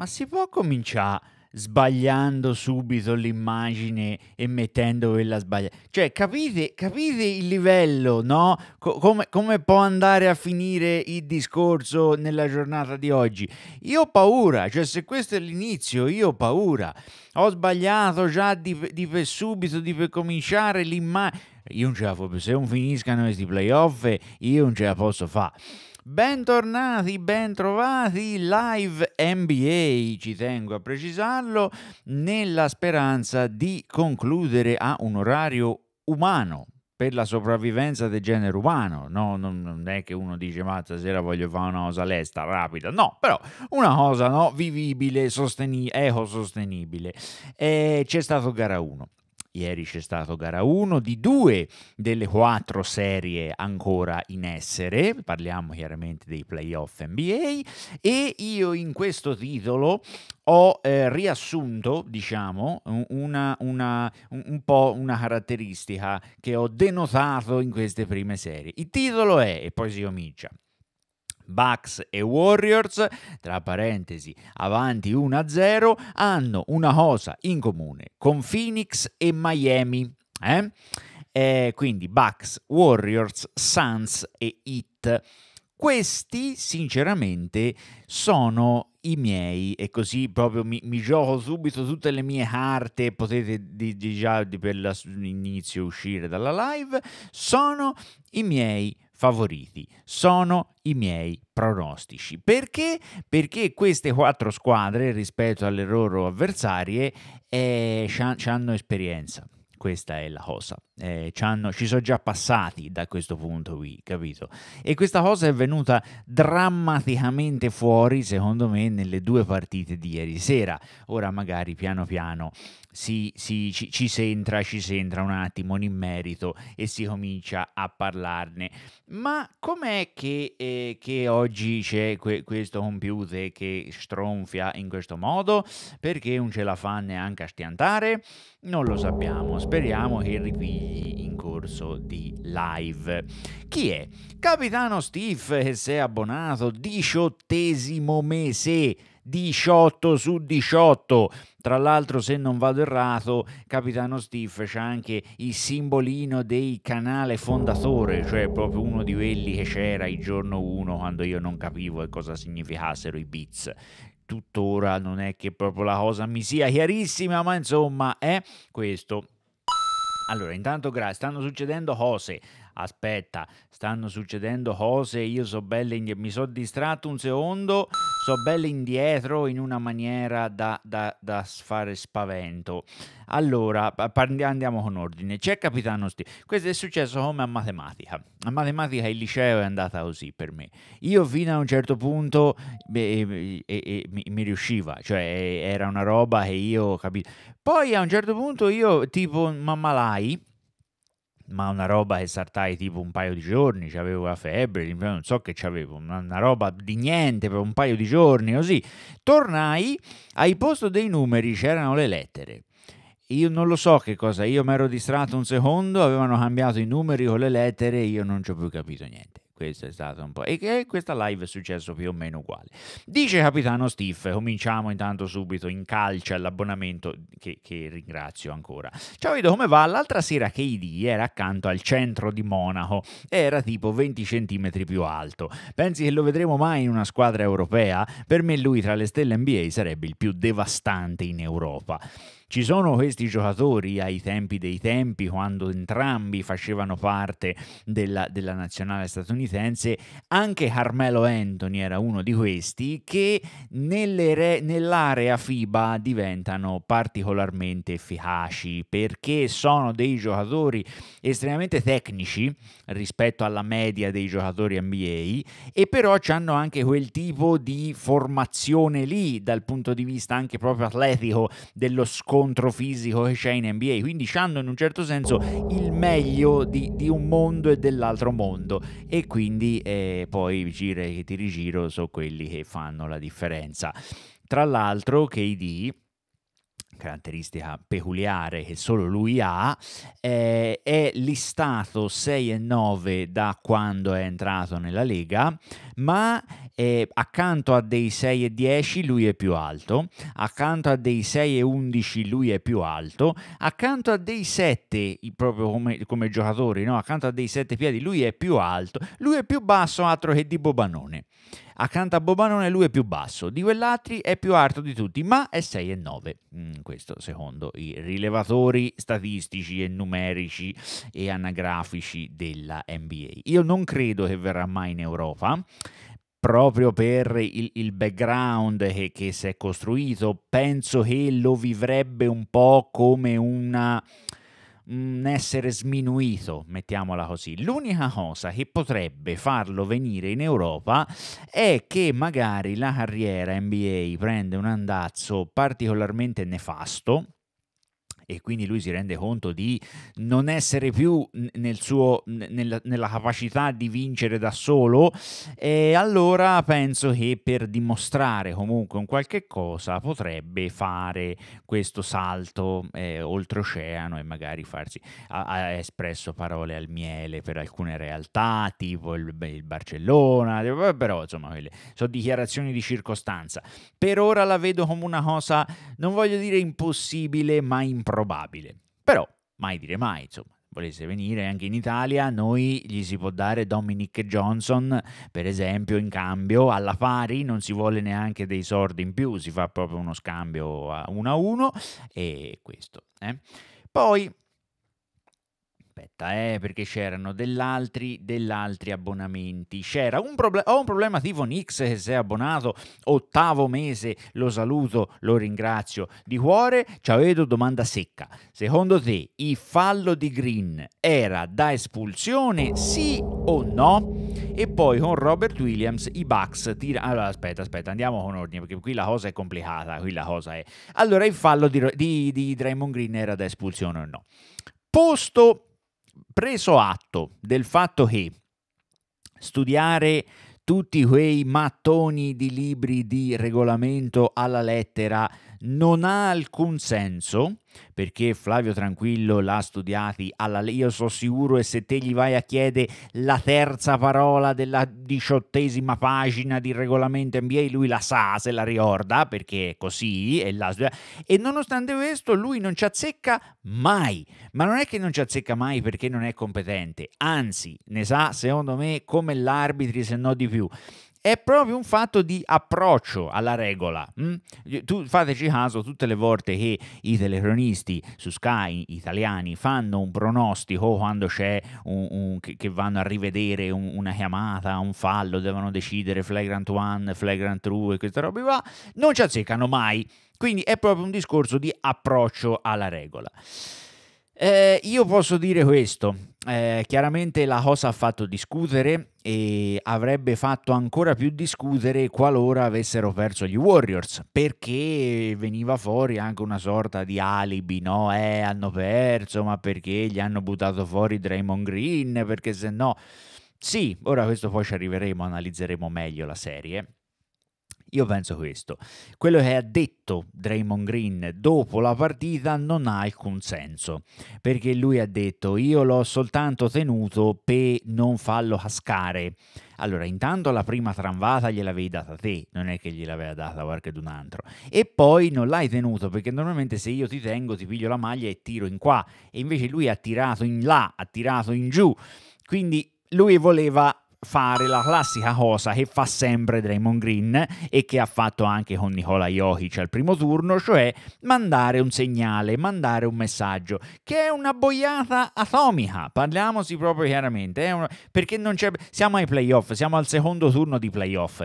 ma si può cominciare sbagliando subito l'immagine e mettendo quella sbagliata. Cioè, capite, capite il livello, no? Co- come, come, può andare a finire il discorso nella giornata di oggi? Io ho paura, cioè se questo è l'inizio, io ho paura. Ho sbagliato già di, di per subito, di per cominciare l'immagine. Io non ce la posso, se non finiscano questi playoff, io non ce la posso fare. Bentornati, bentrovati live NBA, ci tengo a precisarlo, nella speranza di concludere a un orario umano, per la sopravvivenza del genere umano. No, non, è che uno dice ma stasera voglio fare una cosa lesta, rapida. No, però una cosa no, vivibile, sosteni- ecosostenibile. E eh, c'è stato gara 1. Ieri c'è stato gara 1 di due delle quattro serie ancora in essere, parliamo chiaramente dei playoff NBA e io in questo titolo ho eh, riassunto, diciamo, una, una, un, un po' una caratteristica che ho denotato in queste prime serie. Il titolo è, e poi si omicia, Bucks e Warriors, tra parentesi avanti 1-0, hanno una cosa in comune con Phoenix e Miami. Eh? Eh, quindi Bucks, Warriors, Suns e Heat. Questi, sinceramente, sono i miei e così proprio mi, mi gioco subito tutte le mie carte, potete di, di già di per l'inizio uscire dalla live, sono i miei favoriti. Sono i miei pronostici. Perché? Perché queste quattro squadre rispetto alle loro avversarie eh, hanno esperienza questa è la cosa. Eh, ci, ci, sono già passati da questo punto qui, capito? E questa cosa è venuta drammaticamente fuori, secondo me, nelle due partite di ieri sera. Ora magari piano piano si, si, ci, ci si ci si un attimo in merito e si comincia a parlarne. Ma com'è che, eh, che oggi c'è que- questo computer che stronfia in questo modo? Perché non ce la fa neanche a stiantare? Non lo sappiamo, speriamo che ripigli in corso di live. Chi è? Capitano Steve che eh, si è abbonato diciottesimo mese. 18 su 18 tra l'altro, se non vado errato, Capitano Steve c'ha anche il simbolino del canale fondatore, cioè proprio uno di quelli che c'era il giorno 1 quando io non capivo cosa significassero i bits tuttora non è che proprio la cosa mi sia chiarissima, ma insomma è questo. Allora, intanto gra- stanno succedendo cose aspetta, stanno succedendo cose, io so belle indietro, mi sono distratto un secondo, so belle indietro in una maniera da, da, da fare spavento. Allora, andiamo con ordine. C'è Capitano Steve. Questo è successo come a matematica. A matematica il liceo è andata così per me. Io fino a un certo punto beh, eh, eh, mi, mi, riusciva, cioè era una roba che io capito. Poi a un certo punto io tipo mammalai ma una roba che saltai tipo un paio di giorni, avevo la febbre, non so che c'avevo, una roba di niente per un paio di giorni, così. Tornai, ai posto dei numeri c'erano le lettere. Io non lo so che cosa, io mi ero distratto un secondo, avevano cambiato i numeri con le lettere, io non ci ho più capito niente. Questo è stato un po'. E, e questa live è successo più o meno uguale. Dice Capitano Steve, cominciamo intanto subito in calcio all'abbonamento che, che ringrazio ancora. Ciao Ido, come va? L'altra sera KD era accanto al centro di Monaco era tipo 20 cm più alto. Pensi che lo vedremo mai in una squadra europea? Per me lui tra le stelle NBA sarebbe il più devastante in Europa. Ci sono questi giocatori ai tempi dei tempi, quando entrambi facevano parte della, della nazionale statunitense, anche Carmelo Anthony era uno di questi, che re, nell'area FIBA diventano particolarmente efficaci perché sono dei giocatori estremamente tecnici rispetto alla media dei giocatori NBA e però hanno anche quel tipo di formazione lì dal punto di vista anche proprio atletico dello scopo scontro fisico che c'è in NBA, quindi hanno in un certo senso il meglio di, di un mondo e dell'altro mondo e quindi eh, poi gira che ti rigiro sono quelli che fanno la differenza. Tra l'altro KD caratteristica peculiare che solo lui ha, eh, è listato 6 e 9 da quando è entrato nella Lega, ma eh, accanto a dei 6 e 10 lui è più alto, accanto a dei 6 e 11 lui è più alto, accanto a dei 7, proprio come, come giocatori, no? accanto a dei 7 piedi lui è più alto, lui è più basso altro che di Bobanone. Accanto a Bobanone lui è più basso, di quell'altri è più alto di tutti, ma è 6,9. Mm, questo secondo i rilevatori statistici e numerici e anagrafici della NBA. Io non credo che verrà mai in Europa proprio per il, il background che, che si è costruito, penso che lo vivrebbe un po' come una un essere sminuito, mettiamola così. L'unica cosa che potrebbe farlo venire in Europa è che magari la carriera NBA prende un andazzo particolarmente nefasto e quindi lui si rende conto di non essere più nel suo, nel, nella capacità di vincere da solo e allora penso che per dimostrare comunque un qualche cosa potrebbe fare questo salto eh, oltreoceano e magari farsi ha, ha, espresso parole al miele per alcune realtà tipo il, il Barcellona eh, però insomma quelle sono dichiarazioni di circostanza per ora la vedo come una cosa non voglio dire impossibile ma improbabile probabile. Però, mai dire mai, insomma volesse venire anche in Italia, noi gli si può dare Dominic Johnson, per esempio, in cambio alla pari, non si vuole neanche dei sordi in più, si fa proprio uno scambio a uno a uno, e questo. Eh. Poi aspetta, eh, perché c'erano dell'altri, dell'altri abbonamenti. C'era un problema, ho un problema tipo Nix che eh, si è abbonato, ottavo mese, lo saluto, lo ringrazio di cuore. Ciao Edo, domanda secca. Secondo te il fallo di Green era da espulsione, sì o no? E poi con Robert Williams i Bucks tirano... Allora, aspetta, aspetta, andiamo con ordine, perché qui la cosa è complicata, qui la cosa è... Allora, il fallo di, di, di Draymond Green era da espulsione o no? Posto preso atto del fatto che studiare tutti quei mattoni di libri di regolamento alla lettera non ha alcun senso perché Flavio Tranquillo l'ha studiati alla io so sicuro e se te gli vai a chiedere la terza parola della diciottesima pagina di regolamento NBA lui la sa se la ricorda perché è così e, la, e nonostante questo lui non ci azzecca mai ma non è che non ci azzecca mai perché non è competente anzi ne sa secondo me come l'arbitri se no di più è proprio un fatto di approccio alla regola. Mm? Tu fateci caso tutte le volte che i telecronisti su Sky italiani fanno un pronostico quando c'è un, un che, vanno a rivedere un, una chiamata, un fallo, devono decidere flagrant 1, flagrant 2 e questa roba qua, non ci azzeccano mai. Quindi è proprio un discorso di approccio alla regola. Eh, io posso dire questo, eh, chiaramente la cosa ha fatto discutere e avrebbe fatto ancora più discutere qualora avessero perso gli Warriors, perché veniva fuori anche una sorta di alibi, no? Eh, hanno perso, ma perché gli hanno buttato fuori Draymond Green, perché se no... Sì, ora questo poi ci arriveremo, analizzeremo meglio la serie. Io penso questo. Quello che ha detto Draymond Green dopo la partita non ha alcun senso, perché lui ha detto io l'ho soltanto tenuto per non farlo cascare. Allora, intanto la prima tramvata gliel'avevi data te, non è che gliel'aveva data qualche d'un altro. E poi non l'hai tenuto, perché normalmente se io ti tengo ti piglio la maglia e tiro in qua, e invece lui ha tirato in là, ha tirato in giù. Quindi lui voleva fare la classica cosa che fa sempre Draymond Green e che ha fatto anche con Nicola Jokic al primo turno, cioè mandare un segnale, mandare un messaggio, che è una boiata atomica, parliamoci proprio chiaramente, una... perché non c'è... siamo ai playoff, siamo al secondo turno di playoff,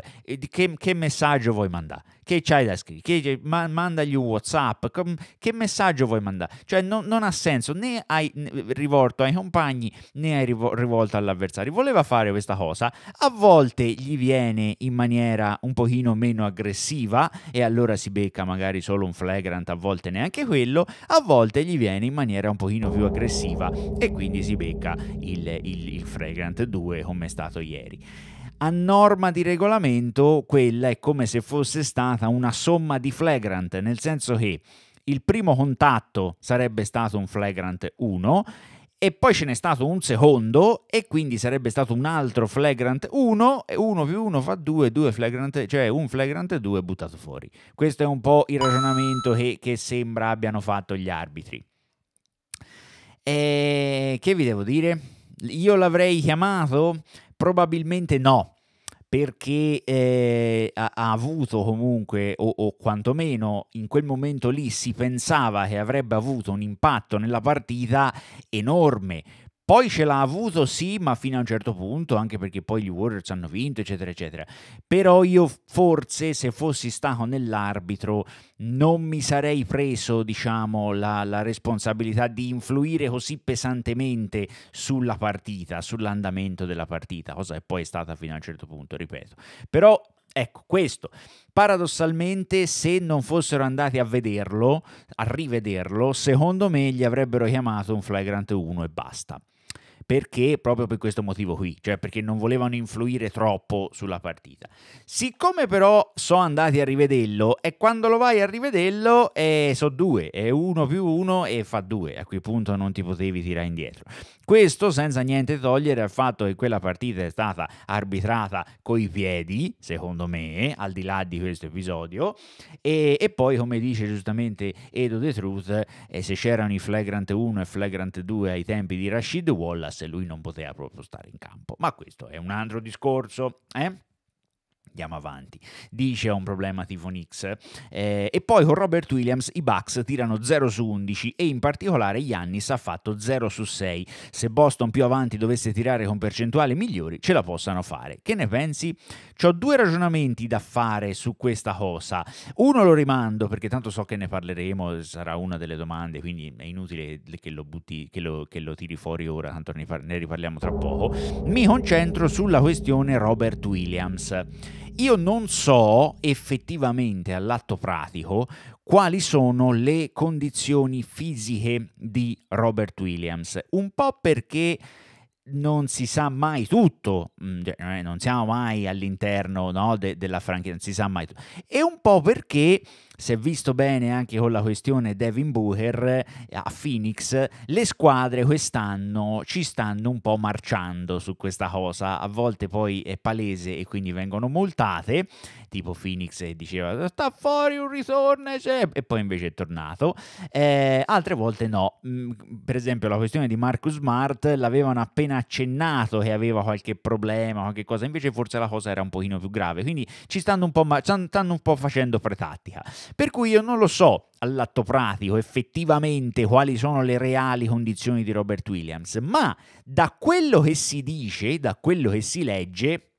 che, che messaggio vuoi mandare? che c'hai da scrivere, ma, mandagli un WhatsApp, com, che messaggio vuoi mandare? Cioè non, non ha senso né hai rivolto ai compagni né hai rivolto all'avversario. Voleva fare questa cosa, a volte gli viene in maniera un pochino meno aggressiva e allora si becca magari solo un flagrant, a volte neanche quello, a volte gli viene in maniera un pochino più aggressiva e quindi si becca il, il, il flagrant 2 come è stato ieri a norma di regolamento quella è come se fosse stata una somma di flagrant, nel senso che il primo contatto sarebbe stato un flagrant 1 e poi ce n'è stato un secondo e quindi sarebbe stato un altro flagrant 1 e 1 più 1 fa 2, 2 flagrant, cioè un flagrant 2 buttato fuori. Questo è un po' il ragionamento che, che sembra abbiano fatto gli arbitri. E eh, che vi devo dire? Io l'avrei chiamato Probabilmente no, perché eh, ha, ha, avuto comunque, o, o, quantomeno in quel momento lì si pensava che avrebbe avuto un impatto nella partita enorme. Poi ce l'ha avuto sì, ma fino a un certo punto, anche perché poi gli Warriors hanno vinto, eccetera, eccetera. Però io forse se fossi stato nell'arbitro non mi sarei preso, diciamo, la, la responsabilità di influire così pesantemente sulla partita, sull'andamento della partita, cosa che poi è stata fino a un certo punto, ripeto. Però Ecco, questo. Paradossalmente, se non fossero andati a vederlo, a rivederlo, secondo me gli avrebbero chiamato un flagrant 1 e basta perché proprio per questo motivo qui, cioè perché non volevano influire troppo sulla partita. Siccome però sono andati a rivederlo e quando lo vai a rivederlo eh, sono due, è uno più uno e fa due, a quel punto non ti potevi tirare indietro. Questo senza niente togliere al fatto che quella partita è stata arbitrata coi piedi, secondo me, al di là di questo episodio, e, e poi come dice giustamente Edo De Truth, eh, se c'erano i flagrant 1 e flagrant 2 ai tempi di Rashid Wallace, se lui non poteva proprio stare in campo. Ma questo è un altro discorso. Eh? andiamo avanti. Dice un problema tifo Nix. Eh, e poi con Robert Williams i Bucks tirano 0 su 11 e in particolare Yannis ha fatto 0 su 6. Se Boston più avanti dovesse tirare con percentuali migliori, ce la possano fare. Che ne pensi? Ho due ragionamenti da fare su questa cosa. Uno lo rimando perché tanto so che ne parleremo, sarà una delle domande, quindi è inutile che lo, butti, che lo, che lo tiri fuori ora, tanto ne riparliamo tra poco. Mi concentro sulla questione Robert Williams io non so effettivamente all'atto pratico quali sono le condizioni fisiche di Robert Williams, un po' perché non si sa mai tutto, mm, cioè, eh, non siamo mai all'interno no, de- della franchigia, non si sa mai tutto, e un po' perché si è visto bene anche con la questione Devin Booker eh, a Phoenix, le squadre quest'anno ci stanno un po' marciando su questa cosa, a volte poi è palese e quindi vengono multate, tipo Phoenix diceva sta fuori un ritorno e poi invece è tornato, eh, altre volte no, mm, per esempio la questione di Marcus Smart l'avevano appena accennato che aveva qualche problema, qualche cosa, invece forse la cosa era un pochino più grave, quindi ci stanno un po', ma- stanno un po facendo pretattica. Per cui io non lo so all'atto pratico effettivamente quali sono le reali condizioni di Robert Williams, ma da quello che si dice, da quello che si legge,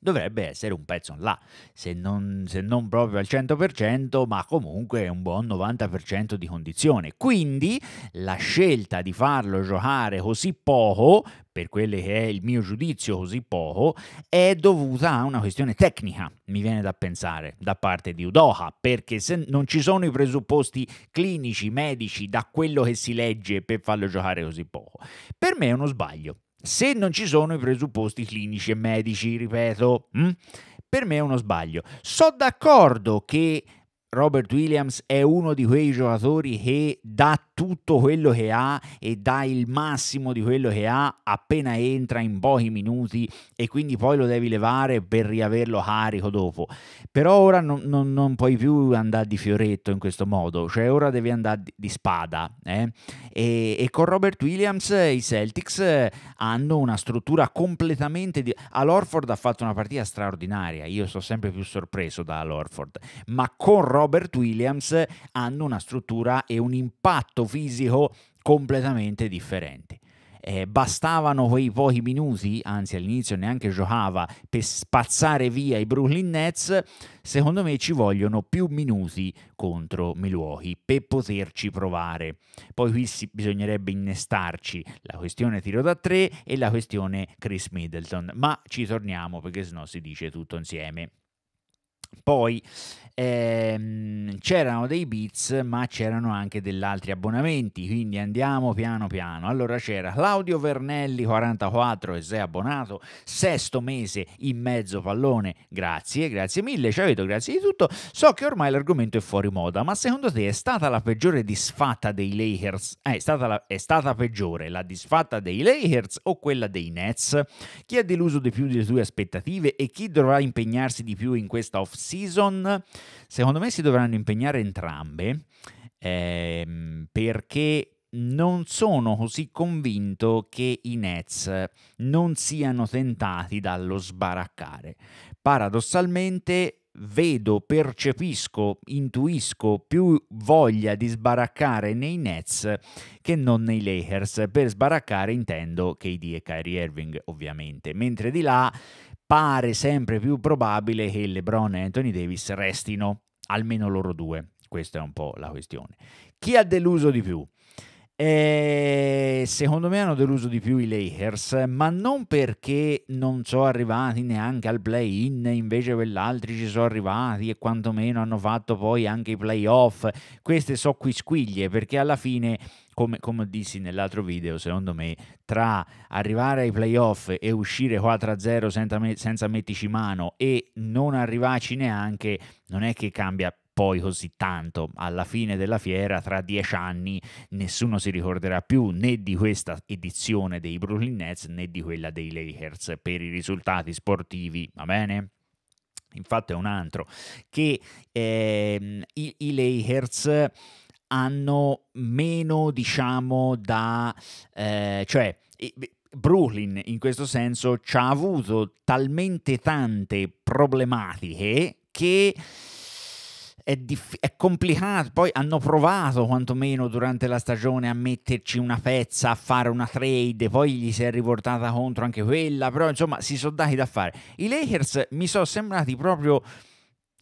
dovrebbe essere un pezzo là, se non, se non proprio al 100%, ma comunque un buon 90% di condizione. Quindi la scelta di farlo giocare così poco per quello che è il mio giudizio così poco, è dovuta a una questione tecnica, mi viene da pensare, da parte di Udoha, perché se non ci sono i presupposti clinici, medici, da quello che si legge per farlo giocare così poco, per me è uno sbaglio se non ci sono i presupposti clinici e medici, ripeto, mh? Mm? per me è uno sbaglio. So d'accordo che Robert Williams è uno di quei giocatori che dà tutto quello che ha e dà il massimo di quello che ha appena entra in pochi minuti e quindi poi lo devi levare per riaverlo carico dopo. Però ora non, non, non puoi più andare di fioretto in questo modo, cioè ora devi andare di, di spada. Eh? E, e, con Robert Williams i Celtics eh, hanno una struttura completamente di... All'Orford ha fatto una partita straordinaria, io sono sempre più sorpreso da All'Orford, ma con Robert Williams hanno una struttura e un impatto fisico completamente differenti. Eh, bastavano quei pochi minuti, anzi all'inizio neanche giocava, per spazzare via i Brooklyn Nets, secondo me ci vogliono più minuti contro Milwaukee per poterci provare. Poi qui si, bisognerebbe innestarci la questione tiro da tre e la questione Chris Middleton, ma ci torniamo perché sennò si dice tutto insieme. Poi ehm, c'erano dei bits, ma c'erano anche degli altri abbonamenti, quindi andiamo piano piano. Allora c'era Claudio Vernelli 44 e sei abbonato, sesto mese in mezzo pallone. Grazie, grazie mille, ci avete, grazie di tutto. So che ormai l'argomento è fuori moda, ma secondo te è stata la peggiore disfatta dei Lakers? Eh, è, stata la, è stata peggiore la disfatta dei Lakers o quella dei Nets? Chi ha deluso di più delle tue aspettative e chi dovrà impegnarsi di più in questa off season, secondo me si dovranno impegnare entrambe ehm, perché non sono così convinto che i Nets non siano tentati dallo sbaraccare. Paradossalmente vedo, percepisco, intuisco più voglia di sbaraccare nei Nets che non nei Lakers. Per sbaraccare intendo KD e Kyrie Irving, ovviamente, mentre di là pare sempre più probabile che LeBron e Anthony Davis restino, almeno loro due. Questa è un po' la questione. Chi ha deluso di più? E eh, secondo me hanno deluso di più i Lakers, ma non perché non sono arrivati neanche al play-in, invece quell'altri ci sono arrivati e quantomeno hanno fatto poi anche i play-off. Queste so quisquiglie perché alla fine, come, come dissi nell'altro video, secondo me, tra arrivare ai play-off e uscire 4-0 senza, senza mettici mano e non arrivarci neanche, non è che cambia poi così tanto. Alla fine della fiera, tra dieci anni, nessuno si ricorderà più né di questa edizione dei Brooklyn Nets né di quella dei Lakers per i risultati sportivi, va bene? Infatti è un altro, che eh, i, i Lakers hanno meno, diciamo, da... Eh, cioè... Brooklyn in questo senso ci ha avuto talmente tante problematiche che è, diff- è, complicato. Poi hanno provato quantomeno durante la stagione a metterci una pezza, a fare una trade, poi gli si è riportata contro anche quella, però insomma si sono dati da fare. I Lakers mi sono sembrati proprio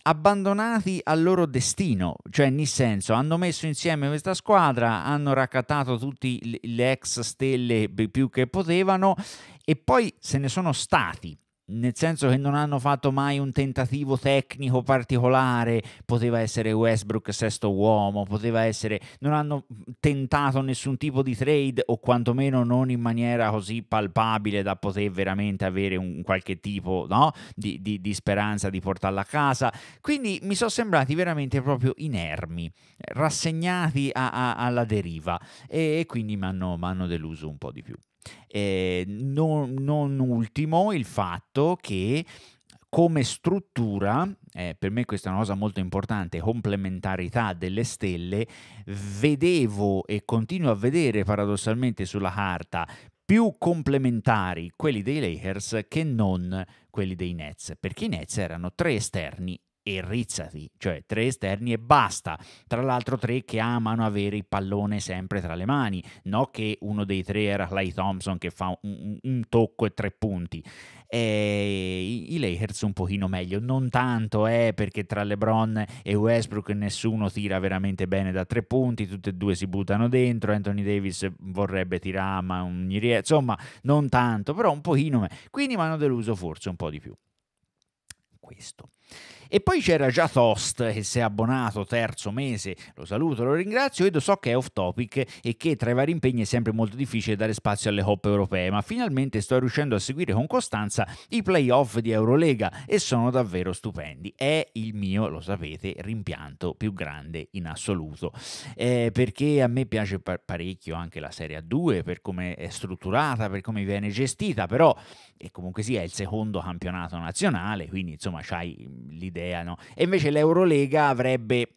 abbandonati al loro destino, cioè nel senso hanno messo insieme questa squadra, hanno raccattato tutte le ex stelle più che potevano e poi se ne sono stati nel senso che non hanno fatto mai un tentativo tecnico particolare, poteva essere Westbrook sesto uomo, poteva essere, non hanno tentato nessun tipo di trade o quantomeno non in maniera così palpabile da poter veramente avere un qualche tipo no? di, di, di, speranza di portarla a casa, quindi mi sono sembrati veramente proprio inermi, rassegnati a, a, alla deriva e, e quindi mi hanno deluso un po' di più. Eh, non, non ultimo il fatto che come struttura, eh, per me questa è una cosa molto importante, complementarità delle stelle, vedevo e continuo a vedere paradossalmente sulla carta più complementari quelli dei Lakers che non quelli dei Nets, perché i Nets erano tre esterni e rizzati, cioè tre esterni e basta. Tra l'altro tre che amano avere il pallone sempre tra le mani, no che uno dei tre era Clay Thompson che fa un, un tocco e tre punti. E i Lakers un pochino meglio, non tanto eh, perché tra LeBron e Westbrook nessuno tira veramente bene da tre punti, tutti e due si buttano dentro, Anthony Davis vorrebbe tirare ma non riesce, insomma non tanto, però un pochino, quindi mi hanno deluso forse un po' di più. Questo. E poi c'era già Thost che si è abbonato terzo mese, lo saluto, lo ringrazio, io so che è off topic e che tra i vari impegni è sempre molto difficile dare spazio alle coppe europee, ma finalmente sto riuscendo a seguire con costanza i playoff di Eurolega e sono davvero stupendi. È il mio, lo sapete, rimpianto più grande in assoluto, eh, perché a me piace par parecchio anche la Serie A2 per come è strutturata, per come viene gestita, però e comunque sia il secondo campionato nazionale, quindi insomma c'hai mm, l'idea, no? E invece l'Eurolega avrebbe...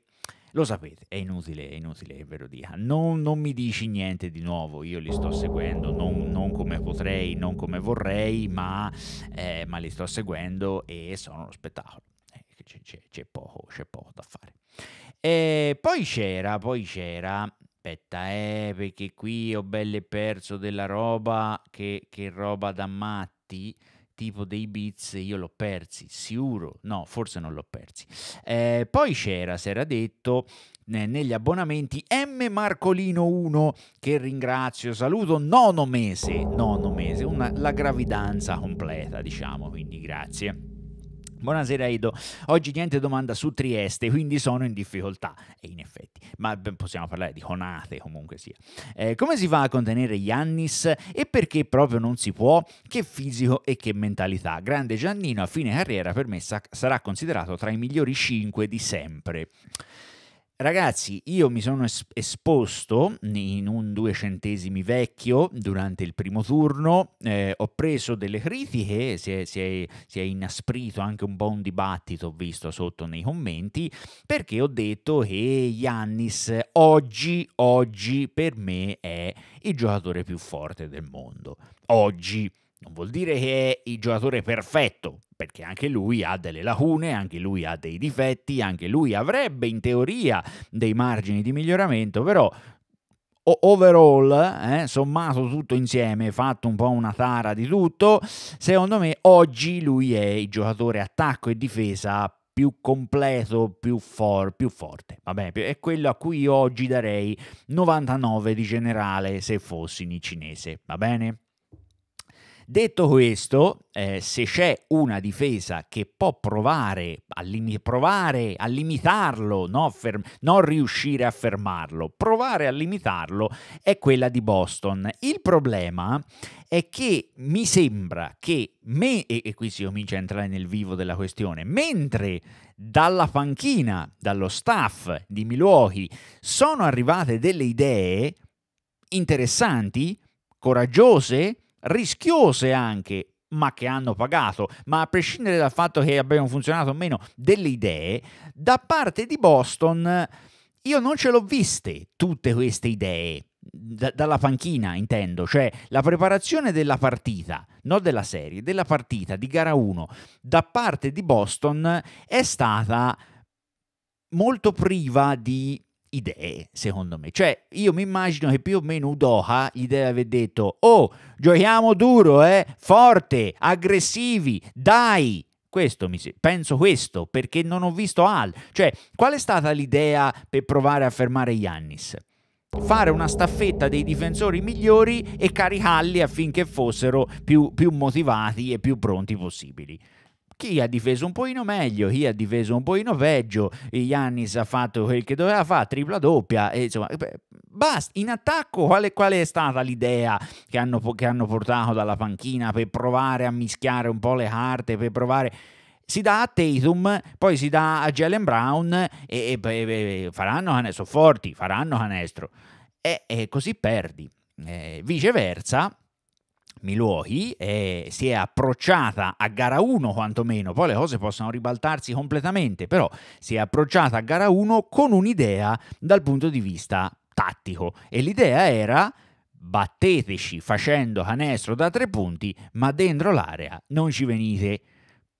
Lo sapete, è inutile, è inutile che ve lo dica. Non, non, mi dici niente di nuovo, io li sto seguendo, non, non come potrei, non come vorrei, ma, eh, ma, li sto seguendo e sono uno spettacolo. Eh, c'è, c'è, c'è, poco, c'è poco da fare. E poi c'era, poi c'era, aspetta, eh, perché qui ho belle perso della roba, che, che roba da matti party tipo dei beats io l'ho persi, sicuro, no, forse non l'ho persi. Eh, poi c'era, si era detto, eh, negli abbonamenti M Marcolino 1, che ringrazio, saluto, nono mese, nono mese, una, la gravidanza completa, diciamo, quindi grazie. Buonasera Edo, oggi niente domanda su Trieste, quindi sono in difficoltà. E in effetti, ma possiamo parlare di conate comunque sia. Eh, come si fa a contenere Yannis e perché proprio non si può? Che fisico e che mentalità. Grande Giannino a fine carriera per me sarà considerato tra i migliori 5 di sempre. Ragazzi, io mi sono esposto in un due centesimi vecchio durante il primo turno, eh, ho preso delle critiche, si è, si, è, si è, inasprito anche un po' un dibattito, ho visto sotto nei commenti, perché ho detto che Yannis oggi, oggi per me è il giocatore più forte del mondo. Oggi non vuol dire che è il giocatore perfetto, perché anche lui ha delle lacune, anche lui ha dei difetti, anche lui avrebbe in teoria dei margini di miglioramento, però overall, eh, sommato tutto insieme, fatto un po' una tara di tutto, secondo me oggi lui è il giocatore attacco e difesa più completo, più, for, più forte. Vabbè, è quello a cui oggi darei 99 di generale se fossi in cinese, va bene? Detto questo, eh, se c'è una difesa che può provare a, lim- provare a limitarlo, no? Ferm- non riuscire a fermarlo, provare a limitarlo è quella di Boston. Il problema è che mi sembra che me, e, e qui si comincia a entrare nel vivo della questione, mentre dalla panchina, dallo staff di Milwaukee, sono arrivate delle idee interessanti, coraggiose, rischiose anche ma che hanno pagato, ma a prescindere dal fatto che abbiano funzionato o meno delle idee, da parte di Boston io non ce l'ho viste tutte queste idee. D- dalla panchina intendo, cioè la preparazione della partita, non della serie, della partita di gara 1 da parte di Boston è stata molto priva di idee, secondo me. Cioè, io mi immagino che più o meno Udoha gli deve aver detto «Oh, giochiamo duro, eh? Forte, aggressivi, dai!» Questo mi se- penso questo, perché non ho visto Al. Cioè, qual è stata l'idea per provare a fermare Yannis? fare una staffetta dei difensori migliori e caricarli affinché fossero più, più motivati e più pronti possibili chi ha difeso un pochino meglio, chi ha difeso un pochino peggio, Giannis ha fatto quel che doveva fare, tripla doppia, e insomma, basta, in attacco quale, qual è stata l'idea che hanno, che hanno portato dalla panchina per provare a mischiare un po' le carte, per provare si dà a Tatum, poi si dà a Jalen Brown e, e, e, faranno canestro, forti, faranno canestro e, così perdi. Eh, viceversa, Miluohi eh, si è approcciata a gara 1 quantomeno, poi le cose possono ribaltarsi completamente, però si è approcciata a gara 1 con un'idea dal punto di vista tattico e l'idea era batteteci facendo canestro da tre punti, ma dentro l'area non ci venite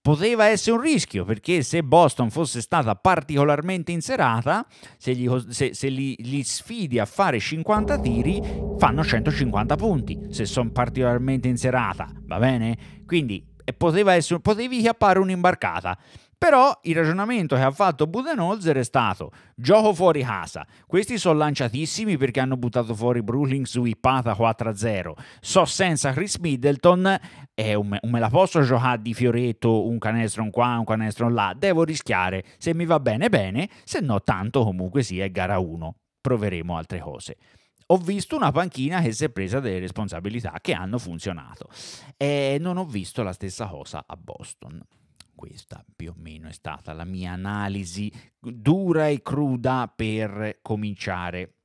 poteva essere un rischio perché se Boston fosse stata particolarmente in serata, se, gli, se, se li, li, sfidi a fare 50 tiri, fanno 150 punti se sono particolarmente in serata, va bene? Quindi eh, poteva essere, potevi chiappare un'imbarcata. Però il ragionamento che ha fatto Budenholzer è stato gioco fuori casa. Questi sono lanciatissimi perché hanno buttato fuori Brooklyn swippata 4-0. So senza Chris Middleton eh, un, un me la posso giocare di fioretto un canestron qua, un canestron là. Devo rischiare. Se mi va bene, bene. Se no, tanto comunque sia sì, gara 1. Proveremo altre cose ho visto una panchina che si è presa delle responsabilità che hanno funzionato e eh, non ho visto la stessa cosa a Boston questa più o meno è stata la mia analisi dura e cruda per cominciare.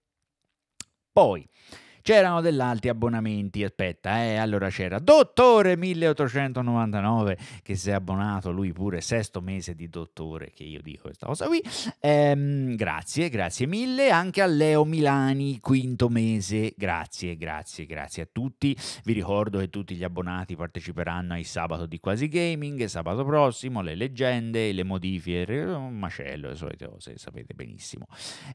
Poi, C'erano degli dell'altri abbonamenti, aspetta, eh, allora c'era Dottore 1899 che si è abbonato lui pure, sesto mese di Dottore, che io dico questa cosa qui. Ehm, grazie, grazie mille anche a Leo Milani, quinto mese, grazie, grazie, grazie a tutti. Vi ricordo che tutti gli abbonati parteciperanno ai sabato di Quasi Gaming, sabato prossimo, le leggende, le modifiche, un macello, le solite cose, sapete benissimo.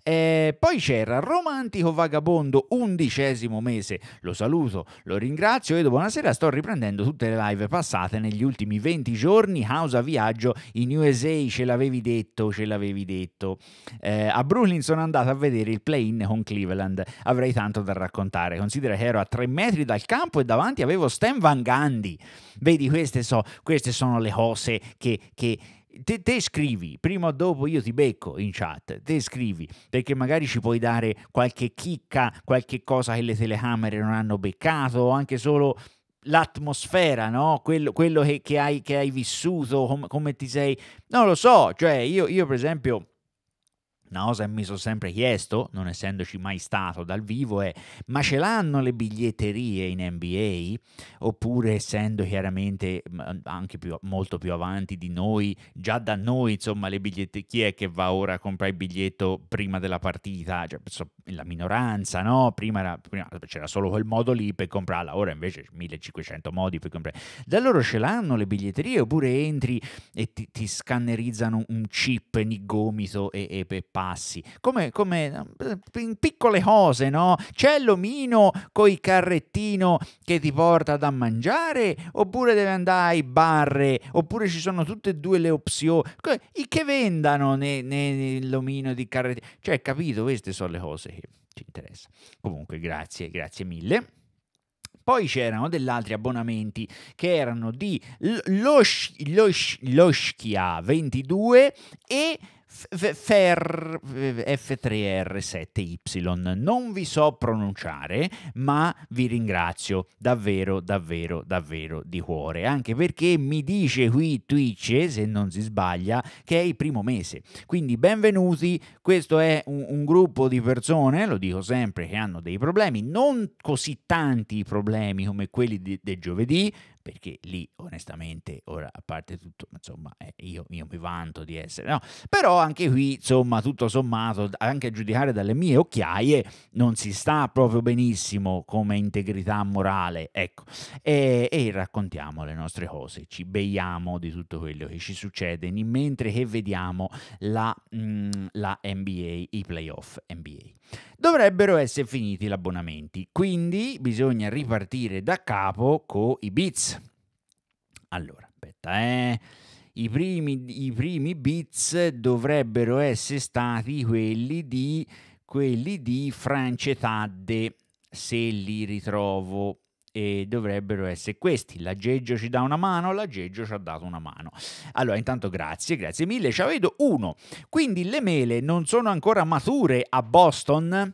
Eh, poi c'era Romantico Vagabondo, undicesimo mese. Lo saluto, lo ringrazio e buonasera sto riprendendo tutte le live passate negli ultimi 20 giorni. House a viaggio in USA, ce l'avevi detto, ce l'avevi detto. Eh, a Brooklyn sono andato a vedere il play-in con Cleveland. Avrei tanto da raccontare. Considera che ero a tre metri dal campo e davanti avevo Stan Van Gandhi. Vedi, queste, so, queste sono le cose che, che te, te, scrivi, prima o dopo io ti becco in chat, te scrivi, perché magari ci puoi dare qualche chicca, qualche cosa che le telecamere non hanno beccato, o anche solo l'atmosfera, no? quello, quello che, che, hai, che, hai, vissuto, com, come ti sei... Non lo so, cioè io, io per esempio una cosa che mi sono sempre chiesto, non essendoci mai stato dal vivo, è ma ce l'hanno le biglietterie in NBA? Oppure essendo chiaramente anche più, molto più avanti di noi, già da noi insomma le biglietterie, chi è che va ora a comprare il biglietto prima della partita? Cioè, la minoranza, no? Prima, era, prima c'era solo quel modo lì per comprarla, ora invece 1500 modi per comprare. Da loro ce l'hanno le biglietterie oppure entri e ti, ti scannerizzano un chip ogni gomito e, e, e passi, come, come eh, in piccole cose, no? C'è l'omino con il carrettino che ti porta da mangiare, oppure deve andare ai bar oppure ci sono tutte e due le opzioni. I che vendano nell'omino di carrettino. Cioè, capito, queste sono le cose che ci interessano. Comunque, grazie, grazie mille. Poi c'erano degli altri abbonamenti che erano di Loschia 22 e F3R7Y. Non vi so pronunciare, ma vi ringrazio davvero, davvero, davvero di cuore. Anche perché mi dice qui Twitch, se non si sbaglia, che è il primo mese. Quindi benvenuti. Questo è un, un gruppo di persone, lo dico sempre, che hanno dei problemi, non così tanti problemi come quelli del de giovedì, perché lì onestamente, ora a parte tutto, insomma, eh, io, io, mi vanto di essere, no? Però anche qui, insomma, tutto sommato, anche a giudicare dalle mie occhiaie, non si sta proprio benissimo come integrità morale, ecco, e, e raccontiamo le nostre cose, ci beiamo di tutto quello che ci succede, mentre che vediamo la, mh, mm, la NBA, i playoff NBA. Dovrebbero essere finiti gli abbonamenti, quindi bisogna ripartire da capo con i Beats allora, aspetta, eh. I primi, I primi beats dovrebbero essere stati quelli di, quelli di France Tadde, se li ritrovo e dovrebbero essere questi. La Geggio ci dà una mano, la Geggio ci ha dato una mano. Allora, intanto grazie, grazie mille, ci vedo uno. Quindi le mele non sono ancora mature a Boston?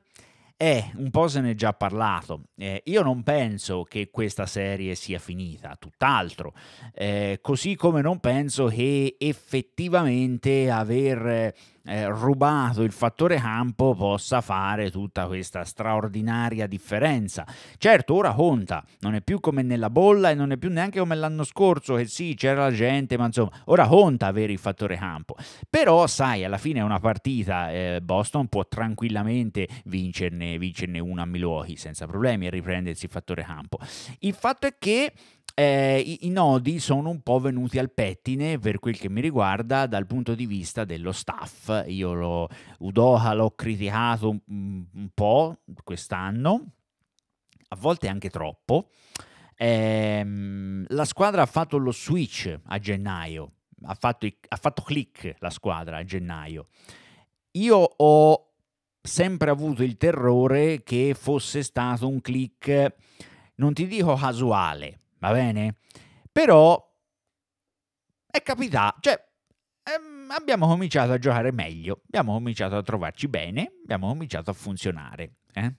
Eh, un po' se n'è già parlato. Eh, io non penso che questa serie sia finita, tutt'altro. Eh, così come non penso che effettivamente aver eh, rubato il fattore campo possa fare tutta questa straordinaria differenza. Certo, ora conta, non è più come nella bolla e non è più neanche come l'anno scorso che sì, c'era la gente, ma insomma, ora conta avere il fattore campo. Però, sai, alla fine è una partita, eh, Boston può tranquillamente vincerne, vincerne una a Milwaukee senza problemi e riprendersi il fattore campo. Il fatto è che eh, i, i nodi sono un po' venuti al pettine per quel che mi riguarda dal punto di vista dello staff. Io lo, Udoha l'ho criticato un, mm, un po' quest'anno, a volte anche troppo. Eh, la squadra ha fatto lo switch a gennaio, ha fatto, ha fatto click la squadra a gennaio. Io ho sempre avuto il terrore che fosse stato un click, non ti dico casuale, va bene? Però è capitato, cioè ehm, abbiamo cominciato a giocare meglio, abbiamo cominciato a trovarci bene, abbiamo cominciato a funzionare. Eh?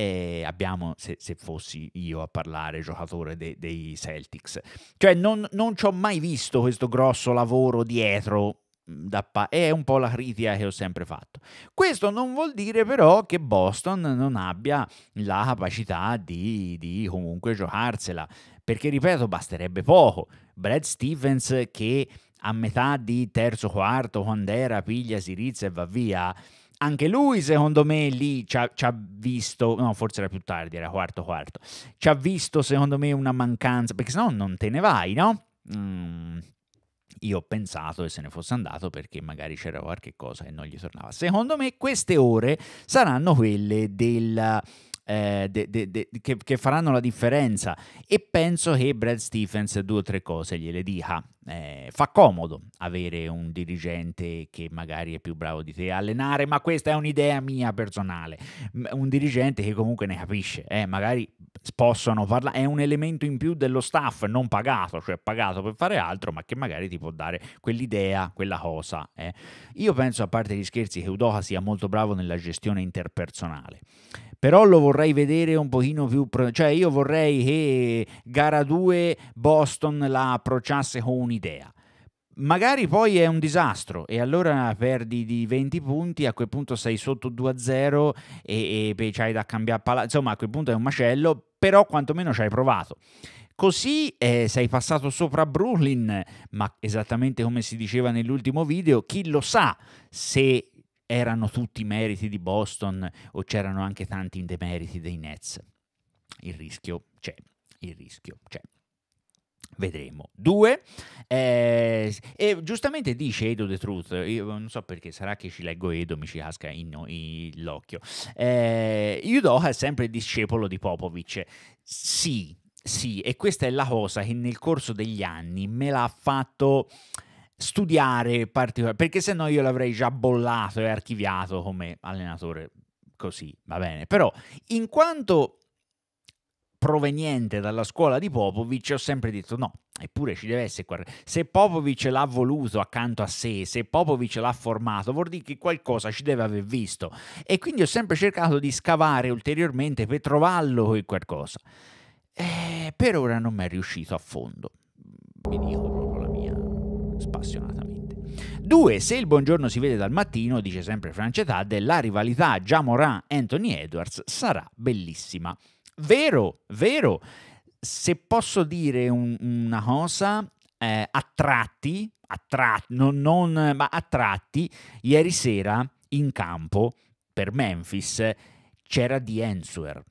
E abbiamo, se, se, fossi io a parlare, giocatore de, dei Celtics, cioè non, non ci ho mai visto questo grosso lavoro dietro Pa- è un po' la critica che ho sempre fatto. Questo non vuol dire però che Boston non abbia la capacità di, di comunque giocarsela, perché ripeto, basterebbe poco. Brad Stevens che a metà di terzo quarto, quando era, piglia, si rizza e va via. Anche lui, secondo me, lì ci ha visto, no, forse era più tardi, era quarto quarto, ci ha visto, secondo me, una mancanza, perché sennò non te ne vai, no? Mm io ho pensato e se ne fosse andato perché magari c'era qualche cosa e non gli tornava. Secondo me queste ore saranno quelle del... Eh, de, de, de, che, che, faranno la differenza e penso che Brad Stephens due o tre cose gliele dica eh, fa comodo avere un dirigente che magari è più bravo di te a allenare, ma questa è un'idea mia personale. Un dirigente che comunque ne capisce, eh, magari possono parlare, è un elemento in più dello staff non pagato, cioè pagato per fare altro, ma che magari ti può dare quell'idea, quella cosa. Eh. Io penso, a parte gli scherzi, che Udoha sia molto bravo nella gestione interpersonale però lo vorrei vedere un pochino più, cioè io vorrei che gara 2 Boston la approcciasse con un un'idea. Magari poi è un disastro e allora perdi di 20 punti, a quel punto sei sotto 2-0 e, e c'hai da cambiare palla, insomma a quel punto è un macello, però quantomeno ci hai provato. Così eh, sei passato sopra Brooklyn, ma esattamente come si diceva nell'ultimo video, chi lo sa se erano tutti meriti di Boston o c'erano anche tanti indemeriti dei Nets. Il rischio c'è, il rischio c'è. Vedremo. Due, eh, e giustamente dice Edo The Truth, io non so perché, sarà che ci leggo Edo, mi ci casca in, in, l'occhio. Eh, Yudoha è sempre discepolo di Popovic. Sì, sì, e questa è la cosa che nel corso degli anni me l'ha fatto studiare particolare, perché se no io l'avrei già bollato e archiviato come allenatore così, va bene. Però in quanto proveniente dalla scuola di Popovic, ho sempre detto no, eppure ci deve essere qualcosa. Se Popovic l'ha voluto accanto a sé, se Popovic l'ha formato, vuol dire che qualcosa ci deve aver visto. E quindi ho sempre cercato di scavare ulteriormente per trovarlo quel qualcosa. E eh, per ora non mi è riuscito a fondo. Vi dico proprio la mia spassionatamente. Due, Se il buongiorno si vede dal mattino, dice sempre Francetad, la rivalità Già Morin-Anthony Edwards sarà bellissima. Vero, vero. Se posso dire un, una cosa, eh, a tratti, a tratti non, non, ma a tratti, ieri sera in campo per Memphis c'era di Answer.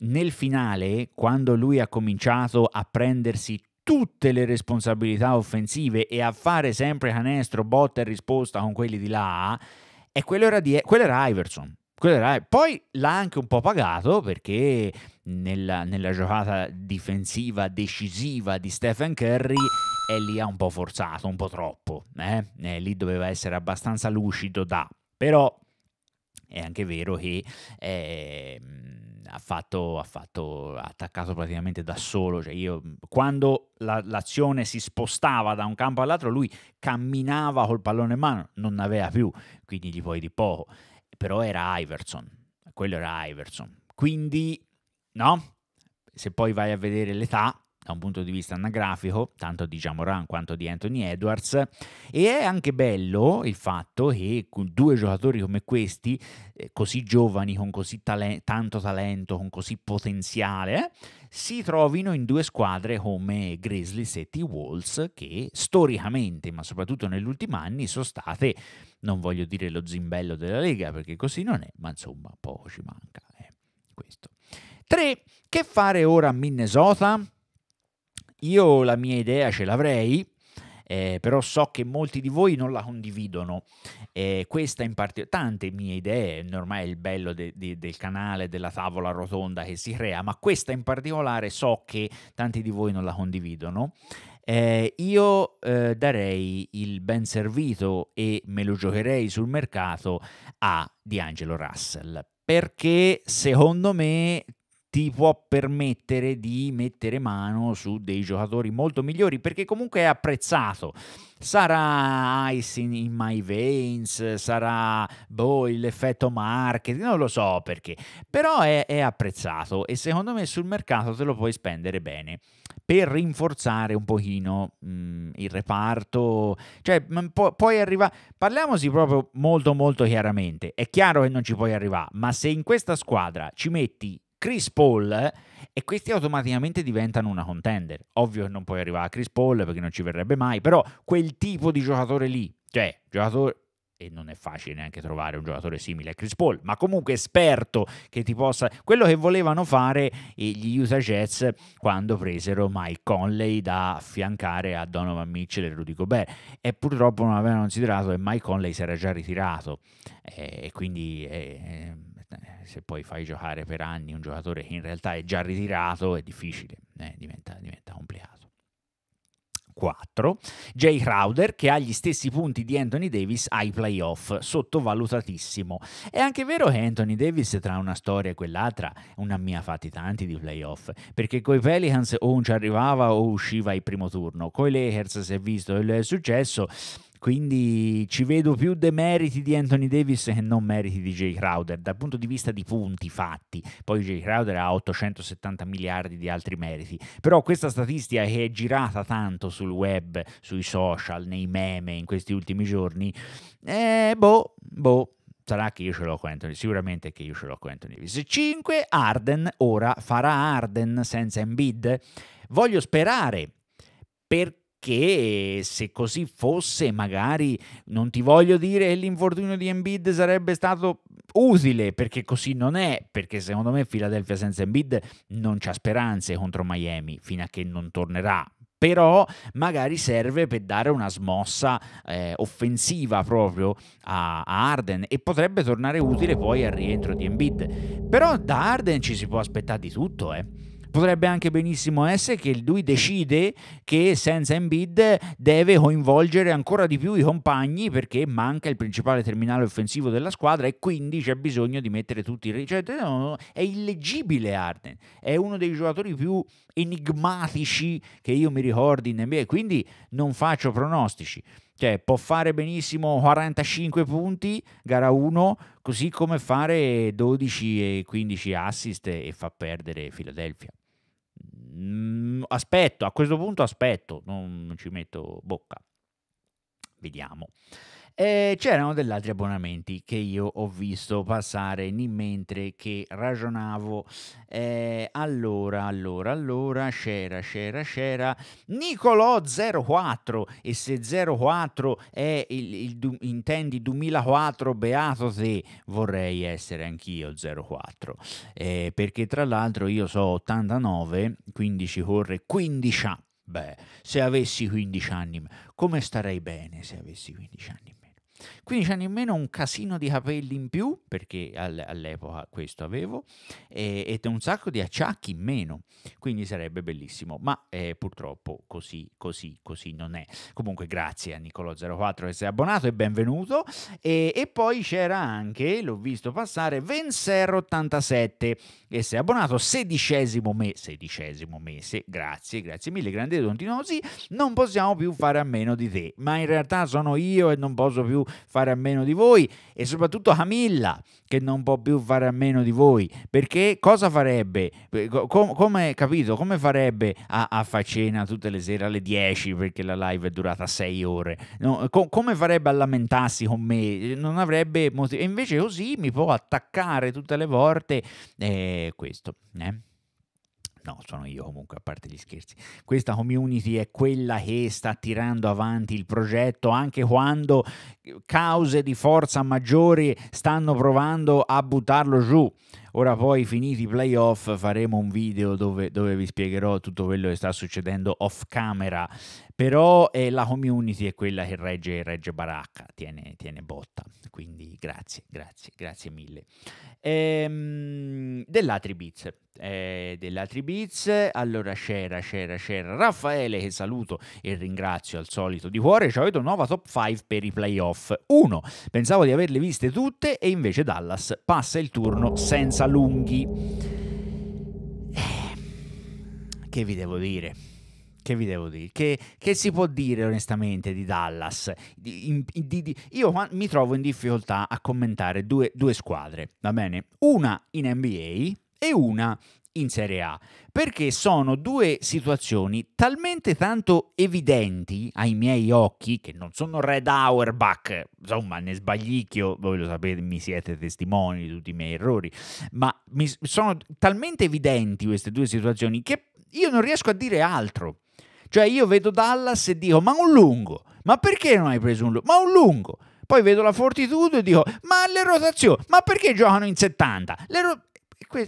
Nel finale, quando lui ha cominciato a prendersi tutte le responsabilità offensive e a fare sempre canestro, botta e risposta con quelli di là, e quello era, di, quello era Iverson. Poi l'ha anche un po' pagato perché nella, nella, giocata difensiva decisiva di Stephen Curry è eh, lì ha un po' forzato, un po' troppo. Eh. eh? lì doveva essere abbastanza lucido da... Però è anche vero che... Eh, ha fatto, ha fatto attaccato praticamente da solo. Cioè io, quando la, l'azione si spostava da un campo all'altro, lui camminava col pallone in mano, non ne aveva più, quindi gli poi di poco però era Iverson, quello era Iverson. Quindi, no? Se poi vai a vedere l'età, da un punto di vista anagrafico, tanto di Jamoran quanto di Anthony Edwards, e è anche bello il fatto che due giocatori come questi, eh, così giovani, con così tale- tanto talento, con così potenziale, eh, si trovino in due squadre come Grizzlies e T-Walls, che storicamente, ma soprattutto negli ultimi anni, sono state, non voglio dire lo zimbello della Lega, perché così non è, ma insomma poco ci manca. Eh, questo. 3. Che fare ora a Minnesota? Io la mia idea ce l'avrei, eh, però so che molti di voi non la condividono. Eh, questa in parte, tante mie idee, ormai è il bello de, de, del canale, della tavola rotonda che si crea, ma questa in particolare so che tanti di voi non la condividono. Eh, io eh, darei il ben servito e me lo giocherei sul mercato a D'Angelo Russell perché secondo me ti può permettere di mettere mano su dei giocatori molto migliori perché comunque è apprezzato. Sarà Ice in, in My Veins, sarà boh, l'effetto marketing, non lo so perché, però è, è apprezzato e secondo me sul mercato te lo puoi spendere bene per rinforzare un pochino mh, mm, il reparto, cioè mm, pu- puoi arrivare, parliamoci proprio molto molto chiaramente, è chiaro che non ci puoi arrivare, ma se in questa squadra ci metti Chris Paul eh, e questi automaticamente diventano una contender. Ovvio che non puoi arrivare a Chris Paul perché non ci verrebbe mai, però quel tipo di giocatore lì, cioè giocatore e non è facile neanche trovare un giocatore simile a Chris Paul, ma comunque esperto che ti possa... Quello che volevano fare gli Utah Jets quando presero Mike Conley da affiancare a Donovan Mitchell e Rudy Gobert e purtroppo non avevano considerato che Mike Conley si era già ritirato eh, e quindi... Eh, eh se poi fai giocare per anni un giocatore che in realtà è già ritirato, è difficile, eh, diventa, diventa complicato. 4, Jay Crowder che ha gli stessi punti di Anthony Davis ai playoff, sottovalutatissimo. È anche vero che Anthony Davis tra una storia e quell'altra una mia fatti tanti di playoff, perché coi Pelicans o non ci arrivava o usciva il primo turno, coi Lakers si è visto il successo quindi ci vedo più demeriti di Anthony Davis che non meriti di Jay Crowder dal punto di vista di punti fatti. Poi Jay Crowder ha 870 miliardi di altri meriti. Però questa statistica che è girata tanto sul web, sui social, nei meme in questi ultimi giorni, eh, boh, boh sarà che io ce l'ho con Anthony, sicuramente che io ce l'ho con Anthony Davis. 5 Arden ora farà Arden senza Embiid. Voglio sperare perché che se così fosse magari non ti voglio dire che l'infortunio di Embiid sarebbe stato utile perché così non è perché secondo me Philadelphia senza Embiid non c'ha speranze contro Miami fino a che non tornerà però magari serve per dare una smossa eh, offensiva proprio a, a, Arden e potrebbe tornare utile poi al rientro di Embiid però da Arden ci si può aspettare di tutto eh Potrebbe anche benissimo essere che lui decide che senza Embiid deve coinvolgere ancora di più i compagni perché manca il principale terminale offensivo della squadra e quindi c'è bisogno di mettere tutti i... Cioè, è illeggibile Arden, è uno dei giocatori più enigmatici che io mi ricordi in NBA, quindi non faccio pronostici. Cioè, può fare benissimo 45 punti, gara 1, così come fare 12 e 15 assist e fa perdere Philadelphia. Mm, aspetto, a questo punto aspetto, non, non ci metto bocca. Vediamo. E eh, c'erano degli altri abbonamenti che io ho visto passare mentre che ragionavo. Eh, allora, allora, allora, c'era, c'era, c'era Nicolò 04 e se 04 è il, il, il, intendi 2004, beato te, vorrei essere anch'io 04. Eh, perché tra l'altro io so 89, quindi ci corre 15 anni. Beh, se avessi 15 anni, come starei bene se avessi 15 anni? Quindi c'è nemmeno un casino di capelli in più, perché all'epoca questo avevo, e, un sacco di acciacchi in meno. Quindi sarebbe bellissimo, ma eh, purtroppo così, così, così non è. Comunque grazie a Nicolò04 che sei abbonato e benvenuto. E, e poi c'era anche, l'ho visto passare, Venser87 che sei abbonato, sedicesimo mese, sedicesimo mese, grazie, grazie mille, grande continua così, non possiamo più fare a meno di te, ma in realtà sono io e non posso più fare a meno di voi e soprattutto Camilla che non può più fare a meno di voi perché cosa farebbe? Eh, com- come, capito? Come farebbe a-, a fare cena tutte le sere alle 10 perché la live è durata 6 ore? No, eh, com- come farebbe a lamentarsi con me? Eh, non avrebbe motivo. E invece così mi può attaccare tutte le volte eh, questo. Eh? no, sono io comunque, a parte gli scherzi. Questa community è quella che sta tirando avanti il progetto anche quando cause di forza maggiori stanno provando a buttarlo giù. Ora poi finiti i playoff faremo un video dove, dove vi spiegherò tutto quello che sta succedendo off camera però eh, la community è quella che regge, regge baracca, tiene, tiene, botta, quindi grazie, grazie, grazie mille. Ehm, dell'Atri Beats, eh, dell'Atri Beats, allora c'era, c'era, c'era Raffaele che saluto e ringrazio al solito di cuore, ci avete una nuova top 5 per i playoff. 1. Pensavo di averle viste tutte e invece Dallas passa il turno senza lunghi. Eh, che vi devo dire? che vi devo dire? Che, che, si può dire onestamente di Dallas? Di, di, di, io mi trovo in difficoltà a commentare due, due squadre, va bene? Una in NBA e una in Serie A, perché sono due situazioni talmente tanto evidenti ai miei occhi che non sono Red Auerbach, insomma ne sbaglicchio, voi lo sapete, mi siete testimoni di tutti i miei errori, ma mi sono talmente evidenti queste due situazioni che io non riesco a dire altro. Cioè io vedo Dallas e dico, ma un lungo, ma perché non hai preso un lungo? Ma un lungo. Poi vedo la Fortitudo e dico, ma le rotazioni, ma perché giocano in 70?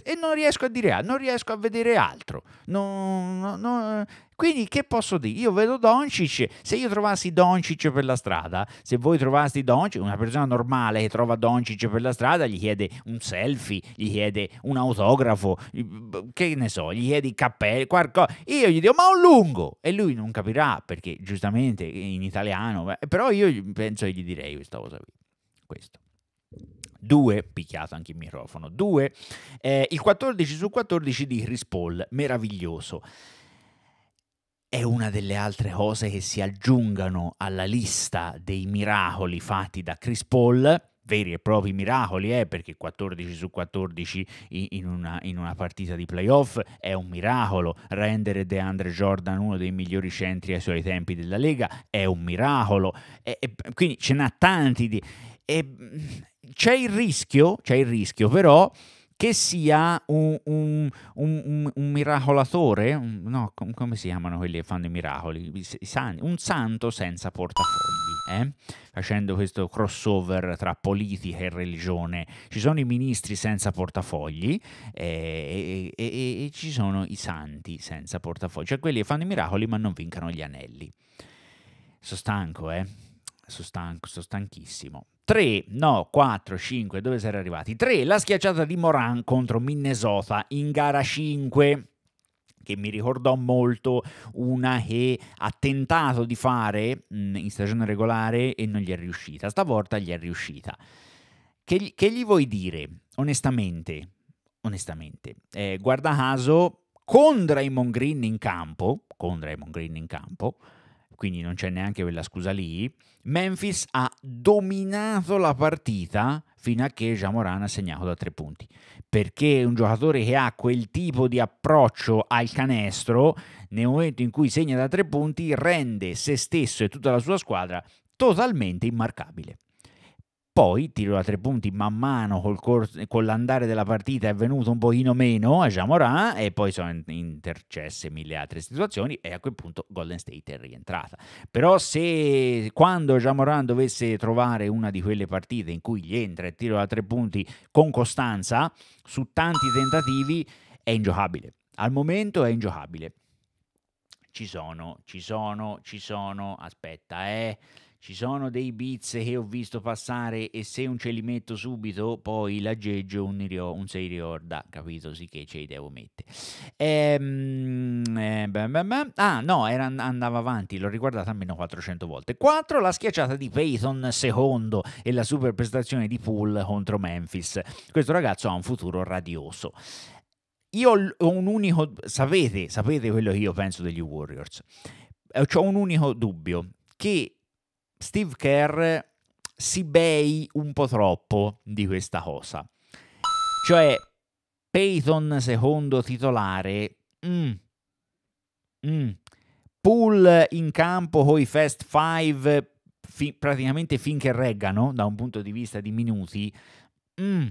e non riesco a dire altro, non riesco a vedere altro. Non, no, no. Quindi che posso dire? Io vedo Doncic, se io trovassi Doncic per la strada, se voi trovasti Doncic, una persona normale che trova Doncic per la strada, gli chiede un selfie, gli chiede un autografo, che ne so, gli chiede i cappelli, qualcosa. Io gli dico ma un lungo e lui non capirà perché giustamente in italiano, però io penso che gli direi questa cosa qui. Questo. 2, picchiato anche il microfono, 2, eh, il 14 su 14 di Chris Paul, meraviglioso è una delle altre cose che si aggiungano alla lista dei miracoli fatti da Chris Paul veri e propri miracoli, eh, perché 14 su 14 in una, in una, partita di playoff è un miracolo, rendere DeAndre Jordan uno dei migliori centri ai suoi tempi della Lega è un miracolo, e, e, quindi ce n'ha tanti di... E, c'è il rischio, c'è il rischio però che sia un, un, un, un miracolatore, no, com- come si chiamano quelli che fanno i miracoli? un santo senza portafogli, eh? facendo questo crossover tra politica e religione. Ci sono i ministri senza portafogli eh, e, e, e ci sono i santi senza portafogli, cioè quelli che fanno i miracoli ma non vincano gli anelli. Sono stanco, eh? sono stanco, sono stanchissimo. 3, no, 4, 5, dove sarei arrivati? 3, la schiacciata di Moran contro Minnesota in gara 5 che mi ricordò molto una che ha tentato di fare mm, in stagione regolare e non gli è riuscita. Stavolta gli è riuscita. Che, che gli vuoi dire, onestamente? Onestamente, eh, guarda caso, con Draymond Green in campo, con Draymond Green in campo, quindi non c'è neanche quella scusa lì, Memphis ha dominato la partita fino a che Jamoran ha segnato da tre punti, perché un giocatore che ha quel tipo di approccio al canestro, nel momento in cui segna da tre punti, rende se stesso e tutta la sua squadra totalmente immarcabile poi tiro da tre punti man mano col corso, con l'andare della partita è venuto un pochino meno a Jamoran e poi sono intercesse mille altre situazioni e a quel punto Golden State è rientrata però se quando Jamoran dovesse trovare una di quelle partite in cui gli entra e tiro da tre punti con costanza su tanti tentativi è ingiocabile al momento è ingiocabile ci sono, ci sono, ci sono, aspetta, eh. Ci sono dei bits che ho visto passare e se un ce li metto subito, poi l'aggeggio un, rio, un se riorda capito? Sì che ce li devo mettere. Ehm, eh, Ah no, era, andava avanti, l'ho riguardata almeno 400 volte. 4. La schiacciata di Payton secondo e la super prestazione di Poole contro Memphis. Questo ragazzo ha un futuro radioso. Io ho un unico. Sapete, sapete quello che io penso degli Warriors. Eh, ho un unico dubbio: che Steve Kerr si bei un po' troppo di questa cosa. Cioè, Peyton secondo titolare, mm, mm, Pool in campo con i Fast Five fi, praticamente finché reggano da un punto di vista di minuti. Mm,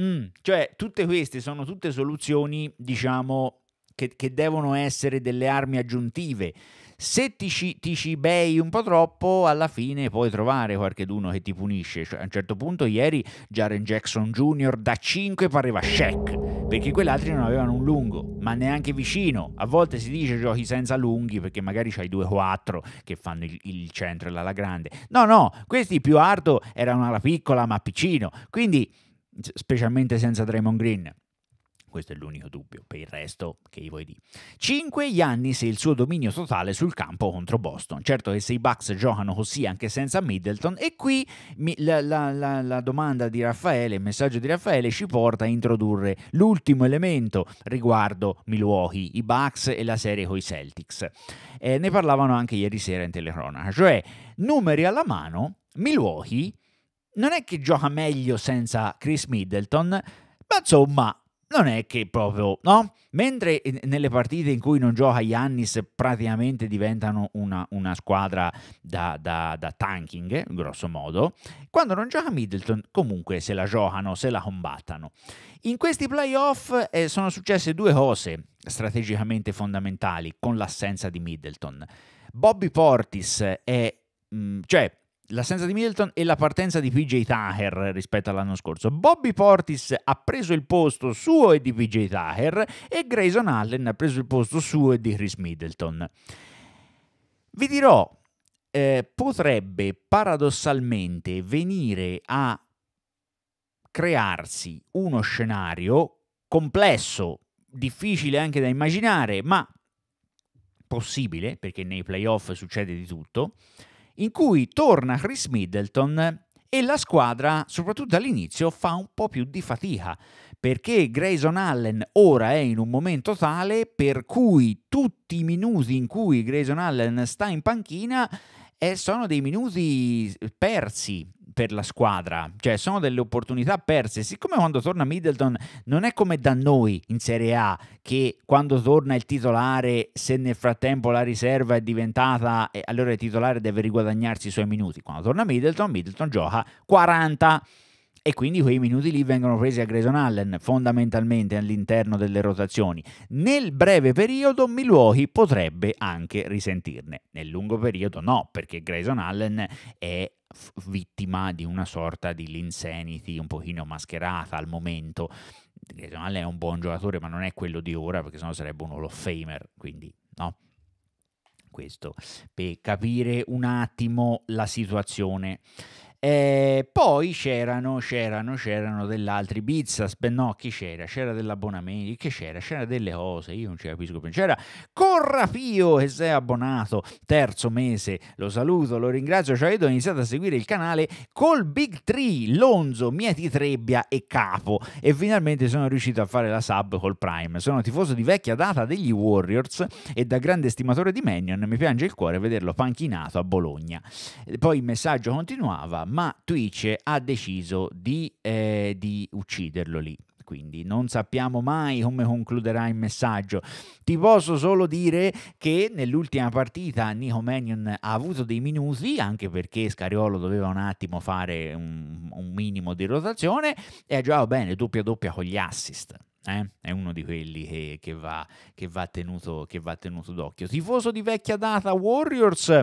mm. Cioè, tutte queste sono tutte soluzioni, diciamo, che, che devono essere delle armi aggiuntive se ti, ti cibei un po' troppo, alla fine puoi trovare qualcuno che ti punisce. Cioè, a un certo punto, ieri Jaren Jackson Jr. da 5 pareva Shaq, perché quell'altro non avevano un lungo, ma neanche vicino. A volte si dice giochi senza lunghi, perché magari c'hai 2-4 che fanno il, il centro e l'ala grande. No, no, questi più ardo erano alla piccola ma piccino, quindi specialmente senza Draymond Green. Questo è l'unico dubbio, per il resto che i vuoi di. 5 Giannis e il suo dominio totale sul campo contro Boston. Certo che se i Bucks giocano così anche senza Middleton e qui mi, la, la, la, la domanda di Raffaele, il messaggio di Raffaele ci porta a introdurre l'ultimo elemento riguardo Milwaukee, i Bucks e la serie con i Celtics. Eh, ne parlavano anche ieri sera in telecronaca, cioè numeri alla mano, Milwaukee non è che gioca meglio senza Chris Middleton, ma insomma non è che proprio, no? Mentre nelle partite in cui non gioca Yannis praticamente diventano una, una squadra da, da, da, tanking, grosso modo, quando non gioca Middleton comunque se la giocano, se la combattano. In questi playoff eh, sono successe due cose strategicamente fondamentali con l'assenza di Middleton. Bobby Portis è... Mh, mm, cioè, l'assenza di Middleton e la partenza di PJ Taher rispetto all'anno scorso. Bobby Portis ha preso il posto suo e di PJ Taher e Grayson Allen ha preso il posto suo e di Chris Middleton. Vi dirò, eh, potrebbe paradossalmente venire a crearsi uno scenario complesso, difficile anche da immaginare, ma possibile, perché nei playoff succede di tutto, in cui torna Chris Middleton e la squadra, soprattutto all'inizio, fa un po' più di fatica perché Grayson Allen ora è in un momento tale per cui tutti i minuti in cui Grayson Allen sta in panchina eh, sono dei minuti persi per la squadra, cioè sono delle opportunità perse, siccome quando torna Middleton non è come da noi in Serie A che quando torna il titolare se nel frattempo la riserva è diventata eh, allora il titolare deve riguadagnarsi i suoi minuti, quando torna Middleton, Middleton gioca 40 e quindi quei minuti lì vengono presi a Grayson Allen fondamentalmente all'interno delle rotazioni. Nel breve periodo Milwaukee potrebbe anche risentirne, nel lungo periodo no, perché Grayson Allen è vittima di una sorta di l'insanity un pochino mascherata al momento. Grayson Allen è un buon giocatore, ma non è quello di ora, perché sennò sarebbe un Hall of Famer, quindi no questo per capire un attimo la situazione. E eh, poi c'erano, c'erano, c'erano dell'altri Ibiza, no chi c'era? C'era dell'abbonamento, che c'era? C'era delle cose, io non ci capisco più. C'era Corrafio che si è abbonato, terzo mese, lo saluto, lo ringrazio, ci cioè avete iniziato a seguire il canale col Big Tree, Lonzo, Mieti Trebbia e Capo e finalmente sono riuscito a fare la sub col Prime. Sono tifoso di vecchia data degli Warriors e da grande stimatore di Mannion mi piange il cuore vederlo panchinato a Bologna. Poi il messaggio continuava, ma Twitch ha deciso di, eh, di ucciderlo lì quindi non sappiamo mai come concluderà il messaggio. Ti posso solo dire che nell'ultima partita Nico Mannion ha avuto dei minuti, anche perché Scariolo doveva un attimo fare un, un minimo di rotazione, e ha giocato bene, doppia doppia con gli assist eh? è uno di quelli che, che, va, che, va tenuto, che, va, tenuto, d'occhio. Tifoso di vecchia data, Warriors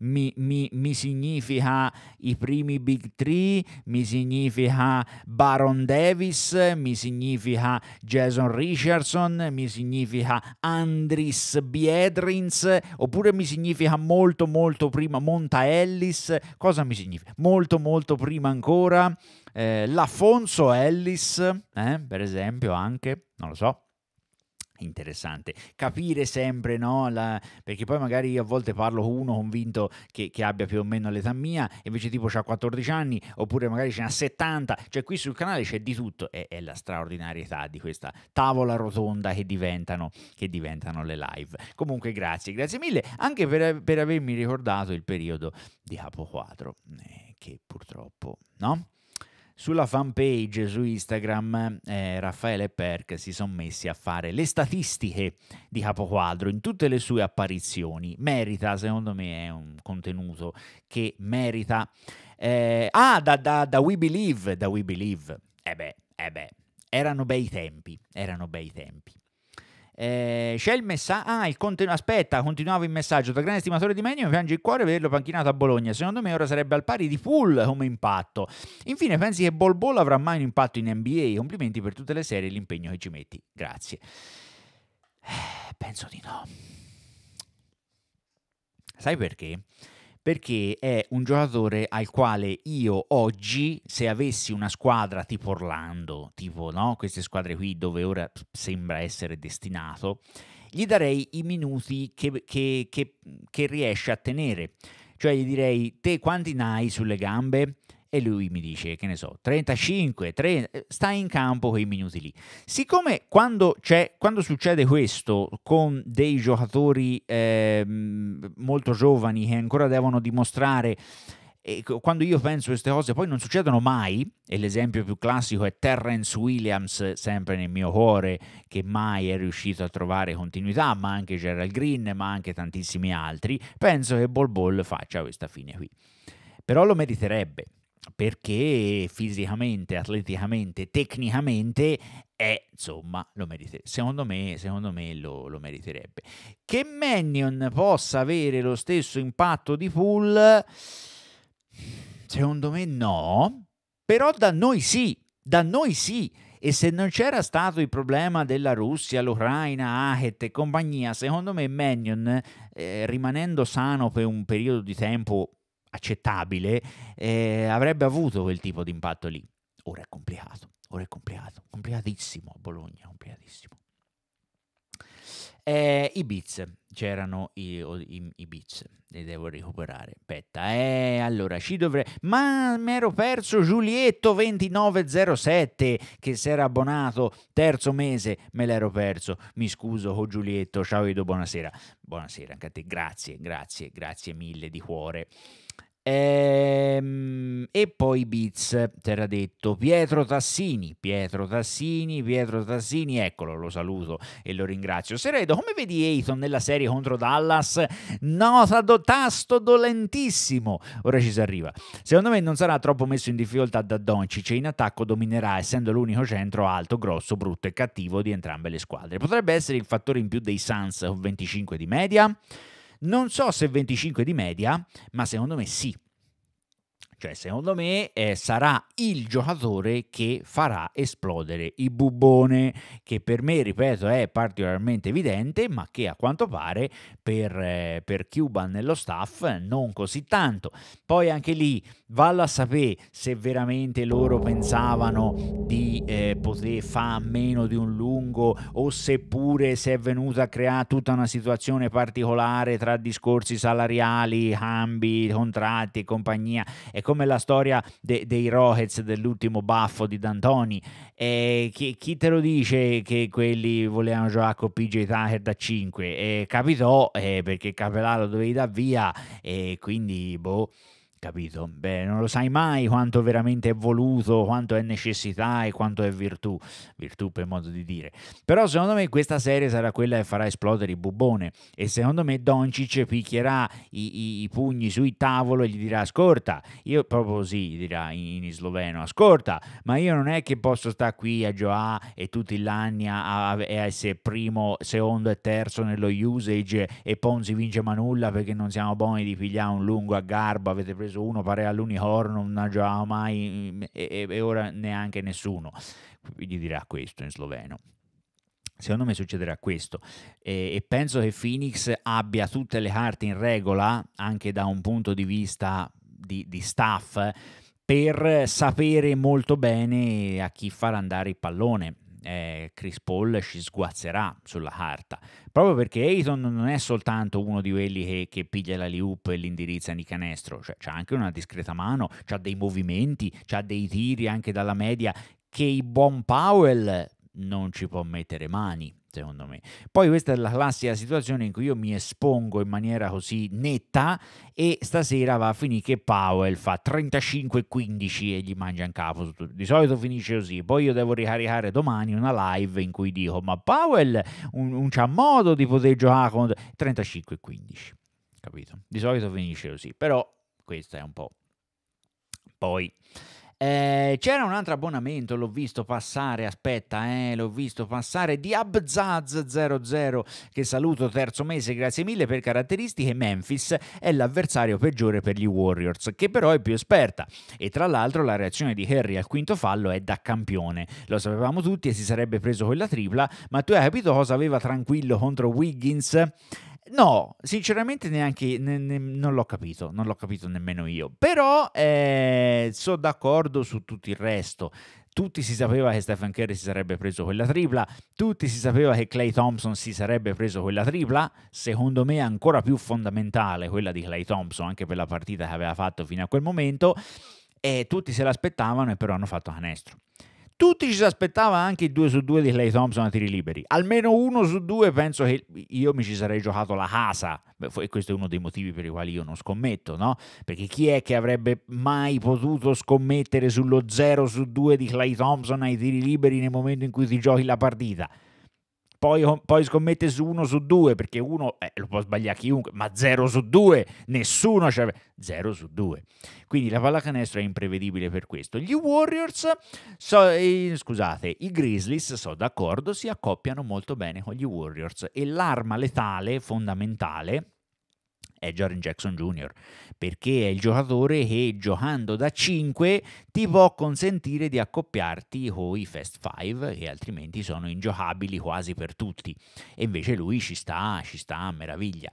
mi, mi, mi significa i primi Big Three, mi significa Baron Davis, mi significa Jason Richardson, mi significa Andris Biedrins, oppure mi significa molto molto prima Monta Ellis, cosa mi significa? Molto molto prima ancora eh, l'Afonso Ellis, eh, per esempio, anche, non lo so, interessante capire sempre no la... perché poi magari io a volte parlo con uno convinto che, che, abbia più o meno l'età mia e invece tipo c'ha 14 anni oppure magari ce n'ha 70 cioè qui sul canale c'è di tutto e è la straordinarietà di questa tavola rotonda che diventano, che diventano le live comunque grazie grazie mille anche per, per avermi ricordato il periodo di Capo 4 eh, che purtroppo no sulla fanpage su Instagram eh, Raffaele Perk si sono messi a fare le statistiche di Capoquadro in tutte le sue apparizioni. Merita, secondo me, è un contenuto che merita. Eh, ah, da, da, da, We Believe, da We Believe. Eh beh, eh beh, erano bei tempi, erano bei tempi. Eh, c'è il messaggio. Ah, il conten- aspetta, continuavo il messaggio. Da grande stimatore di Menu, mi piange il cuore vederlo panchinato a Bologna. Secondo me ora sarebbe al pari di Full come impatto. Infine, pensi che Bol Bol avrà mai un impatto in NBA? Complimenti per tutte le serie e l'impegno che ci metti. Grazie. Eh, penso di no. Sai perché? perché è un giocatore al quale io oggi, se avessi una squadra tipo Orlando, tipo no, queste squadre qui dove ora sembra essere destinato, gli darei i minuti che, che, che, che riesce a tenere. Cioè gli direi, te quanti ne hai sulle gambe? e lui mi dice, che ne so, 35, 30, eh, sta in campo quei minuti lì. Siccome quando, quando succede questo con dei giocatori eh, molto giovani che ancora devono dimostrare e quando io penso queste cose poi non succedono mai, e l'esempio più classico è Terrence Williams, sempre nel mio cuore, che mai è riuscito a trovare continuità, ma anche Gerald Green, ma anche tantissimi altri, penso che Ball Ball faccia questa fine qui. Però lo meriterebbe, perché fisicamente, atleticamente, tecnicamente è, eh, insomma, lo meriterebbe. Secondo me, secondo me lo, lo, meriterebbe. Che Mannion possa avere lo stesso impatto di Pool, secondo me no, però da noi sì, da noi sì. E se non c'era stato il problema della Russia, l'Ucraina, Ahet e compagnia, secondo me Mannion, eh, rimanendo sano per un periodo di tempo accettabile, eh, avrebbe avuto quel tipo di impatto lì. Ora è complicato, ora è complicato, complicatissimo a Bologna, complicatissimo. Eh, I bits, c'erano i, i, i Beats, li devo recuperare, aspetta, eh, allora ci dovrei... Ma mi ero perso Giulietto2907 che si era abbonato terzo mese, me l'ero perso, mi scuso con oh, Giulietto, ciao Edo, buonasera, buonasera anche a te, grazie, grazie, grazie mille di cuore. Ehm, e poi Biz, te terra detto, Pietro Tassini, Pietro Tassini, Pietro Tassini, eccolo, lo saluto e lo ringrazio. Seredo, come vedi Eiton nella serie contro Dallas? Nota do tasto dolentissimo. Ora ci si arriva. Secondo me non sarà troppo messo in difficoltà da Doncic e in attacco dominerà essendo l'unico centro alto, grosso, brutto e cattivo di entrambe le squadre. Potrebbe essere il fattore in più dei Suns con 25 di media. Non so se 25 di media, ma secondo me sì. Cioè, secondo me eh, sarà il giocatore che farà esplodere il bubbone, che per me, ripeto, è particolarmente evidente, ma che a quanto pare per, eh, per Cuban nello staff non così tanto. Poi anche lì vallo a sapere se veramente loro pensavano di eh, poter fare meno di un lungo o seppure se è venuta a creare tutta una situazione particolare tra discorsi salariali, cambi, contratti e compagnia. E com- come la storia de, dei Rockets dell'ultimo baffo di D'Antoni. Eh, chi, chi, te lo dice che quelli volevano giocare con PJ Tucker da 5? Eh, capitò eh, perché Capelà lo dovevi dar via e quindi boh capito? Beh, non lo sai mai quanto veramente è voluto, quanto è necessità e quanto è virtù, virtù per modo di dire. Però secondo me questa serie sarà quella che farà esplodere il bubbone e secondo me Doncic picchierà i, i, i pugni sui tavolo e gli dirà ascolta, io proprio sì, dirà in, in sloveno, ascolta, ma io non è che posso stare qui a Joa e tutti l'anni a, a, essere primo, secondo e terzo nello usage e poi non si vince ma nulla perché non siamo buoni di pigliare un lungo a garbo, avete preso preso uno pare all'unicorno, non ha già mai mm, e, e ora neanche nessuno. Gli dirà questo in sloveno. Secondo me succederà questo e, e, penso che Phoenix abbia tutte le carte in regola, anche da un punto di vista di, di staff, per sapere molto bene a chi far andare il pallone eh, Chris Paul ci sguazzerà sulla carta, proprio perché Ayton non è soltanto uno di quelli che, che piglia la loop e l'indirizza di canestro, cioè c'ha anche una discreta mano, c'ha dei movimenti, c'ha dei tiri anche dalla media che il buon Powell non ci può mettere mani secondo me. Poi questa è la classica situazione in cui io mi espongo in maniera così netta e stasera va a finire che Powell fa 35-15 e gli mangia in capo. Di solito finisce così. Poi io devo ricaricare domani una live in cui dico ma Powell un, un c'ha modo di poter giocare con 35-15. Capito? Di solito finisce così, però questa è un po'... Poi eh, c'era un altro abbonamento, l'ho visto passare, aspetta, eh, l'ho visto passare, di Abzaz00, che saluto terzo mese, grazie mille per caratteristiche, Memphis è l'avversario peggiore per gli Warriors, che però è più esperta. E tra l'altro la reazione di Harry al quinto fallo è da campione. Lo sapevamo tutti e si sarebbe preso quella tripla, ma tu hai capito cosa aveva tranquillo contro Wiggins? No, sinceramente neanche ne, ne, non l'ho capito, non l'ho capito nemmeno io. Però eh, sono d'accordo su tutto il resto. Tutti si sapeva che Stephen Curry si sarebbe preso quella tripla, tutti si sapeva che Clay Thompson si sarebbe preso quella tripla, secondo me ancora più fondamentale quella di Clay Thompson anche per la partita che aveva fatto fino a quel momento, e tutti se l'aspettavano e però hanno fatto canestro. Tutti ci si aspettava anche il 2 su 2 di Clay Thompson a tiri liberi. Almeno uno su due penso che io mi ci sarei giocato la casa. E questo è uno dei motivi per i quali io non scommetto, no? Perché chi è che avrebbe mai potuto scommettere sullo 0 su 2 di Clay Thompson ai tiri liberi nel momento in cui ti giochi la partita? poi, poi scommette su uno su due, perché uno eh, lo può sbagliare chiunque, ma zero su due, nessuno c'è Zero su due. Quindi la pallacanestro è imprevedibile per questo. Gli Warriors, so, eh, scusate, i Grizzlies, sono d'accordo, si accoppiano molto bene con gli Warriors e l'arma letale fondamentale è Jaren Jackson Jr., perché è il giocatore che giocando da 5 ti può consentire di accoppiarti con i Fast 5 che altrimenti sono ingiocabili quasi per tutti e invece lui ci sta, ci sta a meraviglia.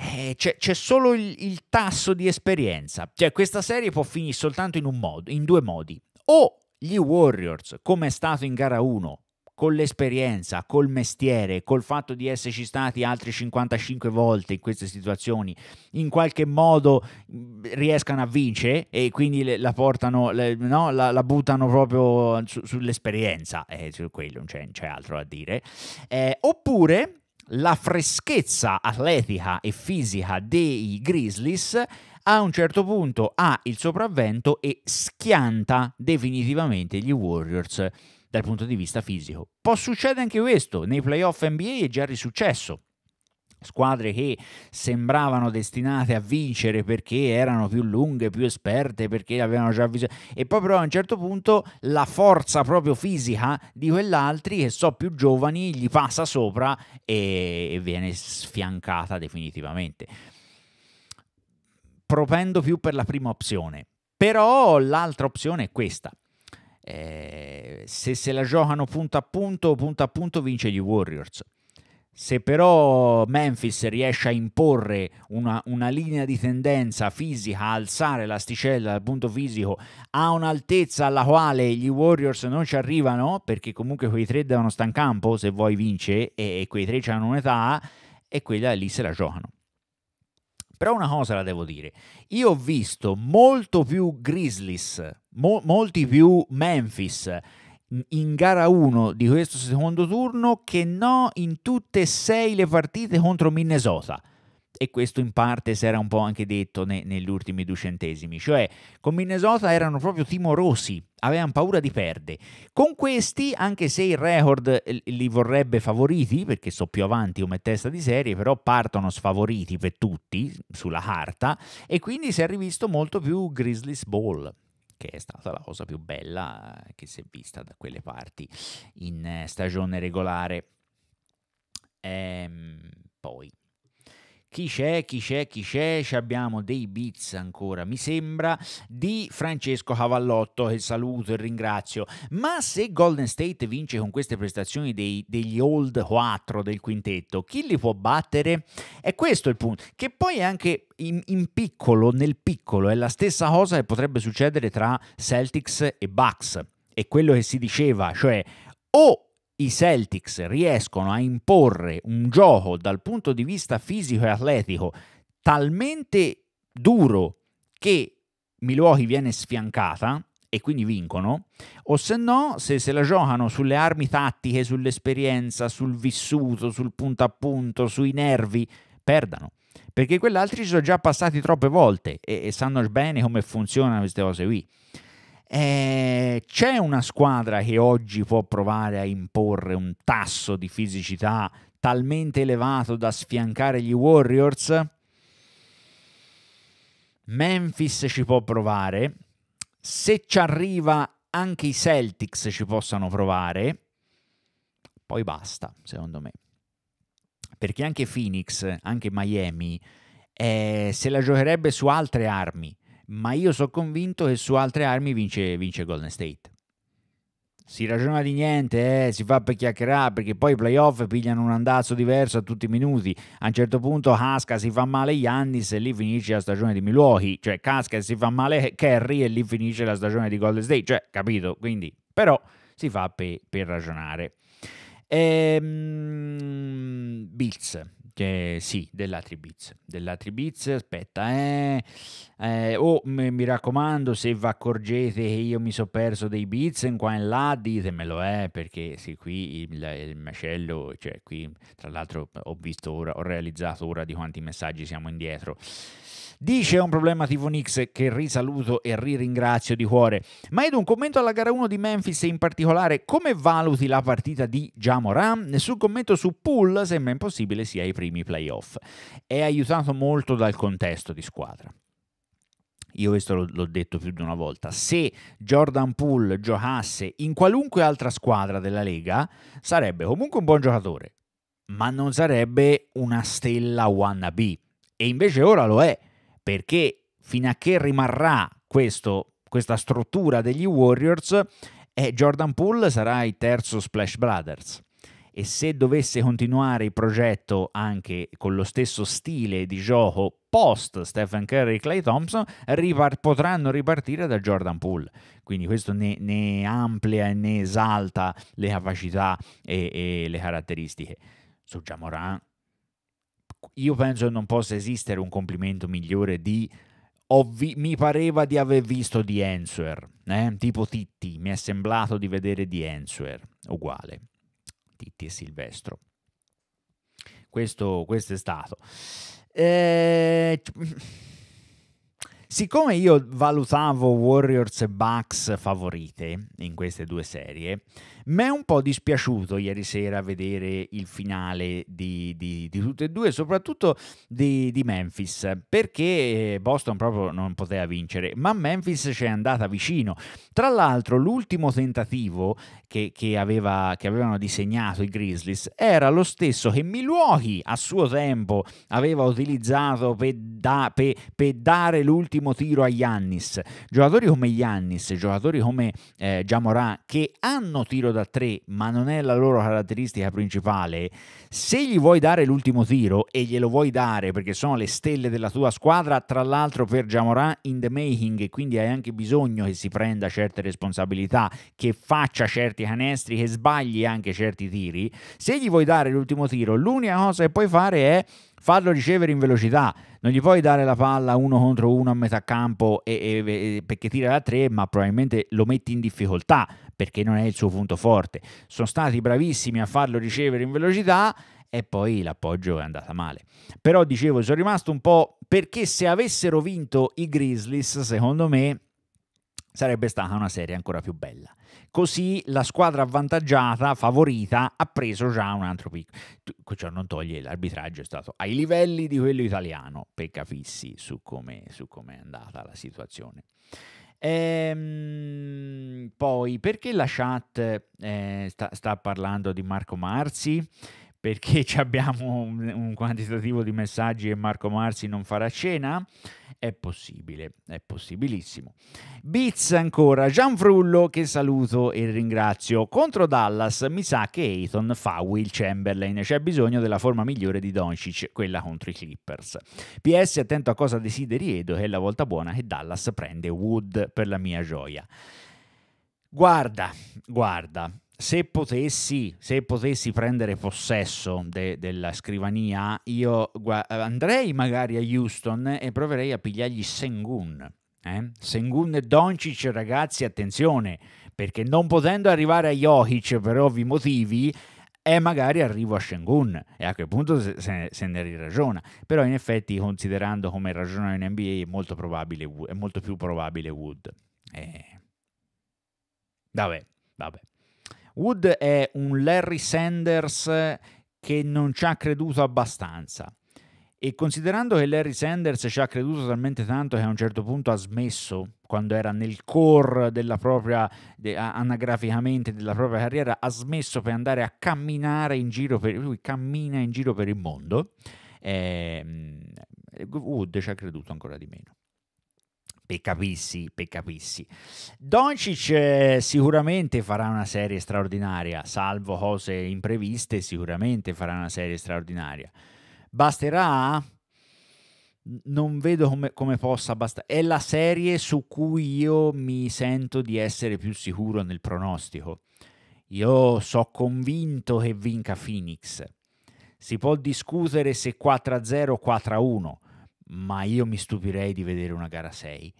Eh, c'è, c'è, solo il, il, tasso di esperienza, cioè questa serie può finire soltanto in, modo, in due modi, o gli Warriors, come è stato in gara 1, con l'esperienza, col mestiere, col fatto di esserci stati altre 55 volte in queste situazioni, in qualche modo riescano a vincere e quindi la portano, no? la, la, buttano proprio su, sull'esperienza, eh, su quello non c'è, c'è altro da dire. Eh, oppure la freschezza atletica e fisica dei Grizzlies a un certo punto ha il sopravvento e schianta definitivamente gli Warriors dal punto di vista fisico. Può succedere anche questo, nei playoff NBA è già risuccesso squadre che sembravano destinate a vincere perché erano più lunghe, più esperte, perché avevano già visto e poi però a un certo punto la forza proprio fisica di quell'altri che so più giovani gli passa sopra e viene sfiancata definitivamente. Propendo più per la prima opzione, però l'altra opzione è questa eh, se se la giocano punto a punto, punto a punto vince gli Warriors. Se però Memphis riesce a imporre una, una, linea di tendenza fisica, a alzare l'asticella dal punto fisico a un'altezza alla quale gli Warriors non ci arrivano, perché comunque quei tre devono stare in campo se vuoi vince e, e quei tre hanno un'età, e quella lì se la giocano. Però una cosa la devo dire, io ho visto molto più Grizzlies, mo- molti più Memphis in gara 1 di questo secondo turno che no in tutte e sei le partite contro Minnesota e questo in parte si era un po' anche detto ne, negli ultimi due centesimi, cioè con Minnesota erano proprio timorosi, avevano paura di perdere. Con questi, anche se il record eh, li vorrebbe favoriti, perché sono più avanti come testa di serie, però partono sfavoriti per tutti sulla carta e quindi si è rivisto molto più Grizzlies Ball che è stata la cosa più bella eh, che si è vista da quelle parti in eh, stagione regolare. Ehm, poi chi c'è, chi c'è, chi c'è, Ci abbiamo dei beats ancora, mi sembra, di Francesco Cavallotto che saluto e ringrazio. Ma se Golden State vince con queste prestazioni dei, degli Old 4 del quintetto, chi li può battere? È questo il punto, che poi è anche in, in, piccolo, nel piccolo, è la stessa cosa che potrebbe succedere tra Celtics e Bucks. È quello che si diceva, cioè o i Celtics riescono a imporre un gioco dal punto di vista fisico e atletico talmente duro che Milwaukee viene sfiancata e quindi vincono, o se no, se se la giocano sulle armi tattiche, sull'esperienza, sul vissuto, sul punto a punto, sui nervi, perdano. Perché quell'altro ci sono già passati troppe volte e, e sanno bene come funzionano queste cose qui. Eh, c'è una squadra che oggi può provare a imporre un tasso di fisicità talmente elevato da sfiancare gli Warriors? Memphis ci può provare. Se ci arriva anche i Celtics ci possano provare. Poi basta, secondo me. Perché anche Phoenix, anche Miami, eh, se la giocherebbe su altre armi ma io sono convinto che su altre armi vince, vince Golden State. Si ragiona di niente, eh? si fa per chiacchierare perché poi i playoff pigliano un andazzo diverso a tutti i minuti. A un certo punto Casca si fa male Yannis e lì finisce la stagione di Milwaukee, cioè Casca si fa male Kerry e lì finisce la stagione di Golden State, cioè capito? Quindi però si fa per, per ragionare. Ehm, Bills che, sì, dell'Atribiz. Tribiz, aspetta, eh, eh oh, mi raccomando, se vi accorgete che io mi sono perso dei bits in qua e in là, ditemelo, eh, perché sì, qui il, il, macello, cioè qui, tra l'altro ho visto ora, ho realizzato ora di quanti messaggi siamo indietro. Dice è un problema Tifo Nix che risaluto e riringrazio di cuore. Ma ed un commento alla gara 1 di Memphis e in particolare, come valuti la partita di Jamoran? Nessun commento su Pool sembra impossibile sia ai primi playoff. È aiutato molto dal contesto di squadra. Io questo l'ho detto più di una volta. Se Jordan Poole giocasse in qualunque altra squadra della Lega, sarebbe comunque un buon giocatore, ma non sarebbe una stella wannabe. E invece ora lo è perché fino a che rimarrà questo, questa struttura degli Warriors, eh, Jordan Poole sarà il terzo Splash Brothers. E se dovesse continuare il progetto anche con lo stesso stile di gioco post Stephen Curry e Clay Thompson, ripar potranno ripartire da Jordan Poole. Quindi questo ne, ne amplia e ne esalta le capacità e, e le caratteristiche. Su Jamoran io penso che non possa esistere un complimento migliore di vi, mi pareva di aver visto The Answer, eh? tipo Titti, mi è sembrato di vedere The Answer, uguale, Titti e Silvestro. Questo, questo è stato. Eh, siccome io valutavo Warriors e Bucks favorite in queste due serie, mi è un po' dispiaciuto ieri sera vedere il finale di, di, di tutte e due, soprattutto di, di, Memphis, perché eh, Boston proprio non poteva vincere, ma Memphis ci è andata vicino. Tra l'altro l'ultimo tentativo che, che, aveva, che avevano disegnato i Grizzlies era lo stesso che Milwaukee a suo tempo aveva utilizzato per, da, per, per dare l'ultimo tiro a Yannis. Giocatori come Yannis, giocatori come eh, Giamorà, che hanno tiro da da tre, ma non è la loro caratteristica principale, se gli vuoi dare l'ultimo tiro e glielo vuoi dare perché sono le stelle della tua squadra, tra l'altro per Jamoran in the making e quindi hai anche bisogno che si prenda certe responsabilità, che faccia certi canestri, che sbagli anche certi tiri, se gli vuoi dare l'ultimo tiro, l'unica cosa che puoi fare è farlo ricevere in velocità, non gli puoi dare la palla uno contro uno a metà campo e, e, e, perché tira da tre, ma probabilmente lo metti in difficoltà perché non è il suo punto forte. Sono stati bravissimi a farlo ricevere in velocità e poi l'appoggio è andata male. Però dicevo, sono rimasto un po' perché se avessero vinto i Grizzlies, secondo me sarebbe stata una serie ancora più bella. Così la squadra avvantaggiata, favorita, ha preso già un altro picco. Ciò cioè, non toglie l'arbitraggio, è stato ai livelli di quello italiano, pecca fissi su come è andata la situazione. Ehm, poi perché la chat eh, sta, sta parlando di Marco Marzi? perché abbiamo un, un, quantitativo di messaggi e Marco Marsi non farà cena? È possibile, è possibilissimo. Biz ancora, Gianfrullo che saluto e ringrazio. Contro Dallas mi sa che Eaton fa Will Chamberlain, c'è bisogno della forma migliore di Doncic, quella contro i Clippers. PS attento a cosa desideri Edo, è la volta buona che Dallas prende Wood per la mia gioia. Guarda, guarda, se potessi, se potessi, prendere possesso de, della scrivania, io andrei magari a Houston e proverei a pigliargli Sengun. Eh? Sengun e Doncic, ragazzi, attenzione, perché non potendo arrivare a Jokic per ovvi motivi, e eh, magari arrivo a Sengun. E a quel punto se, se, se, ne riragiona. Però in effetti, considerando come ragionano in NBA, è molto, probabile, è molto più probabile Wood. Eh. Vabbè, vabbè. Wood è un Larry Sanders eh, che non ci ha creduto abbastanza. E considerando che Larry Sanders ci ha creduto talmente tanto che a un certo punto ha smesso, quando era nel core della propria, de, anagraficamente della propria carriera, ha smesso per andare a camminare in giro per, lui cammina in giro per il mondo, eh, Wood ci ha creduto ancora di meno per capissi, per capissi. Doncic eh, sicuramente farà una serie straordinaria, salvo cose impreviste, sicuramente farà una serie straordinaria. Basterà? Non vedo come, come possa bastare. È la serie su cui io mi sento di essere più sicuro nel pronostico. Io sono convinto che vinca Phoenix. Si può discutere se 4-0 o 4-1 ma io mi stupirei di vedere una gara 6.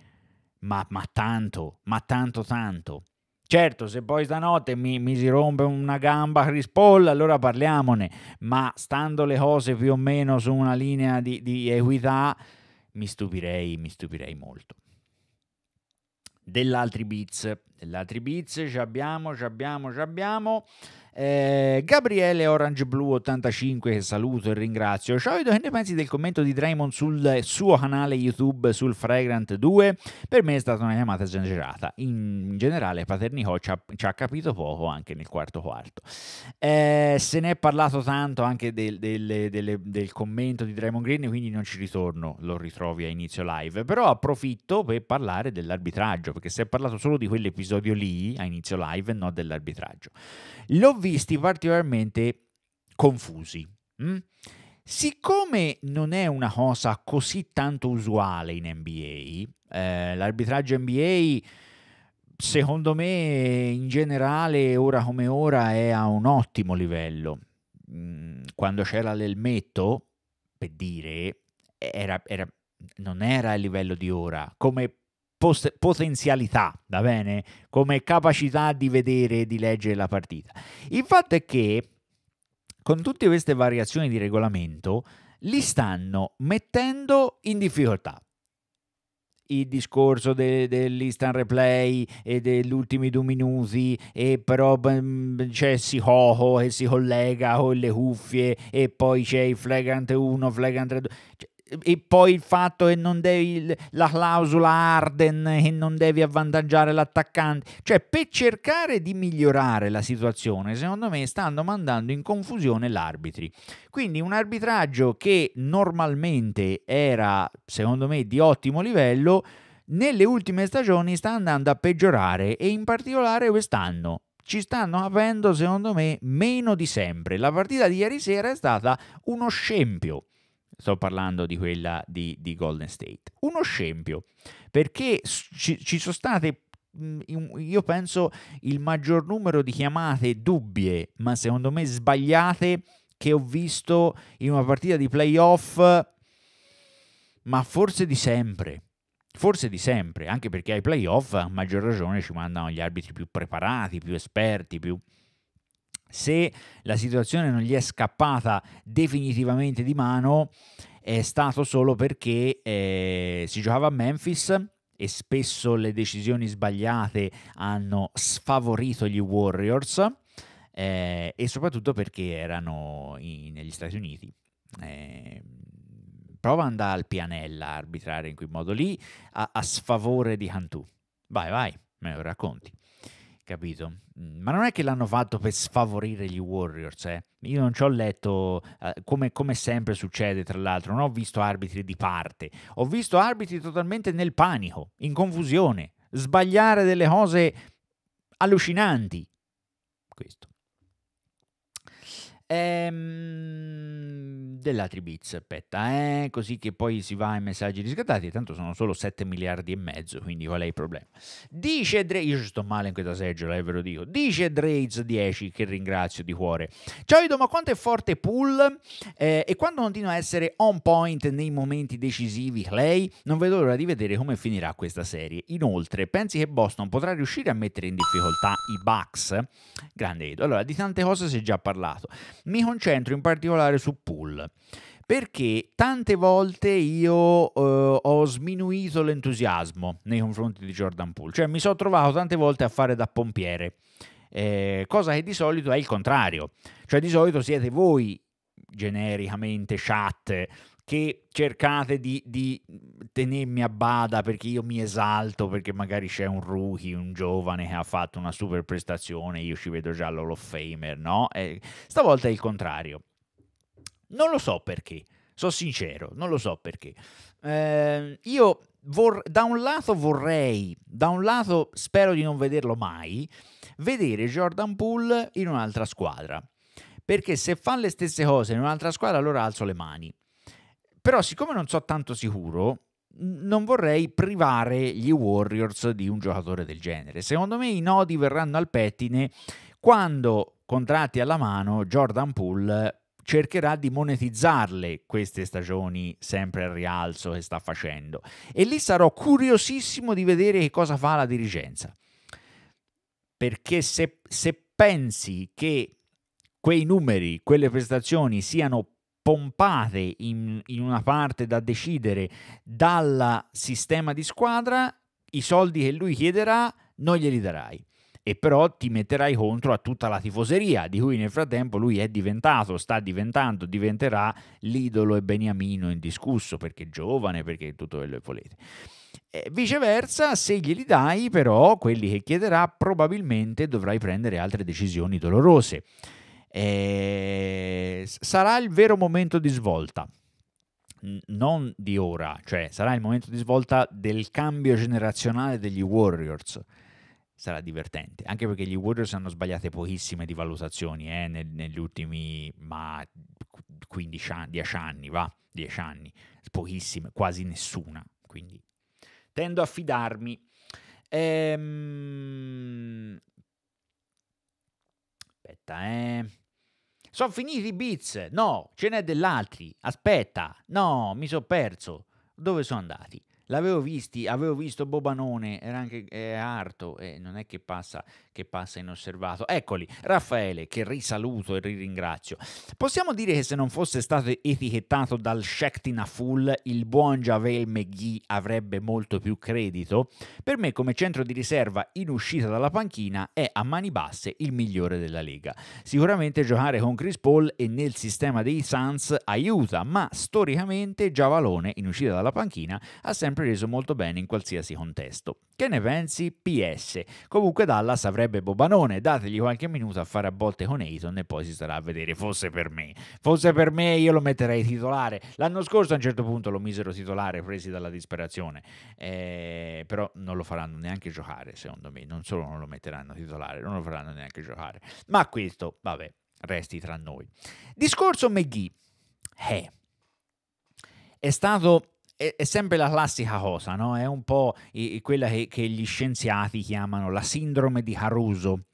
Ma, ma tanto, ma tanto, tanto. Certo, se poi stanotte mi, mi, si rompe una gamba a rispolla, allora parliamone, ma stando le cose più o meno su una linea di, di equità, mi stupirei, mi stupirei molto. Dell'altri bits, dell'altri bits, ci abbiamo, ci abbiamo, ci abbiamo. Eh, Gabriele Orange Blue 85 saluto e ringrazio. Ciao che ne pensi del commento di Draymond sul suo canale YouTube sul Fragrant 2? Per me è stata una chiamata esagerata. In generale Paternico ci ha, ci ha capito poco anche nel quarto quarto. Eh, se ne è parlato tanto anche del, del, del, del, commento di Draymond Green, quindi non ci ritorno, lo ritrovi a inizio live. Però approfitto per parlare dell'arbitraggio, perché si è parlato solo di quell'episodio lì a inizio live e non dell'arbitraggio. L'ho visto visti particolarmente confusi. Mm? Siccome non è una cosa così tanto usuale in NBA, eh, l'arbitraggio NBA secondo me in generale ora come ora è a un ottimo livello. Mm, quando c'era l'elmetto, per dire, era, era, non era a livello di ora, come post- potenzialità, va bene? Come capacità di vedere e di leggere la partita. Il fatto è che con tutte queste variazioni di regolamento li stanno mettendo in difficoltà il discorso de, dell'instant replay e degli ultimi due minuti e però mm, c'è Sihoho e si collega con le cuffie e poi c'è il flagrant 1, flagrant 2 cioè, e poi il fatto che non devi la clausola Arden e non devi avvantaggiare l'attaccante cioè per cercare di migliorare la situazione secondo me stanno mandando in confusione l'arbitri quindi un arbitraggio che normalmente era secondo me di ottimo livello nelle ultime stagioni sta andando a peggiorare e in particolare quest'anno ci stanno avendo secondo me meno di sempre la partita di ieri sera è stata uno scempio Sto parlando di quella di, di Golden State. Uno scempio, perché ci, ci sono state mhmm, io penso il maggior numero di chiamate dubbie, ma secondo me sbagliate, che ho visto in una partita di playoff, ma forse di sempre. Forse di sempre, anche perché ai playoff a maggior ragione ci mandano gli arbitri più preparati, più esperti, più se la situazione non gli è scappata definitivamente di mano è stato solo perché eh, si giocava a Memphis e spesso le decisioni sbagliate hanno sfavorito gli Warriors eh, e soprattutto perché erano in, negli Stati Uniti. Eh, prova ad andare al pianella a arbitrare in quel modo lì a, a sfavore di Cantù. Vai, vai, me lo racconti capito? Mm, ma non è che l'hanno fatto per sfavorire gli Warriors, eh? Io non ci ho letto, eh, come, come, sempre succede tra l'altro, non ho visto arbitri di parte, ho visto arbitri totalmente nel panico, in confusione, sbagliare delle cose allucinanti. Questo. Ehm, della Tribiz, aspetta, eh, così che poi si va ai messaggi riscattati, tanto sono solo 7 miliardi e mezzo, quindi qual è il problema? Dice Drake, io ci sto male in questa seggiola, eh, ve lo dico, dice Draze 10, che ringrazio di cuore. Ciao Ido, ma quanto è forte Pool eh, e quando continua a essere on point nei momenti decisivi Clay? Non vedo l'ora di vedere come finirà questa serie. Inoltre, pensi che Boston potrà riuscire a mettere in difficoltà i Bucks? Grande Edo, allora di tante cose si è già parlato mi concentro in particolare su pull perché tante volte io eh, ho sminuito l'entusiasmo nei confronti di Jordan Poole, cioè mi sono trovato tante volte a fare da pompiere, eh, cosa che di solito è il contrario, cioè di solito siete voi genericamente chat che cercate di, di, tenermi a bada perché io mi esalto, perché magari c'è un rookie, un giovane che ha fatto una super prestazione, io ci vedo già l'Hall of Famer, no? E stavolta è il contrario. Non lo so perché, sono sincero, non lo so perché. Eh, io vor- da un lato vorrei, da un lato spero di non vederlo mai, vedere Jordan Poole in un'altra squadra. Perché se fa le stesse cose in un'altra squadra allora alzo le mani. Però siccome non so tanto sicuro, non vorrei privare gli Warriors di un giocatore del genere. Secondo me i nodi verranno al pettine quando, contratti alla mano, Jordan Poole cercherà di monetizzarle queste stagioni sempre al rialzo che sta facendo. E lì sarò curiosissimo di vedere che cosa fa la dirigenza. Perché se, se pensi che quei numeri, quelle prestazioni siano pompate in, in una parte da decidere dal sistema di squadra, i soldi che lui chiederà non glieli darai e però ti metterai contro a tutta la tifoseria, di cui nel frattempo lui è diventato, sta diventando, diventerà l'idolo e beniamino indiscusso, perché è giovane, perché è tutto quello che volete. E eh, viceversa, se glieli dai, però, quelli che chiederà, probabilmente dovrai prendere altre decisioni dolorose eh, sarà il vero momento di svolta. Non di ora, cioè sarà il momento di svolta del cambio generazionale degli Warriors sarà divertente, anche perché gli Warriors hanno sbagliato pochissime di valutazioni eh, neg- negli ultimi ma, 15 anni, 10 anni, va, 10 anni, pochissime, quasi nessuna, quindi tendo a fidarmi. Ehm, aspetta, eh. Sono finiti i bits. No, ce n'è dell'altri. Aspetta. No, mi sono perso. Dove sono andati? L'avevo visti, avevo visto Bobanone, era anche eh, Arto, e eh, non è che passa che passa inosservato. Eccoli, Raffaele, che risaluto e riringrazio. Possiamo dire che se non fosse stato etichettato dal Shektina Full, il buon Javel McGee avrebbe molto più credito? Per me, come centro di riserva in uscita dalla panchina, è a mani basse il migliore della Lega. Sicuramente giocare con Chris Paul e nel sistema dei Suns aiuta, ma storicamente Giavalone, in uscita dalla panchina, ha sempre reso molto bene in qualsiasi contesto. Che ne pensi? PS. Comunque Dallas avrebbe direbbe Bobanone, dategli qualche minuto a fare a botte con Ayton e poi si starà a vedere, fosse per me. Fosse per me io lo metterei titolare. L'anno scorso a un certo punto lo misero titolare presi dalla disperazione, eh, però non lo faranno neanche giocare secondo me, non solo non lo metteranno titolare, non lo faranno neanche giocare. Ma questo, vabbè, resti tra noi. Discorso McGee. Eh, è stato è, è, sempre la classica cosa, no? È un po' quella che, che gli scienziati chiamano la sindrome di Caruso.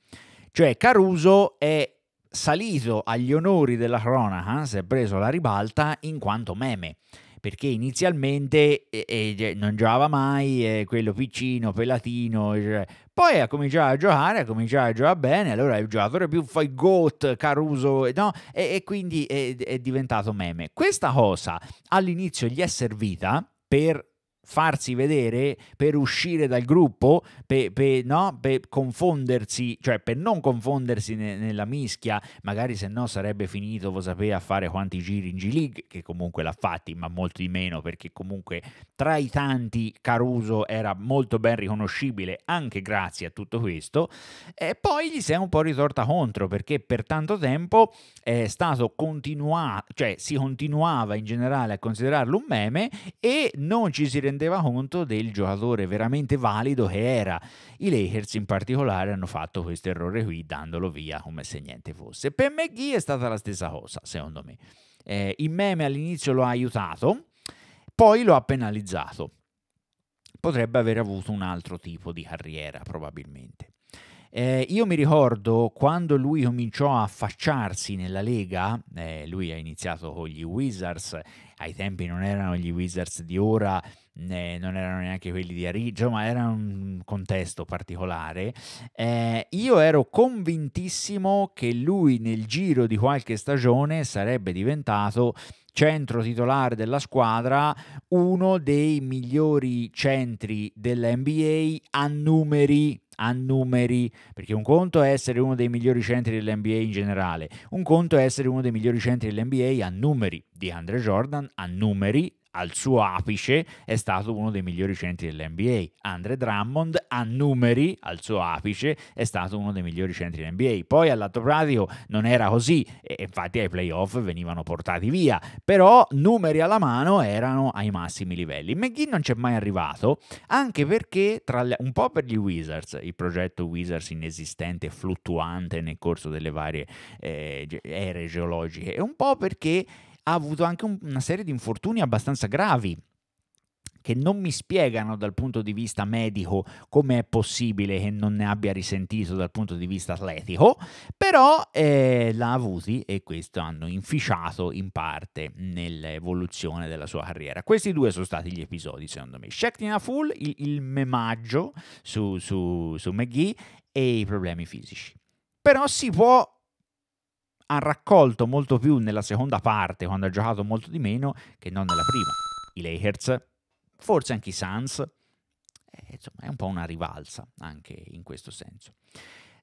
Cioè Caruso è salito agli onori della cronaca, si è preso la ribalta in quanto meme perché inizialmente eh, non giocava mai, eh, quello piccino, pelatino, eh, poi ha cominciato a giocare, ha cominciato a giocare bene, allora è il giocatore più fai goat, Caruso, no? e, e quindi è, è diventato meme. Questa cosa all'inizio gli è servita per farsi vedere, per uscire dal gruppo, per, per, no? per confondersi, cioè per non confondersi ne, nella mischia, magari se no sarebbe finito, lo sapeva, a fare quanti giri in G-League, che comunque l'ha fatti, ma molto di meno, perché comunque tra i tanti Caruso era molto ben riconoscibile, anche grazie a tutto questo, e poi gli si è un po' ritorta contro, perché per tanto tempo è stato continuato, cioè si continuava in generale a considerarlo un meme e non ci si rendeva rendeva conto del giocatore veramente valido che era. I Lakers in particolare hanno fatto questo errore qui dandolo via come se niente fosse. Per McGee è stata la stessa cosa, secondo me. Eh, il meme all'inizio lo ha aiutato, poi lo ha penalizzato. Potrebbe aver avuto un altro tipo di carriera, probabilmente. Eh, io mi ricordo quando lui cominciò a affacciarsi nella Lega, eh, lui ha iniziato con gli Wizards, ai tempi non erano gli Wizards di ora, eh, non erano neanche quelli di Arigio, ma era un contesto particolare. Eh, io ero convintissimo che lui nel giro di qualche stagione sarebbe diventato centro titolare della squadra, uno dei migliori centri dell'NBA a numeri a numeri, perché un conto è essere uno dei migliori centri dell'NBA in generale, un conto è essere uno dei migliori centri dell'NBA a numeri, di Andre Jordan a numeri al suo apice è stato uno dei migliori centri dell'NBA. Andre Drummond a numeri al suo apice è stato uno dei migliori centri dell'NBA. Poi al lato pratico non era così, e infatti ai playoff venivano portati via, però numeri alla mano erano ai massimi livelli. McGee non c'è mai arrivato, anche perché le... un po' per gli Wizards, il progetto Wizards inesistente e fluttuante nel corso delle varie eh, ere geologiche, e un po' perché ha avuto anche un, una serie di infortuni abbastanza gravi che non mi spiegano dal punto di vista medico come è possibile che non ne abbia risentito dal punto di vista atletico, però eh, l'ha avuti e questo hanno inficiato in parte nell'evoluzione della sua carriera. Questi due sono stati gli episodi secondo me. Shektina Full, il, il memaggio su, su, su McGee e i problemi fisici. Però si può ha raccolto molto più nella seconda parte, quando ha giocato molto di meno, che non nella prima. I Lakers, forse anche i Suns, eh, insomma è un po' una rivalsa anche in questo senso.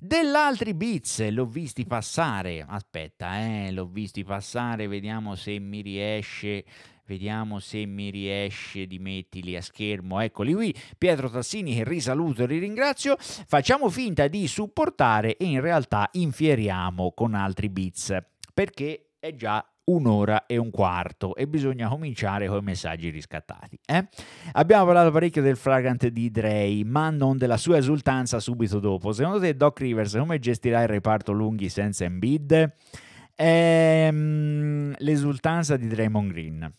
Dell'altri Beats l'ho visti passare, aspetta, eh, l'ho visti passare, vediamo se mi riesce Vediamo se mi riesce di metterli a schermo. Eccoli qui, Pietro Tassini che risaluto e ringrazio. Facciamo finta di supportare e in realtà infieriamo con altri bits perché è già un'ora e un quarto e bisogna cominciare con i messaggi riscattati. Eh? Abbiamo parlato parecchio del fragrant di Drey, ma non della sua esultanza subito dopo. Secondo te Doc Rivers come gestirà il reparto lunghi senza Embiid? Ehm, l'esultanza di Draymond Green.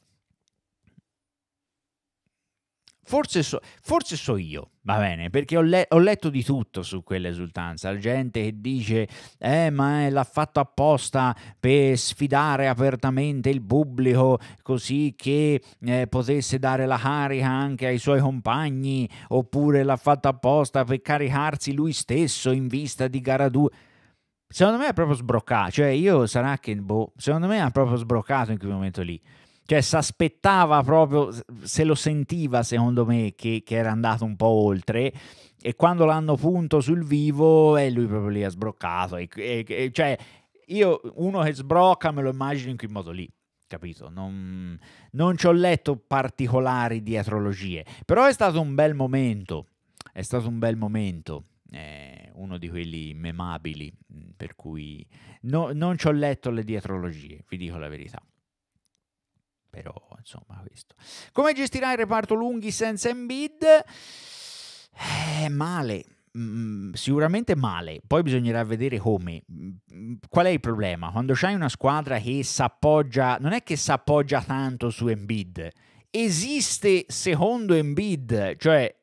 Forse so, forse so, io, va bene, perché ho, le, ho letto di tutto su quell'esultanza. gente che dice, eh, ma l'ha fatto apposta per sfidare apertamente il pubblico così che eh, potesse dare la carica anche ai suoi compagni, oppure l'ha fatto apposta per caricarsi lui stesso in vista di gara 2. Secondo me ha proprio sbroccato, cioè io sarà che, boh, secondo me ha proprio sbroccato in quel momento lì cioè aspettava proprio, se lo sentiva secondo me che, che era andato un po' oltre e quando l'hanno punto sul vivo e eh, lui proprio lì ha sbroccato, e, e, e, cioè io uno che sbrocca me lo immagino in quel modo lì. Capito? Non, non ci ho letto particolari dietrologie, però è stato un bel momento. È stato un bel momento eh, uno di quelli memabili, mm, per cui no, non ci ho letto le dietrologie, vi dico la verità però insomma questo. Come gestirà il reparto lunghi senza Embiid? Eh, male. Mm, sicuramente male, poi bisognerà vedere come. Mm, qual è il problema? Quando c'hai una squadra che s'appoggia, non è che s'appoggia tanto su Embiid, esiste secondo Embiid, cioè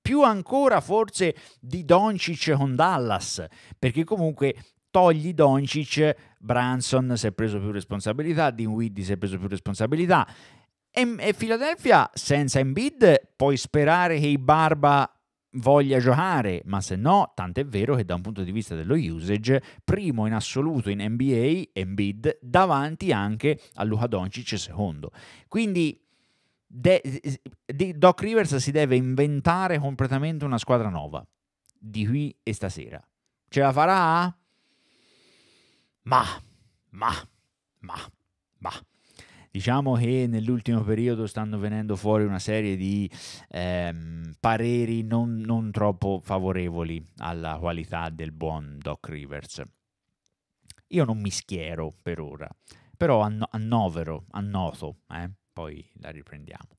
più ancora forse di Doncic con Dallas, perché comunque togli Doncic, Branson si è preso più responsabilità, Dean Dinwiddie si è preso più responsabilità e, e Philadelphia senza Embiid puoi sperare che i Barba voglia giocare, ma se no, tant'è vero che da un punto di vista dello usage, primo in assoluto in NBA, Embiid, davanti anche a Luka Doncic secondo. Quindi De, de, Doc Rivers si deve inventare completamente una squadra nuova di qui e stasera. Ce la farà? Ma, ma, ma, ma. Diciamo che nell'ultimo periodo stanno venendo fuori una serie di ehm, pareri non, non troppo favorevoli alla qualità del buon Doc Rivers. Io non mi schiero per ora, però anno- annovero, annoto, eh? poi la riprendiamo.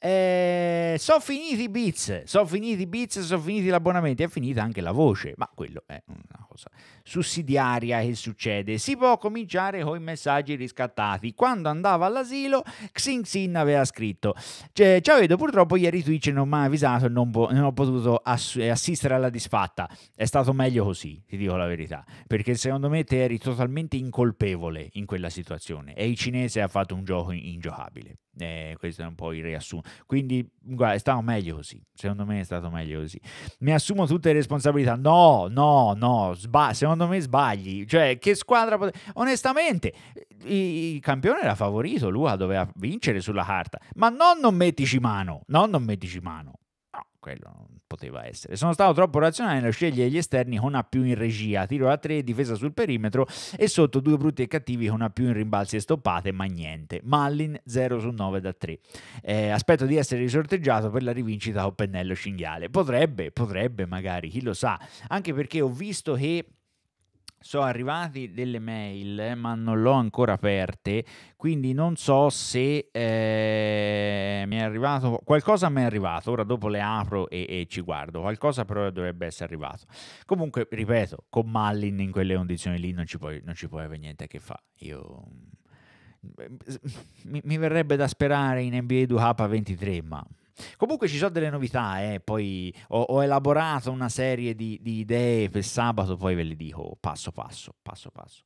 Eh, sono finiti i beats, sono finiti i beats, sono finiti gli abbonamenti, è finita anche la voce, ma quello è una cosa sussidiaria che succede. Si può cominciare con i messaggi riscattati. Quando andava all'asilo, Xin Xin aveva scritto: cioè, Ciao vedo, purtroppo ieri Twitch non mi ha avvisato e non, non, ho potuto ass assistere alla disfatta. È stato meglio così, ti dico la verità, perché secondo me te eri totalmente incolpevole in quella situazione e il cinese ha fatto un gioco ingiocabile. Eh, questo è un po' il riassunto. Quindi, guarda, è stato meglio così. Secondo me è stato meglio così. Mi assumo tutte le responsabilità. No, no, no. Sba- secondo secondo me sbagli. Cioè, che squadra... Pot- Onestamente, il campione era favorito, Lua doveva vincere sulla carta. Ma non non mettici mano, non non mettici mano. No, quello non poteva essere. Sono stato troppo razionale nello scegliere gli esterni con A più in regia, tiro a 3, difesa sul perimetro e sotto due brutti e cattivi con A più in rimbalzi e stoppate, ma niente. Mallin 0 su 9 da 3. Eh, aspetto di essere risorteggiato per la rivincita o pennello cinghiale. Potrebbe, potrebbe magari, chi lo sa, anche perché ho visto che sono arrivati delle mail, ma non l'ho ancora aperte, quindi non so se eh, mi è arrivato qualcosa mi è arrivato, ora dopo le apro e, e, ci guardo, qualcosa però dovrebbe essere arrivato. Comunque, ripeto, con Mallin in quelle condizioni lì non ci puoi, non ci puoi avere niente a che fare. Io mm, mi, mi verrebbe da sperare in NBA 2K23, ma Comunque ci sono delle novità, eh, poi ho, ho, elaborato una serie di, di, idee per sabato, poi ve le dico passo passo, passo passo.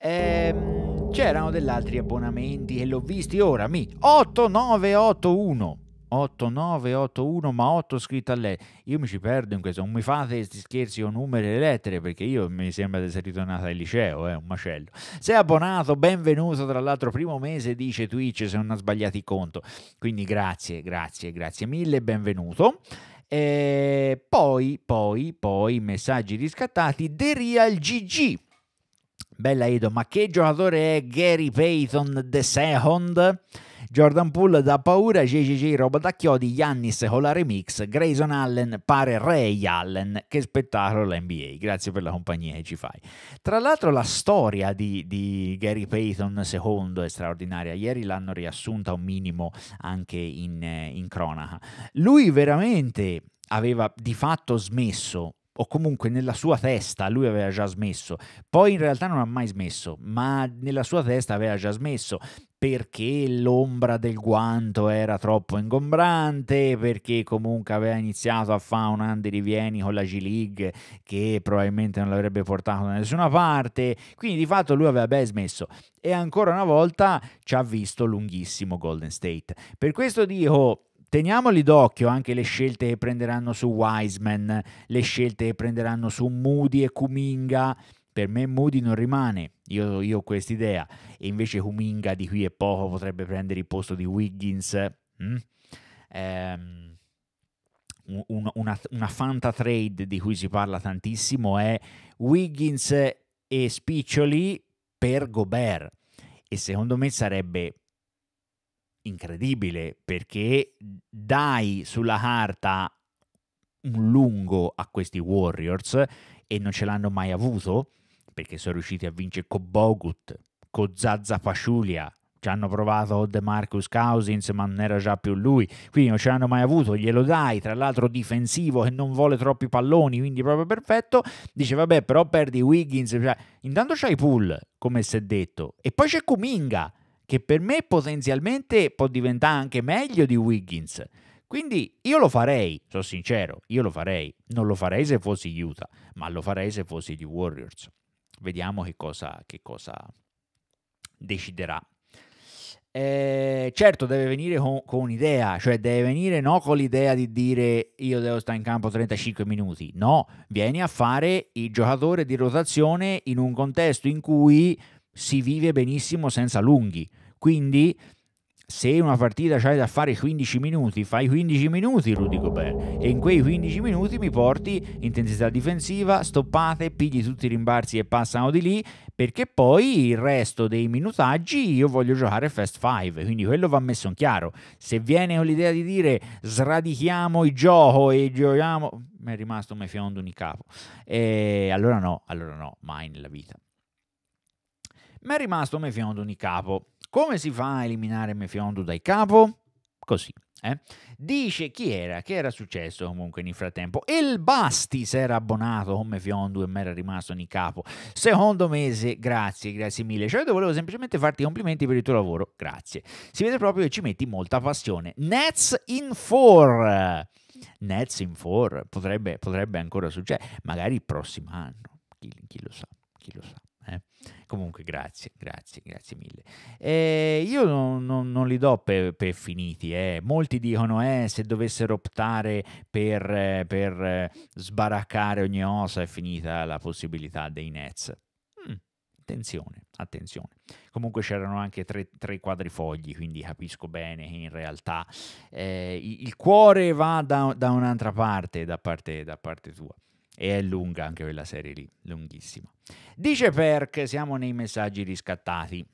Ehm, c'erano degli altri abbonamenti e l'ho visti ora, mi 8981. 8981 ma 8 scritto a lei io mi ci perdo in questo non mi fate questi scherzi o numeri e lettere perché io mi sembra di essere ritornata al liceo è eh, un macello sei abbonato benvenuto tra l'altro primo mese dice Twitch se non ha sbagliato il conto quindi grazie grazie grazie mille benvenuto e poi poi poi messaggi riscattati The Real GG bella Edo ma che giocatore è Gary Payton the second Jordan Poole da paura, JJJ roba da chiodi, Yannis con la remix, Grayson Allen pare Ray Allen, che spettacolo l'NBA, grazie per la compagnia che ci fai. Tra l'altro la storia di, di Gary Payton II è straordinaria, ieri l'hanno riassunta un minimo anche in, in cronaca. Lui veramente aveva di fatto smesso o comunque nella sua testa lui aveva già smesso, poi in realtà non ha mai smesso, ma nella sua testa aveva già smesso perché l'ombra del guanto era troppo ingombrante, perché comunque aveva iniziato a fare un andi rivieni con la G-League che probabilmente non l'avrebbe portato da nessuna parte, quindi di fatto lui aveva ben smesso e ancora una volta ci ha visto lunghissimo Golden State. Per questo dico teniamoli d'occhio anche le scelte che prenderanno su Wiseman, le scelte che prenderanno su Moody e Kuminga, per me Moody non rimane, io, io ho questa idea, e invece Huminga di qui e poco potrebbe prendere il posto di Wiggins. Mm? Ehm, una, una, una fanta trade di cui si parla tantissimo è Wiggins e Spiccioli per Gobert e secondo me sarebbe incredibile perché dai sulla carta un lungo a questi Warriors e non ce l'hanno mai avuto perché sono riusciti a vincere con Bogut, con Zazza Fasciulia, ci hanno provato De Marcus Cousins ma non era già più lui quindi non ce l'hanno mai avuto glielo dai tra l'altro difensivo che non vuole troppi palloni quindi proprio perfetto dice vabbè però perdi Wiggins cioè, intanto c'hai Pool come si è detto e poi c'è Kuminga che per me potenzialmente può diventare anche meglio di Wiggins quindi io lo farei, sono sincero, io lo farei. Non lo farei se fossi Utah, ma lo farei se fossi gli Warriors. Vediamo che cosa, che cosa deciderà. Eh, certo, deve venire con, con, un'idea, cioè deve venire non con l'idea di dire io devo stare in campo 35 minuti, no, vieni a fare il giocatore di rotazione in un contesto in cui si vive benissimo senza lunghi. Quindi se una partita c'hai da fare 15 minuti, fai 15 minuti Rudy Gobert e in quei 15 minuti mi porti intensità difensiva, stoppate, pigli tutti i rimbalzi e passano di lì perché poi il resto dei minutaggi io voglio giocare fast 5, quindi quello va messo in chiaro. Se viene con l'idea di dire sradichiamo il gioco e giochiamo, mi è rimasto un mefiondo in capo. E allora no, allora no, mai nella vita. Mi è rimasto un mefiondo in capo come si fa a eliminare Mefiondo dai capo? Così. Eh? Dice chi era, che era successo comunque nel frattempo. Il Basti si era abbonato come Fiondu e mi era rimasto in capo. Secondo mese, grazie, grazie mille. Cioè, volevo semplicemente farti complimenti per il tuo lavoro, grazie. Si vede proprio che ci metti molta passione. Nets in 4. Nets in 4 potrebbe, potrebbe ancora succedere, magari il prossimo anno, chi, chi lo sa, chi lo sa. Comunque, grazie, grazie, grazie mille. E eh, io non, non, non, li do per, per finiti. Eh. Molti dicono: eh, se dovessero optare per, per sbaraccare ogni ossa, è finita la possibilità dei Nets. Mm, attenzione, attenzione. Comunque c'erano anche tre, tre quadrifogli, quindi capisco bene che in realtà eh, il cuore va da, da un'altra parte da, parte, da parte tua. E è lunga anche quella serie lì, lunghissima. Dice Perk, siamo nei messaggi riscattati.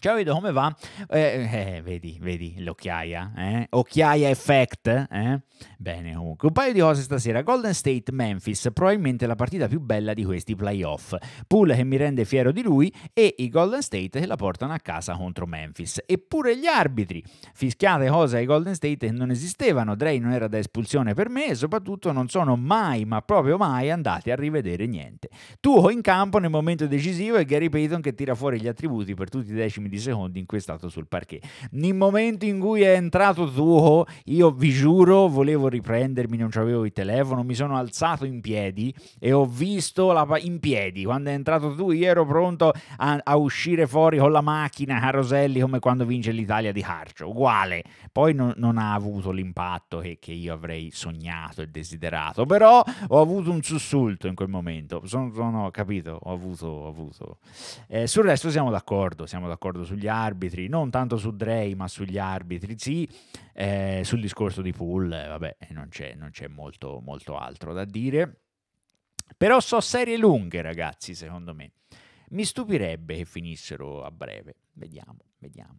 Ciao Edo, come va? Eh, eh, eh, vedi, vedi l'occhiaia, eh? occhiaia effect. Eh? Bene, comunque, un paio di cose stasera. Golden State Memphis, probabilmente la partita più bella di questi playoff. Pool che mi rende fiero di lui e i Golden State che la portano a casa contro Memphis. Eppure gli arbitri, fischiate cose ai Golden State che non esistevano. Drey non era da espulsione per me e soprattutto non sono mai, ma proprio mai, andati a rivedere niente. Tuo in campo nel momento decisivo e Gary Payton che tira fuori gli attributi per tutti i decimi frazioni di secondi in cui è stato sul parquet. Nel momento in cui è entrato Zuho, io vi giuro, volevo riprendermi, non avevo il telefono, mi sono alzato in piedi e ho visto la... in piedi, quando è entrato tu io ero pronto a, a uscire fuori con la macchina a Roselli come quando vince l'Italia di Harcio, uguale. Poi non, non ha avuto l'impatto che, che, io avrei sognato e desiderato, però ho avuto un sussulto in quel momento, sono, sono capito, ho avuto, ho avuto. Eh, sul resto siamo d'accordo, siamo d'accordo d'accordo sugli arbitri, non tanto su Drey ma sugli arbitri, sì, eh, sul discorso di Pool, eh, vabbè, eh, non c'è, non c'è molto, molto altro da dire. Però so serie lunghe, ragazzi, secondo me. Mi stupirebbe che finissero a breve. Vediamo, vediamo.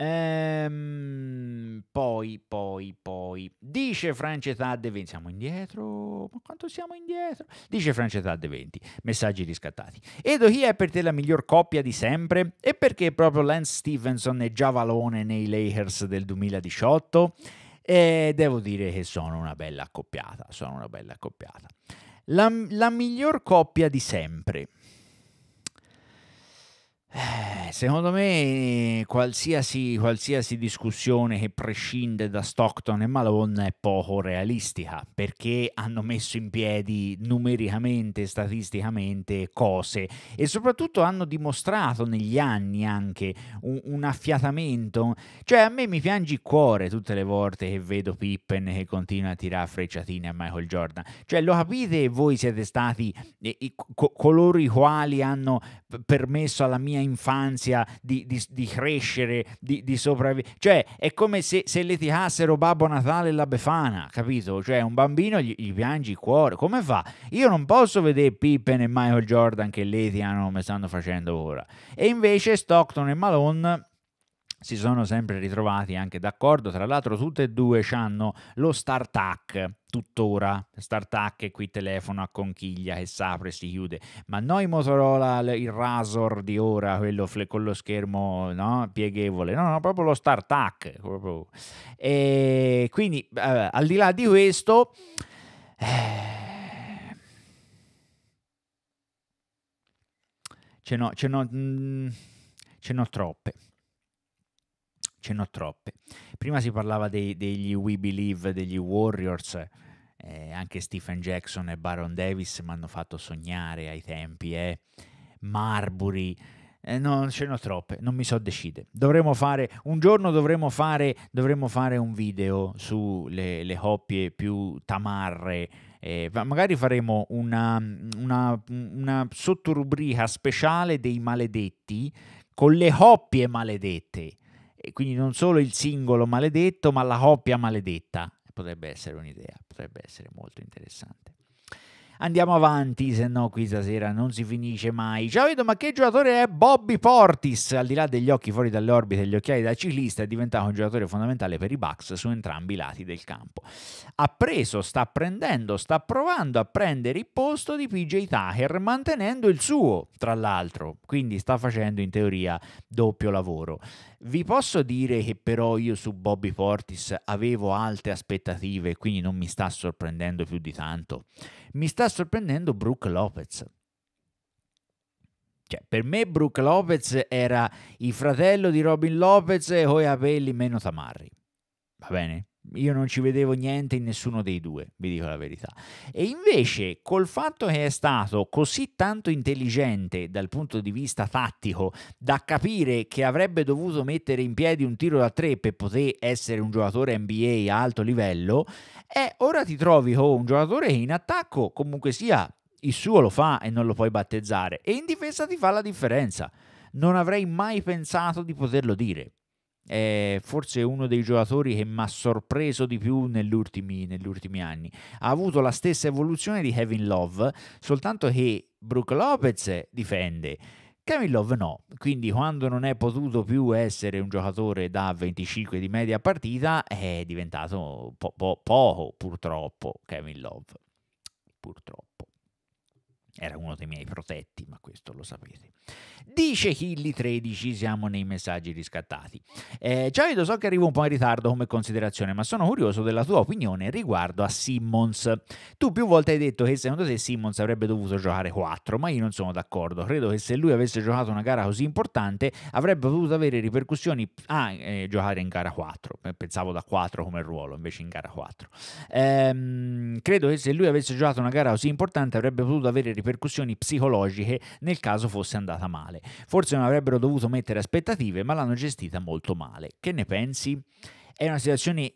Ehm, poi, poi, poi, dice Francetà De 20, siamo indietro, ma quanto siamo indietro? Dice Francetà De 20, messaggi riscattati. Edo chi è per te la miglior coppia di sempre e perché proprio Lance Stevenson e Giavalone nei Lakers del 2018? E devo dire che sono una bella accoppiata, sono una bella accoppiata. La, la miglior coppia di sempre. Eh, secondo me eh, qualsiasi, qualsiasi, discussione che prescinde da Stockton e Malone è poco realistica perché hanno messo in piedi numericamente, statisticamente cose e soprattutto hanno dimostrato negli anni anche un, un affiatamento. Cioè a me mi piange il cuore tutte le volte che vedo Pippen che continua a tirare frecciatine a Michael Jordan. Cioè lo capite voi siete stati eh, i, co- coloro i quali hanno permesso alla mia mia infanzia, di, di, di crescere, di, di sopravvivere. Cioè, è come se, se le Babbo Natale e la Befana, capito? Cioè, un bambino gli, gli piangi il cuore. Come fa? Io non posso vedere Pippen e Michael Jordan che letiano come stanno facendo ora. E invece Stockton e Malone si sono sempre ritrovati anche d'accordo, tra l'altro tutte e due hanno lo StarTAC, tuttora StarTAC è qui telefono a conchiglia che s'apre e si chiude, ma noi Motorola il Razor di ora, quello fle- con lo schermo no? pieghevole, no, no, proprio lo StarTAC. Proprio. E quindi eh, al di là di questo... Eh... Ce n'ho, ce n'ho, mh, mm, ce n'ho troppe ce n'ho troppe. Prima si parlava dei, degli We Believe, degli Warriors, eh, anche Stephen Jackson e Baron Davis mi hanno fatto sognare ai tempi, eh. Marbury, eh, no, ce n'ho troppe, non mi so decide. Dovremmo fare, un giorno dovremo fare, dovremmo fare un video sulle coppie più tamarre, eh, magari faremo una, una, una sottorubrica speciale dei maledetti con le coppie maledette e quindi non solo il singolo maledetto, ma la coppia maledetta. Potrebbe essere un'idea, potrebbe essere molto interessante. Andiamo avanti, se no qui stasera non si finisce mai. Ciao Edo, ma che giocatore è Bobby Portis? Al di là degli occhi fuori dalle orbite e gli occhiali da ciclista, è diventato un giocatore fondamentale per i Bucks su entrambi i lati del campo. Ha preso, sta prendendo, sta provando a prendere il posto di PJ Tucker, mantenendo il suo, tra l'altro. Quindi sta facendo in teoria doppio lavoro. Vi posso dire che però io su Bobby Portis avevo alte aspettative, quindi non mi sta sorprendendo più di tanto mi sta sorprendendo Brooke Lopez. Cioè, per me Brooke Lopez era il fratello di Robin Lopez e ho i capelli meno Tamarri. Va bene? io non ci vedevo niente in nessuno dei due, vi dico la verità. E invece, col fatto che è stato così tanto intelligente dal punto di vista tattico da capire che avrebbe dovuto mettere in piedi un tiro da tre per poter essere un giocatore NBA a alto livello, e eh, ora ti trovi con un giocatore che in attacco comunque sia il suo lo fa e non lo puoi battezzare, e in difesa ti fa la differenza. Non avrei mai pensato di poterlo dire, eh, forse uno dei giocatori che mi ha sorpreso di più negli ultimi, negli ultimi anni. Ha avuto la stessa evoluzione di Kevin Love, soltanto che Brook Lopez difende. Kevin Love no, quindi quando non è potuto più essere un giocatore da 25 di media partita è diventato po- po- poco purtroppo Kevin Love, purtroppo. Era uno dei miei protetti, ma questo lo sapete. Dice Hilly13, siamo nei messaggi riscattati. Eh, ciao io so che arrivo un po' in ritardo come considerazione, ma sono curioso della tua opinione riguardo a Simmons. Tu più volte hai detto che secondo te Simmons avrebbe dovuto giocare 4, ma io non sono d'accordo. Credo che se lui avesse giocato una gara così importante avrebbe potuto avere ripercussioni a ah, eh, giocare in gara 4. Eh, pensavo da 4 come ruolo, invece in gara 4. Eh, credo che se lui avesse giocato una gara così importante avrebbe potuto avere ripercussioni ripercussioni psicologiche nel caso fosse andata male. Forse non avrebbero dovuto mettere aspettative, ma l'hanno gestita molto male. Che ne pensi? È una situazione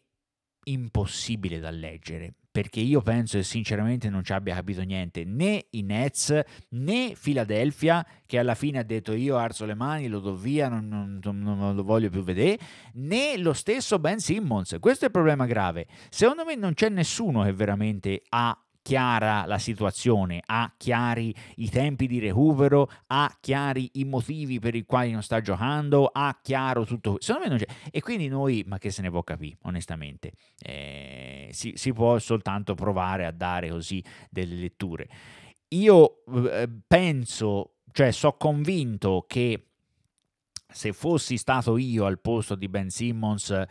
impossibile da leggere perché io penso che sinceramente non ci abbia capito niente né i Nets né Philadelphia che alla fine ha detto io arzo le mani, lo do via, non, non, non, lo voglio più vedere, né lo stesso Ben Simmons. Questo è il problema grave. Secondo me non c'è nessuno che veramente ha chiara la situazione, ha chiari i tempi di recupero, ha chiari i motivi per i quali non sta giocando, ha chiaro tutto. Secondo me non c'è. E quindi noi, ma che se ne può capire, onestamente, eh, si, si può soltanto provare a dare così delle letture. Io eh, penso, cioè sono convinto che se fossi stato io al posto di Ben Simmons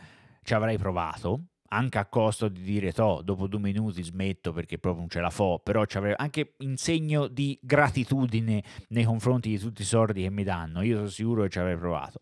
ci avrei provato anche a costo di dire to, dopo due minuti smetto perché proprio non ce la fo, però anche in segno di gratitudine nei confronti di tutti i sordi che mi danno, io sono sicuro che ci avrei provato.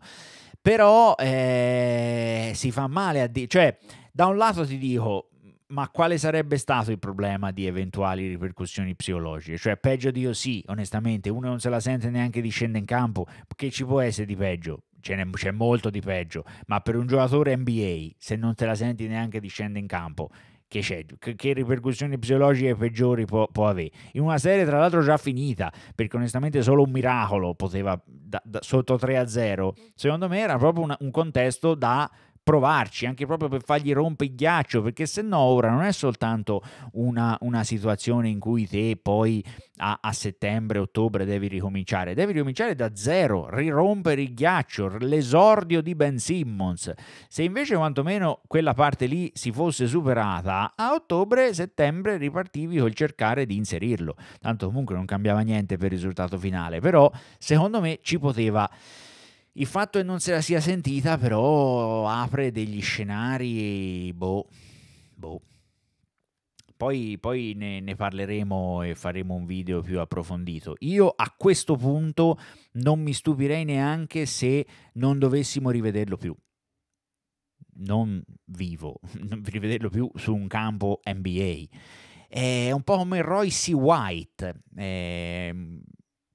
Però eh, si fa male a dire, cioè da un lato ti dico ma quale sarebbe stato il problema di eventuali ripercussioni psicologiche? Cioè, peggio di io sì, onestamente, uno non se la sente neanche di scendere in campo, che ci può essere di peggio? C'è molto di peggio, ma per un giocatore NBA, se non te la senti neanche di scendere in campo, che, che, che ripercussioni psicologiche peggiori può, può, avere? In una serie, tra l'altro, già finita, perché onestamente solo un miracolo poteva, da, da, sotto 3 0, secondo me era proprio una, un contesto da provarci, anche proprio per fargli rompere il ghiaccio, perché se no ora non è soltanto una, una situazione in cui te poi a, a, settembre, ottobre devi ricominciare, devi ricominciare da zero, rirompere il ghiaccio, l'esordio di Ben Simmons. Se invece quantomeno quella parte lì si fosse superata, a ottobre, settembre ripartivi col cercare di inserirlo. Tanto comunque non cambiava niente per il risultato finale, però secondo me ci poteva... Il fatto che non se la sia sentita però apre degli scenari, boh, boh. Poi, poi ne, ne, parleremo e faremo un video più approfondito. Io a questo punto non mi stupirei neanche se non dovessimo rivederlo più. Non vivo, non rivederlo più su un campo NBA. È un po' come Roy C. White. Eh,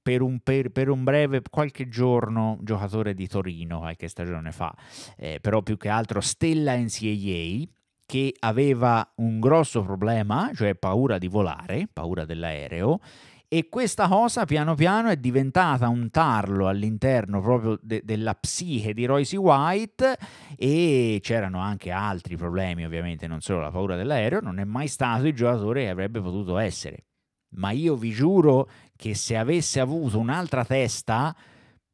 per un, per, per un, breve qualche giorno giocatore di Torino qualche stagione fa, eh, però più che altro stella NCAA che aveva un grosso problema, cioè paura di volare, paura dell'aereo, e questa cosa piano piano è diventata un tarlo all'interno proprio de- della psiche di Royce White e c'erano anche altri problemi ovviamente, non solo la paura dell'aereo, non è mai stato il giocatore che avrebbe potuto essere. Ma io vi giuro, che se avesse avuto un'altra testa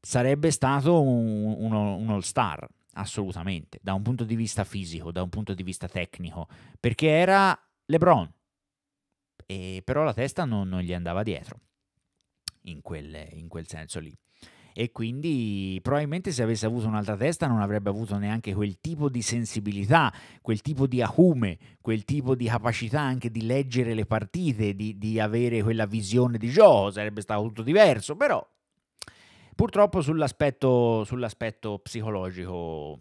sarebbe stato un, un, un all-star, assolutamente, da un punto di vista fisico, da un punto di vista tecnico, perché era LeBron, e però la testa non, non gli andava dietro, in quel, in quel senso lì e quindi probabilmente se avesse avuto un'altra testa non avrebbe avuto neanche quel tipo di sensibilità, quel tipo di acume, quel tipo di capacità anche di leggere le partite, di, di avere quella visione di gioco, sarebbe stato tutto diverso, però purtroppo sull'aspetto, sull'aspetto psicologico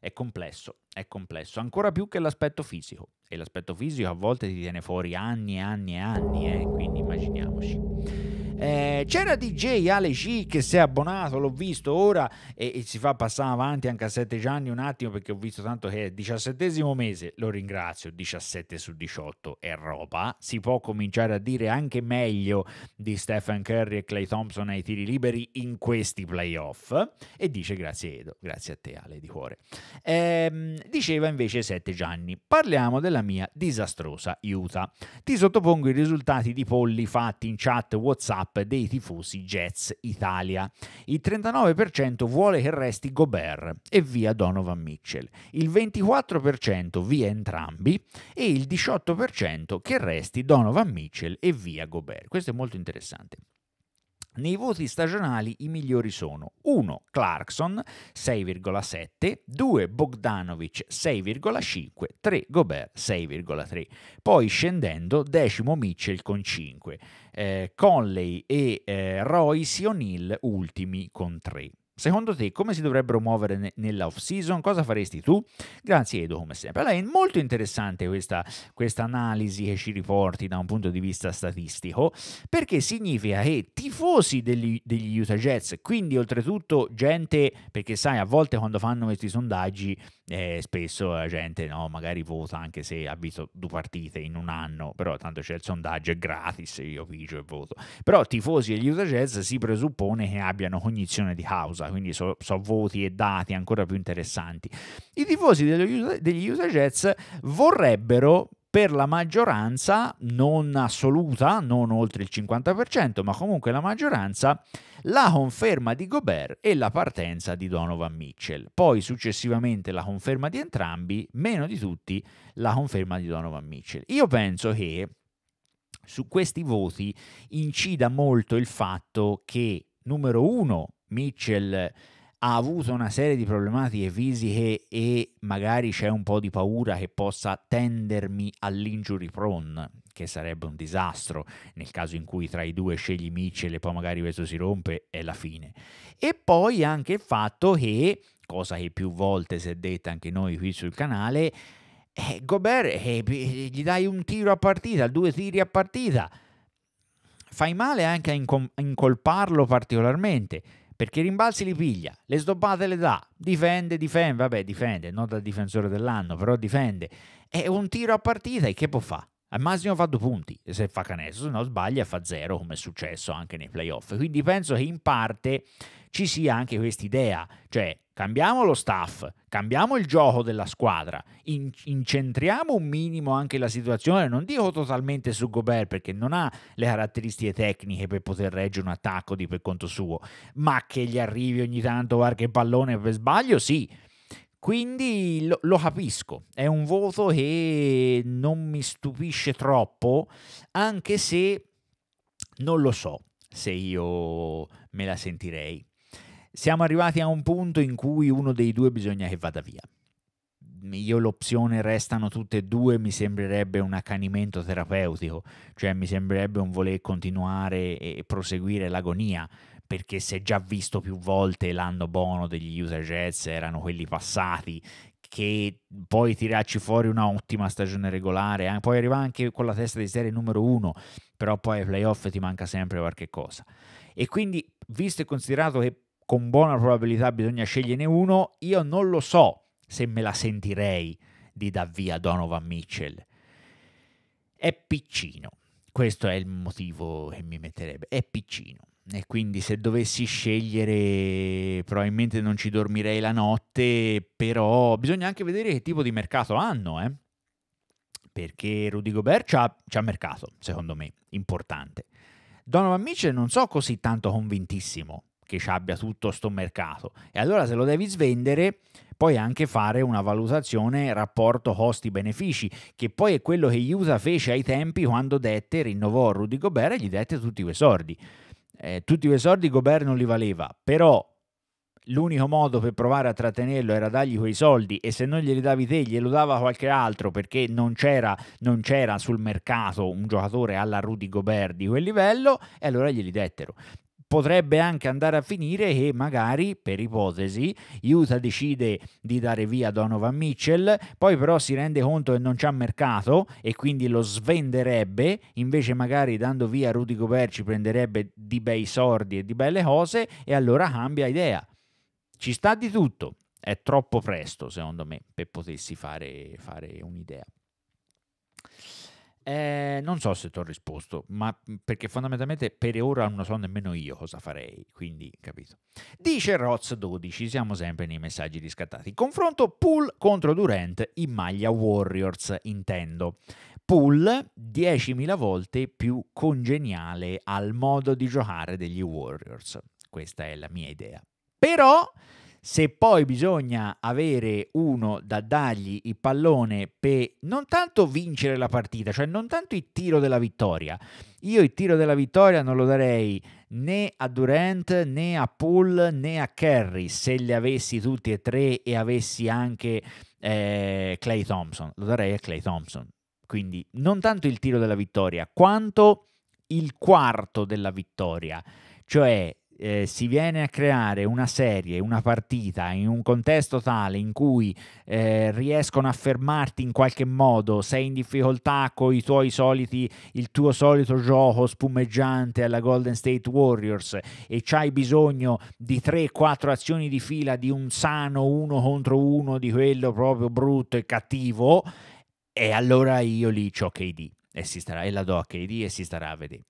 è complesso, è complesso, ancora più che l'aspetto fisico. E l'aspetto fisico a volte ti tiene fuori anni e anni e anni, eh? quindi immaginiamoci. Eh, c'era DJ Ale G che si è abbonato, l'ho visto ora e, e si fa passare avanti anche a 7 Gianni un attimo perché ho visto tanto che è il diciassettesimo mese, lo ringrazio, 17 su 18 è roba, si può cominciare a dire anche meglio di Stephen Curry e Clay Thompson ai tiri liberi in questi playoff e dice grazie Edo, grazie a te Ale di cuore. Eh, diceva invece 7 Gianni, parliamo della mia disastrosa Utah, ti sottopongo i risultati di polli fatti in chat WhatsApp up dei tifosi Jets Italia. Il 39% vuole che resti Gobert e via Donovan Mitchell, il 24% via entrambi e il 18% che resti Donovan Mitchell e via Gobert. Questo è molto interessante. Nei voti stagionali i migliori sono 1 Clarkson 6,7, 2 Bogdanovic 6,5, 3 Gobert 6,3. Poi scendendo decimo Mitchell con 5, eh, Conley e eh, Royce O'Neill ultimi con 3. Secondo te come si dovrebbero muovere ne- nella off season? Cosa faresti tu? Grazie Edo come sempre. Allora è molto interessante questa, analisi che ci riporti da un punto di vista statistico perché significa che tifosi degli, degli Utah Jets, quindi oltretutto gente, perché sai a volte quando fanno questi sondaggi eh, spesso la gente no, magari vota anche se ha visto due partite in un anno, però tanto c'è il sondaggio, è gratis, io vigio e voto. Però tifosi e gli Utah Jazz si presuppone che abbiano cognizione di causa, quindi so, so voti e dati ancora più interessanti. I tifosi degli Utah Jazz vorrebbero per la maggioranza, non assoluta, non oltre il 50%, ma comunque la maggioranza, la conferma di Gobert e la partenza di Donovan Mitchell. Poi successivamente la conferma di entrambi, meno di tutti la conferma di Donovan Mitchell. Io penso che su questi voti incida molto il fatto che, numero uno, Mitchell ha avuto una serie di problematiche fisiche e magari c'è un po' di paura che possa tendermi all'injury prone, che sarebbe un disastro nel caso in cui tra i due scegli Mitchell e poi magari questo si rompe, è la fine. E poi anche il fatto che, cosa che più volte si è detta anche noi qui sul canale, eh, Gobert eh, gli dai un tiro a partita, due tiri a partita, fai male anche a incolparlo particolarmente perché i rimbalzi li piglia, le stoppate le dà, difende, difende, vabbè difende, non dal difensore dell'anno, però difende, è un tiro a partita e che può fare? al massimo fa due punti se fa canestro, se no sbaglia fa zero come è successo anche nei playoff. Quindi penso che in parte ci sia anche quest'idea, cioè cambiamo lo staff, cambiamo il gioco della squadra, in- incentriamo un minimo anche la situazione, non dico totalmente su Gobert perché non ha le caratteristiche tecniche per poter reggere un attacco di per conto suo, ma che gli arrivi ogni tanto qualche pallone per sbaglio sì quindi lo, lo, capisco, è un voto che non mi stupisce troppo, anche se non lo so se io me la sentirei. Siamo arrivati a un punto in cui uno dei due bisogna che vada via. Io l'opzione restano tutte e due, mi sembrerebbe un accanimento terapeutico, cioè mi sembrerebbe un voler continuare e proseguire l'agonia perché si è già visto più volte l'anno buono degli user jets, erano quelli passati che poi tirarci fuori una ottima stagione regolare, poi arriva anche con la testa di serie numero uno, però poi ai playoff ti manca sempre qualche cosa. E quindi, visto e considerato che con buona probabilità bisogna sceglierne uno, io non lo so se me la sentirei di dar via Donovan Mitchell. È piccino, questo è il motivo che mi metterebbe, è piccino e quindi se dovessi scegliere probabilmente non ci dormirei la notte, però bisogna anche vedere che tipo di mercato hanno, eh? perché Rudy Gobert c'ha, c'ha mercato, secondo me, importante. Donovan Mitchell non so così tanto convintissimo che ci abbia tutto sto mercato e allora se lo devi svendere puoi anche fare una valutazione rapporto costi-benefici che poi è quello che Iusa fece ai tempi quando dette rinnovò Rudy Gobert e gli dette tutti quei soldi eh, tutti quei soldi Gobert non li valeva, però l'unico modo per provare a trattenerlo era dargli quei soldi e se non glieli davi te glielo dava qualche altro perché non c'era, sul mercato un giocatore alla Rudy Gobert di quel livello e allora glieli dettero potrebbe anche andare a finire che magari, per ipotesi, Utah decide di dare via Donovan Mitchell, poi però si rende conto che non c'è mercato e quindi lo svenderebbe, invece magari dando via Rudy Gobert ci prenderebbe di bei sordi e di belle cose e allora cambia idea. Ci sta di tutto, è troppo presto secondo me per potersi fare, fare un'idea. Eh, non so se ti ho risposto, ma mhmm, perché fondamentalmente per ora non so nemmeno io cosa farei, quindi capito. Dice Roz12, siamo sempre nei messaggi riscattati. Confronto Pool contro Durant in maglia Warriors, intendo. Pool 10.000 volte più congeniale al modo di giocare degli Warriors. Questa è la mia idea. Però se poi bisogna avere uno da dargli il pallone per non tanto vincere la partita, cioè non tanto il tiro della vittoria. Io il tiro della vittoria non lo darei né a Durant né a Poole né a Kerry se li avessi tutti e tre e avessi anche eh, Clay Thompson. Lo darei a Clay Thompson. Quindi non tanto il tiro della vittoria quanto il quarto della vittoria. Cioè eh, si viene a creare una serie, una partita in un contesto tale in cui eh, riescono a fermarti in qualche modo, sei in difficoltà con i tuoi soliti, il tuo solito gioco spumeggiante alla Golden State Warriors e c'hai bisogno di 3-4 azioni di fila di un sano uno contro uno di quello proprio brutto e cattivo, e allora io lì ho KD e, si starà, e la do a KD e si starà a vedere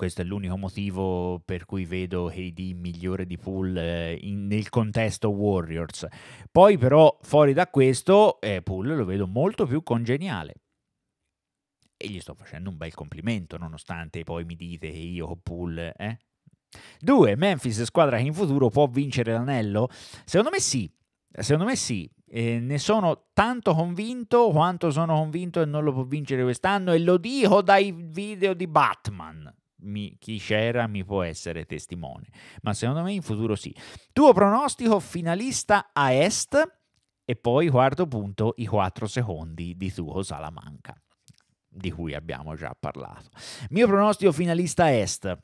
questo è l'unico motivo per cui vedo KD migliore di Pool eh, nel contesto Warriors. Poi però fuori da questo eh, Pool lo vedo molto più congeniale. E gli sto facendo un bel complimento, nonostante poi mi dite che io Pool... Eh? 2. Memphis, squadra che in futuro può vincere l'anello? Secondo me sì, secondo me sì. Eh, ne sono tanto convinto quanto sono convinto che non lo può vincere quest'anno e lo dico dai video di Batman mi, chi c'era mi può essere testimone. Ma secondo me in futuro sì. Tuo pronostico finalista a est e poi quarto punto i quattro secondi di tuo Salamanca, di cui abbiamo già parlato. Mio pronostico finalista a est.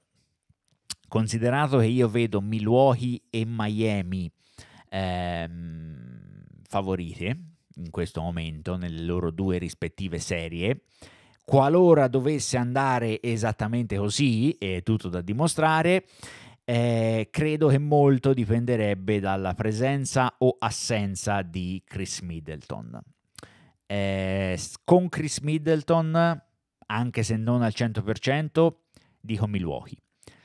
Considerato che io vedo Milwaukee e Miami ehm, favorite in questo momento nelle loro due rispettive serie, Qualora dovesse andare esattamente così, è tutto da dimostrare, eh, credo che molto dipenderebbe dalla presenza o assenza di Chris Middleton. Eh, con Chris Middleton, anche se non al 100%, dico Milwaukee.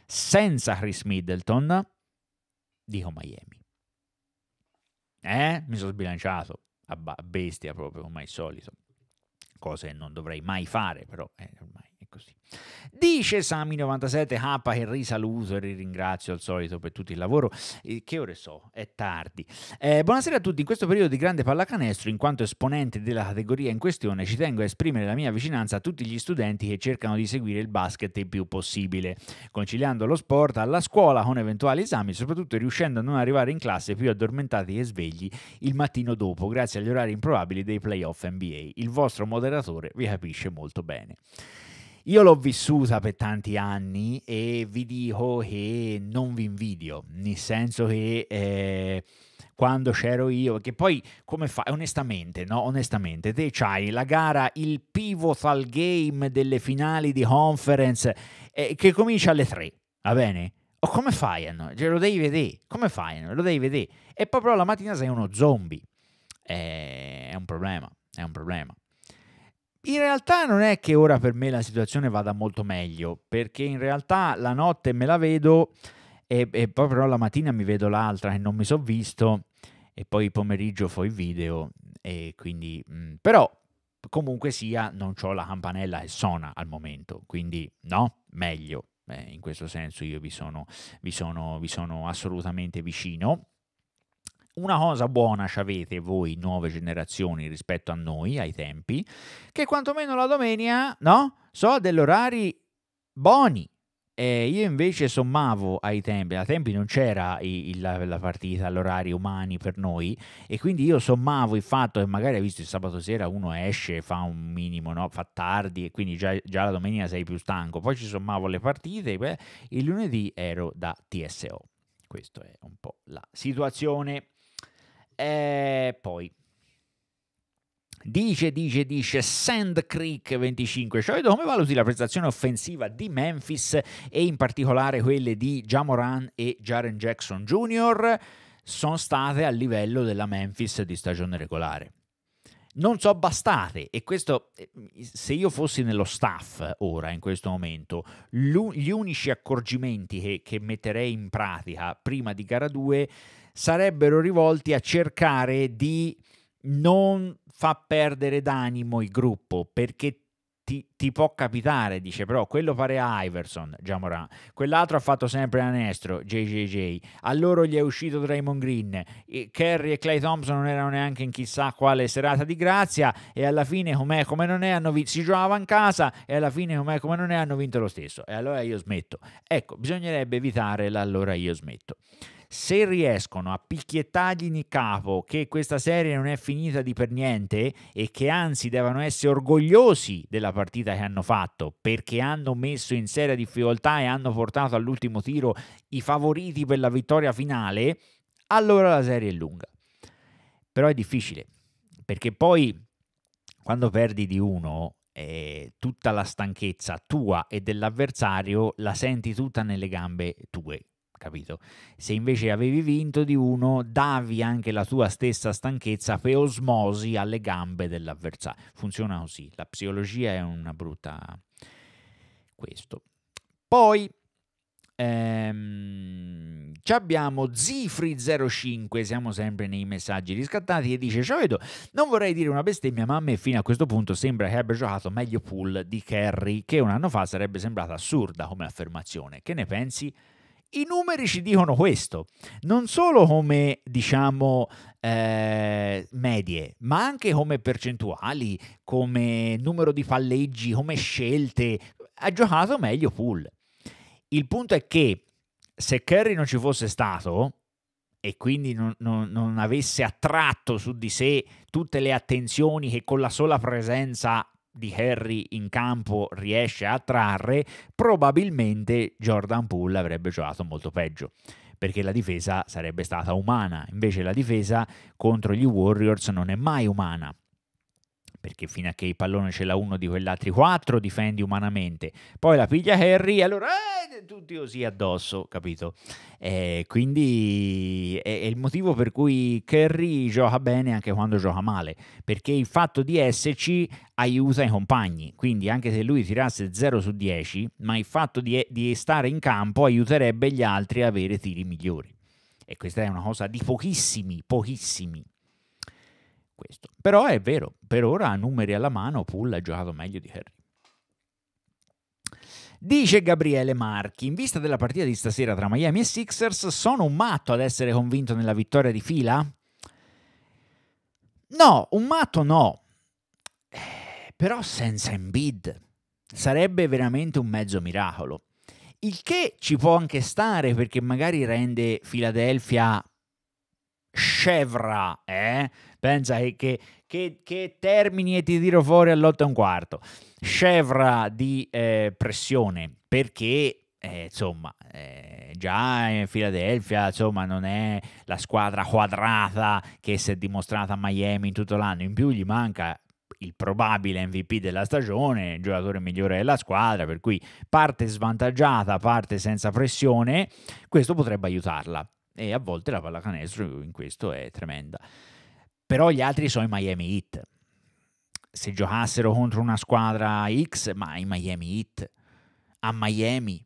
Senza Chris Middleton, dico Miami. Eh? Mi sono sbilanciato a bestia proprio come al solito cose che non dovrei mai fare, però eh, ormai così. Dice Sami97K che risaluto e ringrazio al solito per tutto il lavoro. Eh, che ore so? È tardi. Eh, buonasera a tutti. In questo periodo di grande pallacanestro, in quanto esponente della categoria in questione, ci tengo a esprimere la mia vicinanza a tutti gli studenti che cercano di seguire il basket il più possibile, conciliando lo sport alla scuola con eventuali esami, soprattutto riuscendo a non arrivare in classe più addormentati e svegli il mattino dopo, grazie agli orari improbabili dei playoff NBA. Il vostro moderatore vi capisce molto bene. Io l'ho vissuta per tanti anni e vi dico che non vi invidio, nel senso che eh, quando c'ero io, che poi come fai, onestamente, no? Onestamente, te c'hai la gara, il pivotal game delle finali di conference eh, che comincia alle 3, va bene? O come fai a no? Cioè, lo devi vedere, come fai? No? Lo devi vedere. E poi però la mattina sei uno zombie. Eh, è un problema, è un problema. In realtà non è che ora per me la situazione vada molto meglio, perché in realtà la notte me la vedo e, e poi però la mattina mi vedo l'altra che non mi sono visto e poi pomeriggio fo il video e quindi... Mh, mm, però comunque sia non ho la campanella che suona al momento, quindi no, meglio. Beh, in questo senso io vi sono, vi sono, vi sono assolutamente vicino una cosa buona ci avete voi nuove generazioni rispetto a noi, ai tempi, che quantomeno la domenica, no? So degli orari buoni. Eh, io invece sommavo ai tempi, a tempi non c'era il, la, la, partita all'orario umani per noi e quindi io sommavo il fatto che magari hai visto il sabato sera uno esce, fa un minimo, no? fa tardi e quindi già, già, la domenica sei più stanco, poi ci sommavo le partite, beh, il lunedì ero da TSO. Questa è un po' la situazione. E eh, poi Dice, dice, dice Sand Creek 25. Cioè, come valuti la prestazione offensiva di Memphis e in particolare quelle di Jamoran e Jaren Jackson Jr. sono state al livello della Memphis di stagione regolare. Non so bastate e questo eh, se io fossi nello staff ora in questo momento, gli unici accorgimenti che, che metterei in pratica prima di gara 2 sarebbero rivolti a cercare di non far perdere d'animo il gruppo, perché ti, ti, può capitare, dice però quello pare a Iverson, Jamoran, quell'altro ha fatto sempre a nestro, JJJ, a loro gli è uscito Draymond Green, Kerry e Clay Thompson non erano neanche in chissà quale serata di grazia e alla fine com'è come non è hanno vinto, si giocava in casa e alla fine com'è come non è hanno vinto lo stesso e allora io smetto. Ecco, bisognerebbe evitare l'allora io smetto se riescono a picchiettargli in capo che questa serie non è finita di per niente e che anzi devono essere orgogliosi della partita che hanno fatto perché hanno messo in seria difficoltà e hanno portato all'ultimo tiro i favoriti per la vittoria finale, allora la serie è lunga. Però è difficile perché poi quando perdi di uno eh, tutta la stanchezza tua e dell'avversario la senti tutta nelle gambe tue capito? Se invece avevi vinto di uno, davi anche la tua stessa stanchezza per osmosi alle gambe dell'avversario. Funziona così, la psicologia è una brutta... questo. Poi... Ehm, abbiamo Zifri05, siamo sempre nei messaggi riscattati, e dice Ciao Edo, non vorrei dire una bestemmia, ma a me fino a questo punto sembra che abbia giocato meglio Pool di Kerry, che un anno fa sarebbe sembrata assurda come affermazione. Che ne pensi? I numeri ci dicono questo, non solo come diciamo eh, medie, ma anche come percentuali, come numero di palleggi, come scelte. Ha giocato meglio Pool. Il punto è che se Kerry non ci fosse stato e quindi non, non, non avesse attratto su di sé tutte le attenzioni che con la sola presenza di Harry in campo riesce a trarre, probabilmente Jordan Poole avrebbe giocato molto peggio perché la difesa sarebbe stata umana, invece la difesa contro gli Warriors non è mai umana, perché fino a che il pallone ce l'ha uno di quell'altri quattro, difendi umanamente. Poi la piglia Harry e allora eh, tutti così addosso, capito? Eh, quindi è, il motivo per cui Curry gioca bene anche quando gioca male, perché il fatto di esserci aiuta i compagni, quindi anche se lui tirasse 0 su 10, ma il fatto di, di stare in campo aiuterebbe gli altri a avere tiri migliori. E questa è una cosa di pochissimi, pochissimi questo. Però è vero, per ora a numeri alla mano Pull ha giocato meglio di Harry. Dice Gabriele Marchi, in vista della partita di stasera tra Miami e Sixers, sono un matto ad essere convinto nella vittoria di fila? No, un matto no, eh, però senza Embiid sarebbe veramente un mezzo miracolo. Il che ci può anche stare perché magari rende Philadelphia scevra, eh? pensa che, che, che termini ti tiro fuori all'otto e un quarto, Chevra di eh, pressione perché eh, insomma, eh, già in Philadelphia, insomma, non è la squadra quadrata che si è dimostrata a Miami in tutto l'anno. In più gli manca il probabile MVP della stagione, il giocatore migliore della squadra, per cui parte svantaggiata, parte senza pressione, questo potrebbe aiutarla e a volte la pallacanestro in questo è tremenda. Però gli altri sono i Miami Heat. Se giocassero contro una squadra X, ma i Miami Heat a Miami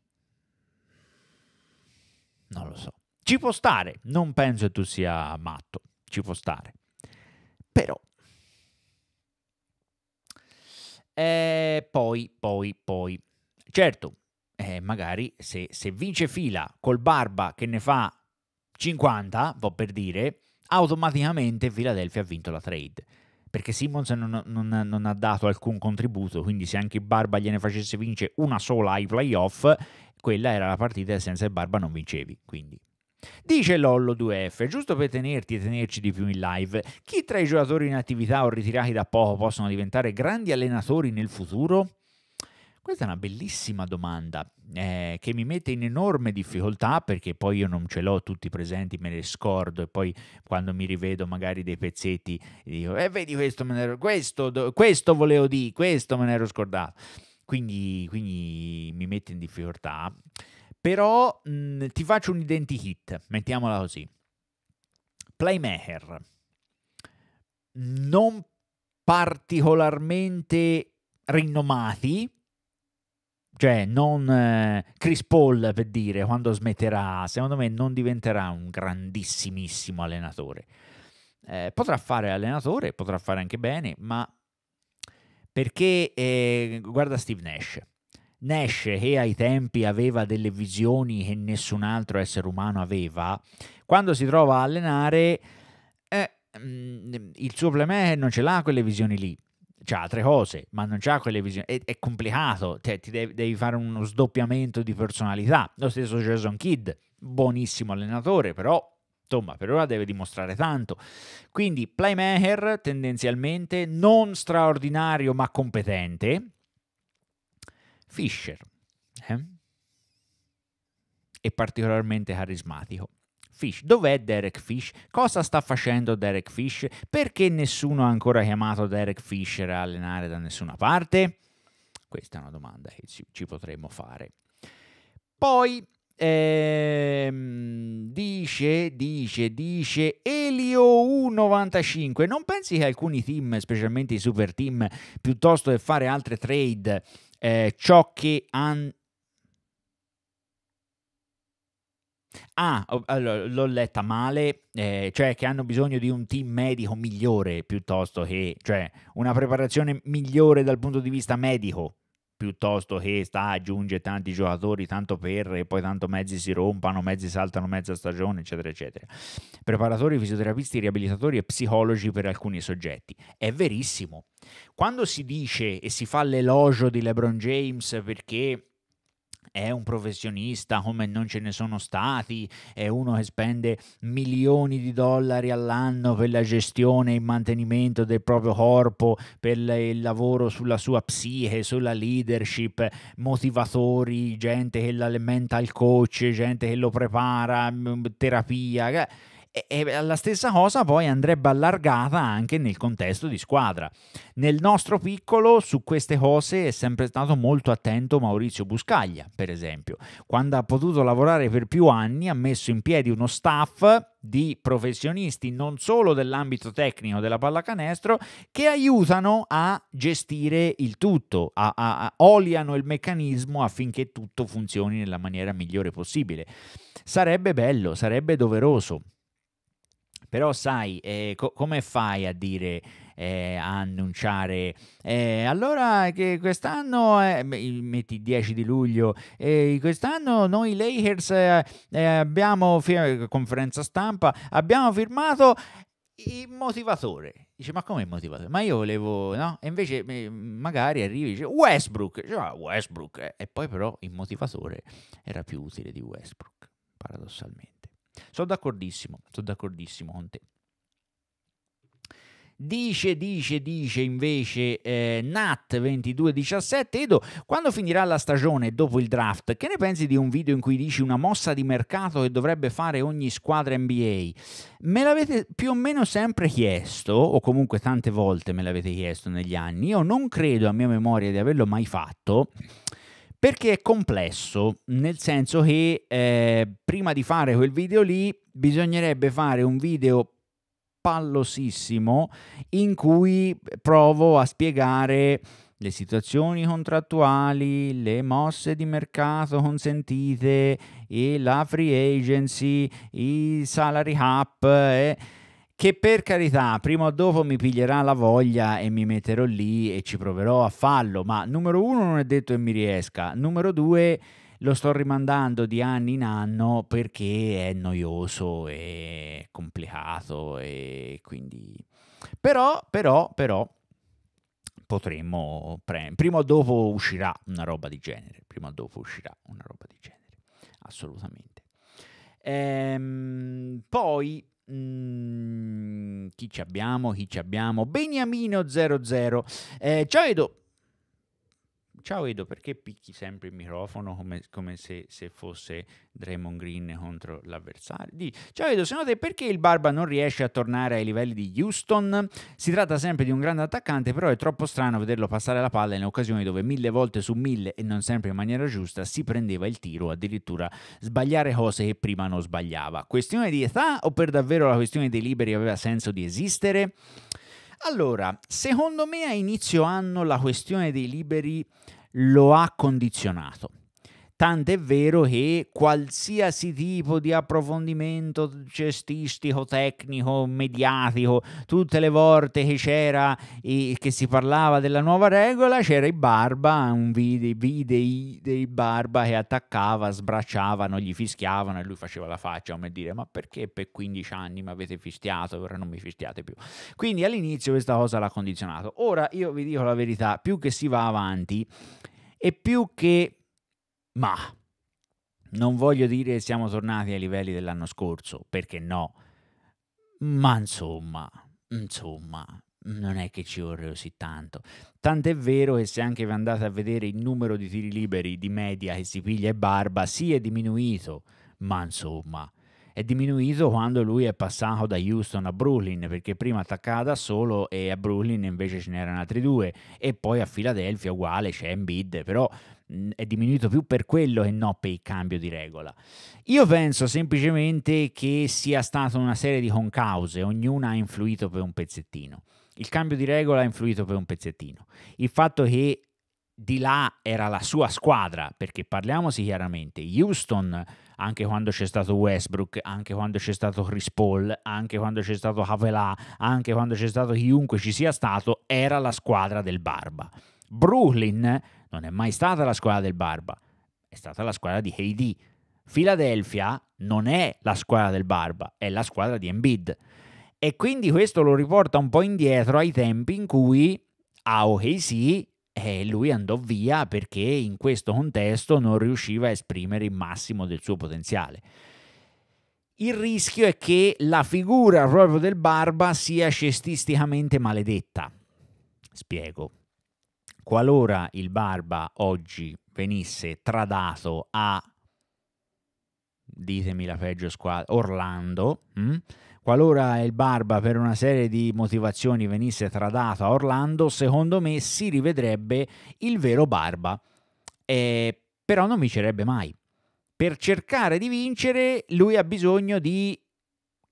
non lo so. Ci può stare, non penso che tu sia matto, ci può stare. Però eh, poi, poi, poi. Certo, eh, magari se, se, vince fila col Barba che ne fa 50, vo per dire, automaticamente Philadelphia ha vinto la trade. Perché Simmons non, non, non, ha dato alcun contributo, quindi se anche Barba gliene facesse vincere una sola ai playoff, quella era la partita e senza Barba non vincevi. Quindi. Dice Lollo 2F, giusto per tenerti e tenerci di più in live, chi tra i giocatori in attività o ritirati da poco possono diventare grandi allenatori nel futuro? Questa è una bellissima domanda eh, che mi mette in enorme difficoltà perché poi io non ce l'ho tutti presenti, me ne scordo e poi quando mi rivedo magari dei pezzetti dico, eh vedi questo, me ne ero, questo, questo volevo dire, questo me ne ero scordato. Quindi, quindi mi mette in difficoltà. Però mh, ti faccio un identikit, mettiamola così. Playmaker, non particolarmente rinomati, cioè non eh, Chris Paul per dire quando smetterà, secondo me non diventerà un grandissimissimo allenatore. Eh, potrà fare allenatore, potrà fare anche bene, ma perché eh, guarda Steve Nash. Nash che ai tempi aveva delle visioni che nessun altro essere umano aveva, quando si trova a allenare eh, mm, il suo playmaker non ce l'ha quelle visioni lì c'ha altre cose, ma non c'ha quelle visioni. È, è complicato, te, cioè, ti devi, devi, fare uno sdoppiamento di personalità. Lo stesso Jason Kidd, buonissimo allenatore, però insomma per ora deve dimostrare tanto. Quindi playmaker tendenzialmente non straordinario ma competente. Fisher eh? è particolarmente carismatico. Fish. Dov'è Derek Fish? Cosa sta facendo Derek Fish? Perché nessuno ha ancora chiamato Derek Fisher a allenare da nessuna parte? Questa è una domanda che ci, potremmo fare. Poi ehm, dice, dice, dice Elio 195. Non pensi che alcuni team, specialmente i super team, piuttosto che fare altre trade, eh, ciò che hanno Ah, l'ho letta male, eh, cioè che hanno bisogno di un team medico migliore piuttosto che, cioè una preparazione migliore dal punto di vista medico piuttosto che sta aggiunge tanti giocatori tanto per e poi tanto mezzi si rompano, mezzi saltano mezza stagione, eccetera, eccetera. Preparatori, fisioterapisti, riabilitatori e psicologi per alcuni soggetti. È verissimo. Quando si dice e si fa l'elogio di LeBron James perché è un professionista come non ce ne sono stati, è uno che spende milioni di dollari all'anno per la gestione e il mantenimento del proprio corpo, per il lavoro sulla sua psiche, sulla leadership, motivatori, gente che l'alimenta al coach, gente che lo prepara, mm, terapia eh. E la stessa cosa poi andrebbe allargata anche nel contesto di squadra. Nel nostro piccolo su queste cose è sempre stato molto attento Maurizio Buscaglia, per esempio. Quando ha potuto lavorare per più anni ha messo in piedi uno staff di professionisti non solo dell'ambito tecnico della pallacanestro che aiutano a gestire il tutto, a, a, a, oliano il meccanismo affinché tutto funzioni nella maniera migliore possibile. Sarebbe bello, sarebbe doveroso però sai, eh, co- come fai a dire... Eh, a annunciare eh, allora che quest'anno eh, metti 10 di luglio eh, quest'anno noi Lakers eh, eh, abbiamo fir- conferenza stampa abbiamo firmato il motivatore dice ma come il motivatore ma io volevo no e invece magari arrivi dice Westbrook dice, ah, Westbrook e poi però il motivatore era più utile di Westbrook paradossalmente sono d'accordissimo, sono d'accordissimo con te. Dice, dice, dice invece eh, Nat2217 Edo, quando finirà la stagione dopo il draft, che ne pensi di un video in cui dici una mossa di mercato che dovrebbe fare ogni squadra NBA? Me l'avete più o meno sempre chiesto, o comunque tante volte me l'avete chiesto negli anni, io non credo a mia memoria di averlo mai fatto. Perché è complesso, nel senso che eh, prima di fare quel video lì bisognerebbe fare un video pallosissimo in cui provo a spiegare le situazioni contrattuali, le mosse di mercato consentite, e la free agency, i salary cap. Eh che per carità, prima o dopo mi piglierà la voglia e mi metterò lì e ci proverò a farlo, ma numero uno non è detto che mi riesca, numero due lo sto rimandando di anno in anno perché è noioso e complicato e quindi... Però, però, però, potremmo... Pre- prima o dopo uscirà una roba di genere, prima o dopo uscirà una roba di genere, assolutamente. Ehm, poi Mm, chi ci abbiamo? Chi ci abbiamo? Beniamino00. Eh, ciao Edo. Ciao Edo, perché picchi sempre il microfono come, come se, se, fosse Draymond Green contro l'avversario? Dì, ciao Edo, secondo te perché il Barba non riesce a tornare ai livelli di Houston? Si tratta sempre di un grande attaccante, però è troppo strano vederlo passare la palla in occasioni dove mille volte su mille e non sempre in maniera giusta si prendeva il tiro, addirittura sbagliare cose che prima non sbagliava. Questione di età o per davvero la questione dei liberi aveva senso di esistere? Allora, secondo me a inizio anno la questione dei liberi lo ha condizionato. Tant'è vero che qualsiasi tipo di approfondimento cestistico, tecnico, mediatico, tutte le volte che c'era e che si parlava della nuova regola, c'era i Barba, un video, video dei Barba che attaccava, sbracciavano, gli fischiavano e lui faceva la faccia come dire ma perché per 15 anni mi avete fischiato, ora non mi fischiate più. Quindi all'inizio questa cosa l'ha condizionato. Ora io vi dico la verità, più che si va avanti e più che ma non voglio dire che siamo tornati ai livelli dell'anno scorso, perché no. Ma insomma, insomma, non è che ci vorrei così tanto. Tant'è vero che se anche vi andate a vedere il numero di tiri liberi di media che si piglia e barba, sì è diminuito, ma insomma, è diminuito quando lui è passato da Houston a Brooklyn, perché prima attaccava da solo e a Brooklyn invece ce n'erano altri due, e poi a Philadelphia uguale c'è Embiid, però è diminuito più per quello che no per il cambio di regola. Io penso semplicemente che sia stata una serie di concause, ognuna ha influito per un pezzettino. Il cambio di regola ha influito per un pezzettino. Il fatto che di là era la sua squadra, perché parliamoci chiaramente, Houston anche quando c'è stato Westbrook, anche quando c'è stato Chris Paul, anche quando c'è stato Havela, anche quando c'è stato chiunque ci sia stato, era la squadra del Barba. Brooklyn non è mai stata la squadra del Barba, è stata la squadra di KD. Philadelphia non è la squadra del Barba, è la squadra di Embiid. E quindi questo lo riporta un po' indietro ai tempi in cui AOKC OKC eh, lui andò via perché in questo contesto non riusciva a esprimere il massimo del suo potenziale. Il rischio è che la figura proprio del Barba sia cestisticamente maledetta. Spiego qualora il Barba oggi venisse tradato a ditemi la peggio squadra, Orlando, mh? Mm? qualora il Barba per una serie di motivazioni venisse tradato a Orlando, secondo me si rivedrebbe il vero Barba, eh, però non vincerebbe mai. Per cercare di vincere lui ha bisogno di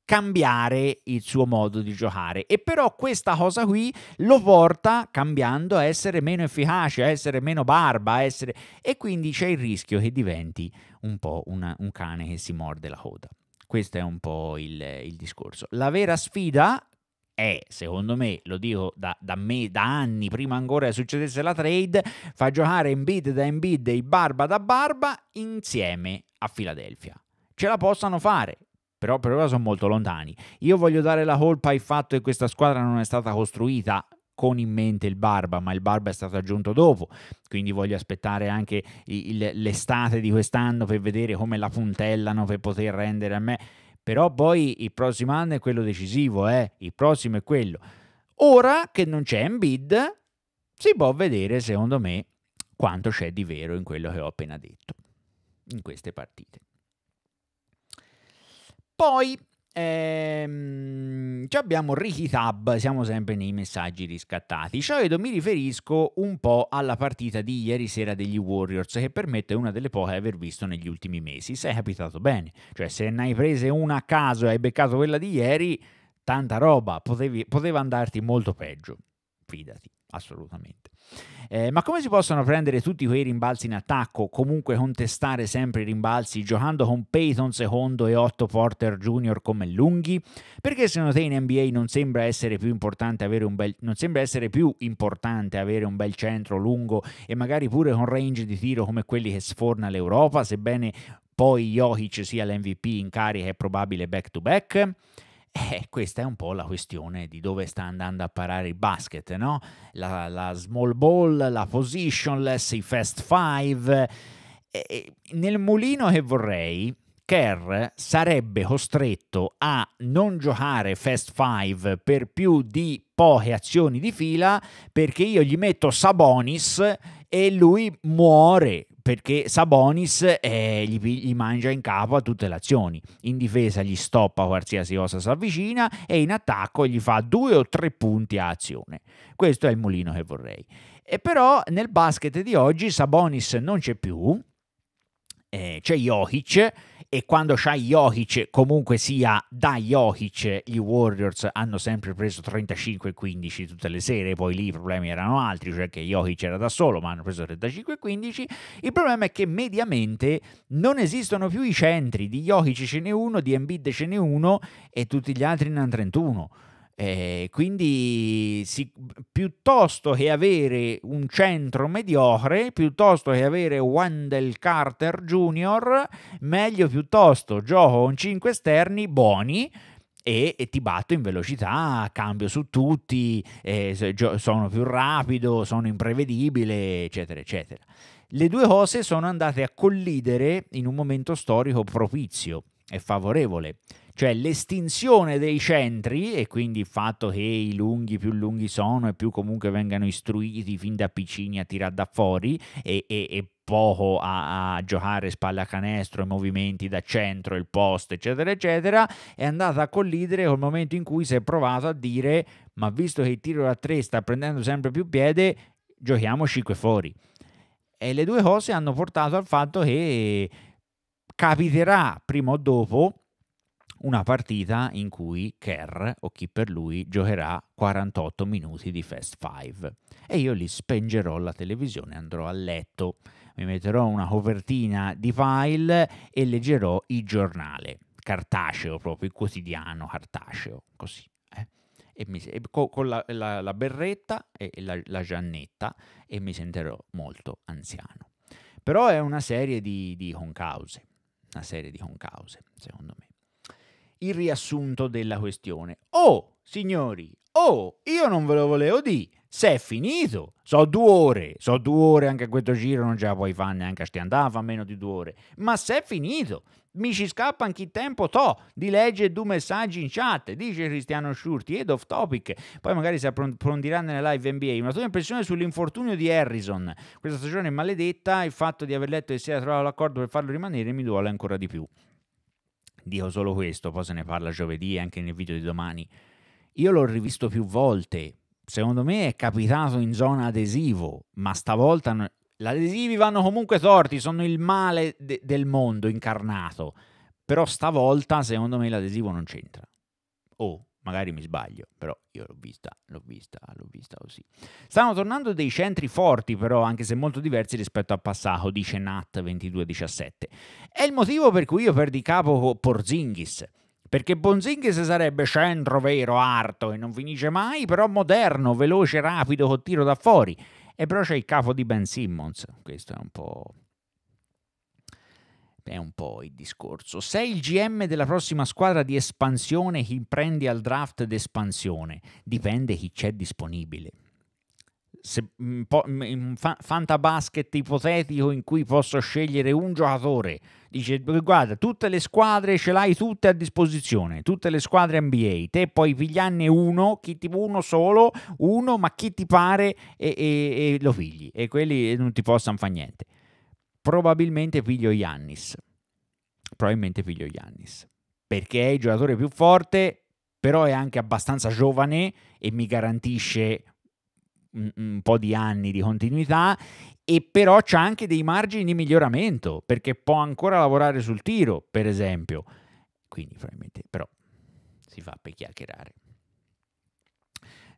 cambiare il suo modo di giocare e però questa cosa qui lo porta cambiando a essere meno efficace, a essere meno barba, essere... e quindi c'è il rischio che diventi un po' una, un cane che si morde la coda. Questo è un po' il, il discorso. La vera sfida è, secondo me, lo dico da, da, me da anni, prima ancora succedesse la trade, fa giocare Embiid da Embiid e Barba da Barba insieme a Philadelphia. Ce la possano fare però per ora sono molto lontani. Io voglio dare la colpa al fatto che questa squadra non è stata costruita con in mente il Barba, ma il Barba è stato aggiunto dopo, quindi voglio aspettare anche il, l'estate di quest'anno per vedere come la puntellano per poter rendere a me. Però poi il prossimo anno è quello decisivo, eh? il prossimo è quello. Ora che non c'è Embiid, si può vedere, secondo me, quanto c'è di vero in quello che ho appena detto, in queste partite. Poi ehm, abbiamo Rikitab, siamo sempre nei messaggi riscattati. Cioè, mi riferisco un po' alla partita di ieri sera degli Warriors, che per me è una delle poche a aver visto negli ultimi mesi. Sei capitato bene, cioè se ne hai prese una a caso e hai beccato quella di ieri, tanta roba, potevi, poteva andarti molto peggio, fidati, assolutamente. Eh, ma come si possono prendere tutti quei rimbalzi in attacco, comunque contestare sempre i rimbalzi, giocando con Peyton secondo e Otto Porter Jr. come lunghi? Perché secondo te in NBA non sembra essere più importante avere un bel, non sembra essere più importante avere un bel centro lungo e magari pure con range di tiro come quelli che sforna l'Europa, sebbene poi Jokic sia l'MVP in carica e probabile back to back? Eh, questa è un po' la questione di dove sta andando a parare il basket, no? La, la small ball, la positionless, i fast five. Eh, nel mulino che vorrei, Kerr sarebbe costretto a non giocare fast five per più di poche azioni di fila perché io gli metto Sabonis e lui muore perché Sabonis eh, gli, gli, mangia in capo a tutte le azioni. In difesa gli stoppa qualsiasi cosa si avvicina e in attacco gli fa due o tre punti a azione. Questo è il mulino che vorrei. E però nel basket di oggi Sabonis non c'è più, eh, c'è Jokic e quando c'hai Jokic, comunque sia da Jokic, gli Warriors hanno sempre preso 35 e 15 tutte le sere, poi lì i problemi erano altri, cioè che Jokic era da solo, ma hanno preso 35 e 15. Il problema è che mediamente non esistono più i centri, di Jokic ce n'è uno, di Embiid ce n'è uno e tutti gli altri ne hanno 31. Eh, quindi si, piuttosto che avere un centro mediocre, piuttosto che avere Wendell Carter Jr., meglio piuttosto gioco con 5 esterni buoni e, e, ti batto in velocità, cambio su tutti, eh, sono più rapido, sono imprevedibile, eccetera, eccetera. Le due cose sono andate a collidere in un momento storico propizio e favorevole cioè l'estinzione dei centri e quindi il fatto che i lunghi più lunghi sono e più comunque vengano istruiti fin da piccini a tirare da fuori e, e, e poco a, a, giocare spalla canestro e movimenti da centro, il post, eccetera, eccetera, è andata a collidere col momento in cui si è provato a dire ma visto che il tiro da tre sta prendendo sempre più piede, giochiamo 5 fuori. E le due cose hanno portato al fatto che capiterà prima o dopo una partita in cui Kerr o chi per lui giocherà 48 minuti di Fast Five e io li spengerò la televisione, andrò a letto, mi metterò una copertina di file e leggerò il giornale, cartaceo proprio, il quotidiano cartaceo, così. Eh. E mi, e co, con la, la, la, berretta e la, la giannetta e mi sentirò molto anziano. Però è una serie di, di concause, una serie di concause, secondo me il riassunto della questione. Oh, signori, oh, io non ve lo volevo dire. Se è finito, so due ore, so due ore anche a questo giro, non ce la puoi fare neanche a stiandava a meno di due ore. Ma se è finito, mi ci scappa anche il tempo to di leggere due messaggi in chat, dice Cristiano Sciurti, ed off topic. Poi magari si approfondirà nelle live NBA. Una tua impressione sull'infortunio di Harrison. Questa stagione maledetta, il fatto di aver letto che si era trovato l'accordo per farlo rimanere mi duole ancora di più dico solo questo, poi se ne parla giovedì e anche nel video di domani. Io l'ho rivisto più volte, secondo me è capitato in zona adesivo, ma stavolta no... gli adesivi vanno comunque torti, sono il male de- del mondo incarnato, però stavolta secondo me l'adesivo non c'entra. Oh, Magari mi sbaglio, però io l'ho vista, l'ho vista, l'ho vista così. Stanno tornando dei centri forti, però, anche se molto diversi rispetto al passato, dice Nat2217. È il motivo per cui io perdi capo Porzinghis perché Bonzinghis sarebbe centro vero, arto e non finisce mai, però moderno, veloce, rapido, con tiro da fuori. E però c'è il capo di Ben Simmons, questo è un po' è un po' il discorso. Sei il GM della prossima squadra di espansione, chi prendi al draft d'espansione? Dipende chi c'è disponibile. Se, un mm, mm, fantabasket ipotetico in cui posso scegliere un giocatore, dice guarda tutte le squadre ce l'hai tutte a disposizione, tutte le squadre NBA, te puoi pigliarne uno, chi ti, uno solo, uno ma chi ti pare e, e, e lo figli, e quelli non ti possono fare niente probabilmente figlio Yannis. Probabilmente figlio Yannis. Perché è il giocatore più forte, però è anche abbastanza giovane e mi garantisce un, un po' di anni di continuità e però c'ha anche dei margini di miglioramento perché può ancora lavorare sul tiro, per esempio. Quindi probabilmente però si fa per chiacchierare.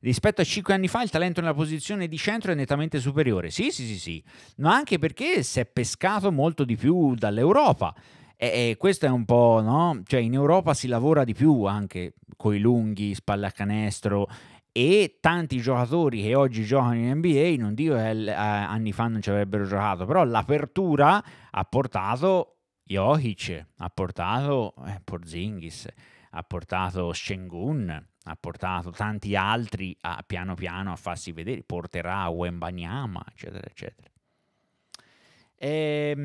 Rispetto a 5 anni fa il talento nella posizione di centro è nettamente superiore. Sì, sì, sì, sì, ma anche perché si è pescato molto di più dall'Europa. E, e questo è un po', no? Cioè in Europa si lavora di più anche con i lunghi, canestro e tanti giocatori che oggi giocano in NBA, non dico che eh, anni fa non ci avrebbero giocato, però l'apertura ha portato Jokic, ha portato eh, Porzingis, ha portato Shengun, ha portato tanti altri a, piano piano a farsi vedere, porterà a Wembanyama, eccetera, eccetera. E, ehm,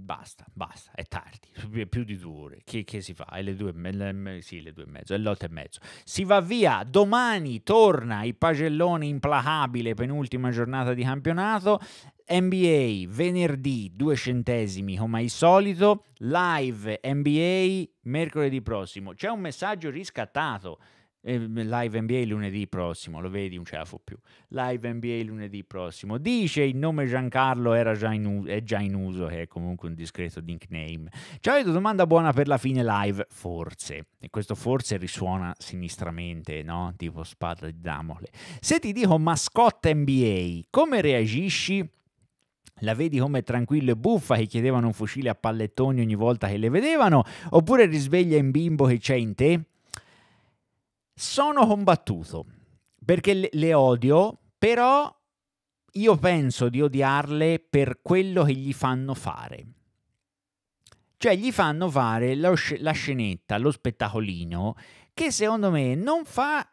mh, basta, basta, è tardi, è più di due ore. Che, che si fa? È le due, le, sì, le due e mezzo, è l'otto e mezzo. Si va via, domani torna il pagellone implacabile, penultima giornata di campionato. NBA venerdì 2 centesimi come al solito, live NBA mercoledì prossimo. C'è un messaggio riscattato. Eh, live NBA lunedì prossimo, lo vedi, non ce la fo più. Live NBA lunedì prossimo. Dice il nome Giancarlo era già in uso, è già in uso, che è comunque un discreto nickname. Ci avete domanda buona per la fine live? Forse. E questo forse risuona sinistramente, no? Tipo spada di Damocle. Se ti dico mascotte NBA, come reagisci? La vedi come è tranquillo e buffa che chiedevano un fucile a pallettoni ogni volta che le vedevano? Oppure risveglia in bimbo che c'è in te? Sono combattuto perché le, le odio, però io penso di odiarle per quello che gli fanno fare. Cioè gli fanno fare lo, la scenetta, lo spettacolino, che secondo me non fa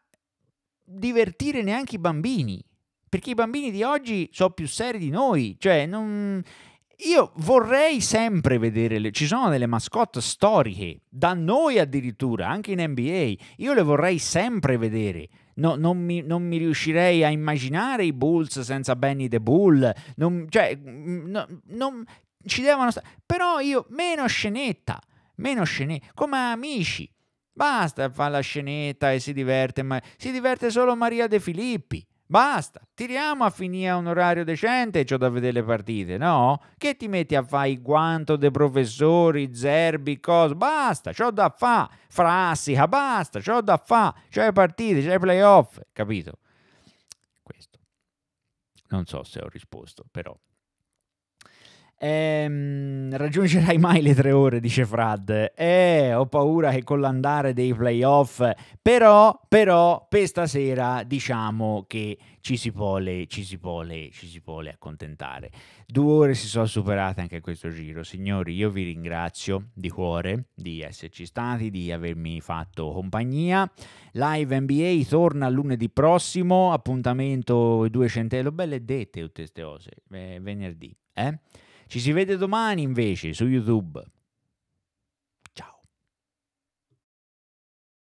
divertire neanche i bambini perché i bambini di oggi sono più seri di noi, cioè non... Io vorrei sempre vedere, le... ci sono delle mascotte storiche, da noi addirittura, anche in NBA, io le vorrei sempre vedere. No, non, mi, non, mi, riuscirei a immaginare i Bulls senza Benny the Bull, non, cioè, mm, no, non, ci devono stare. Però io, meno scenetta, meno scenetta, come amici. Basta fa la scenetta e si diverte, ma si diverte solo Maria De Filippi. Basta, tiriamo a finire a un orario decente e c'ho da vedere le partite, no? Che ti metti a fare il guanto dei professori, zerbi, cose? Basta, c'ho da fare, frassica, basta, c'ho da fare, c'è partite, c'è playoff, capito? Questo. Non so se ho risposto, però Ehm, raggiungerai mai le tre ore, dice Frad. Eh, ho paura che con l'andare dei playoff, però, però, per stasera diciamo che ci si pole, ci si pole, ci si pole accontentare. Due ore si sono superate anche questo giro. Signori, io vi ringrazio di cuore di esserci stati, di avermi fatto compagnia. Live NBA torna lunedì prossimo, appuntamento due centello, belle dette tutte queste cose, eh, venerdì. Eh? Ci si vede domani invece su YouTube.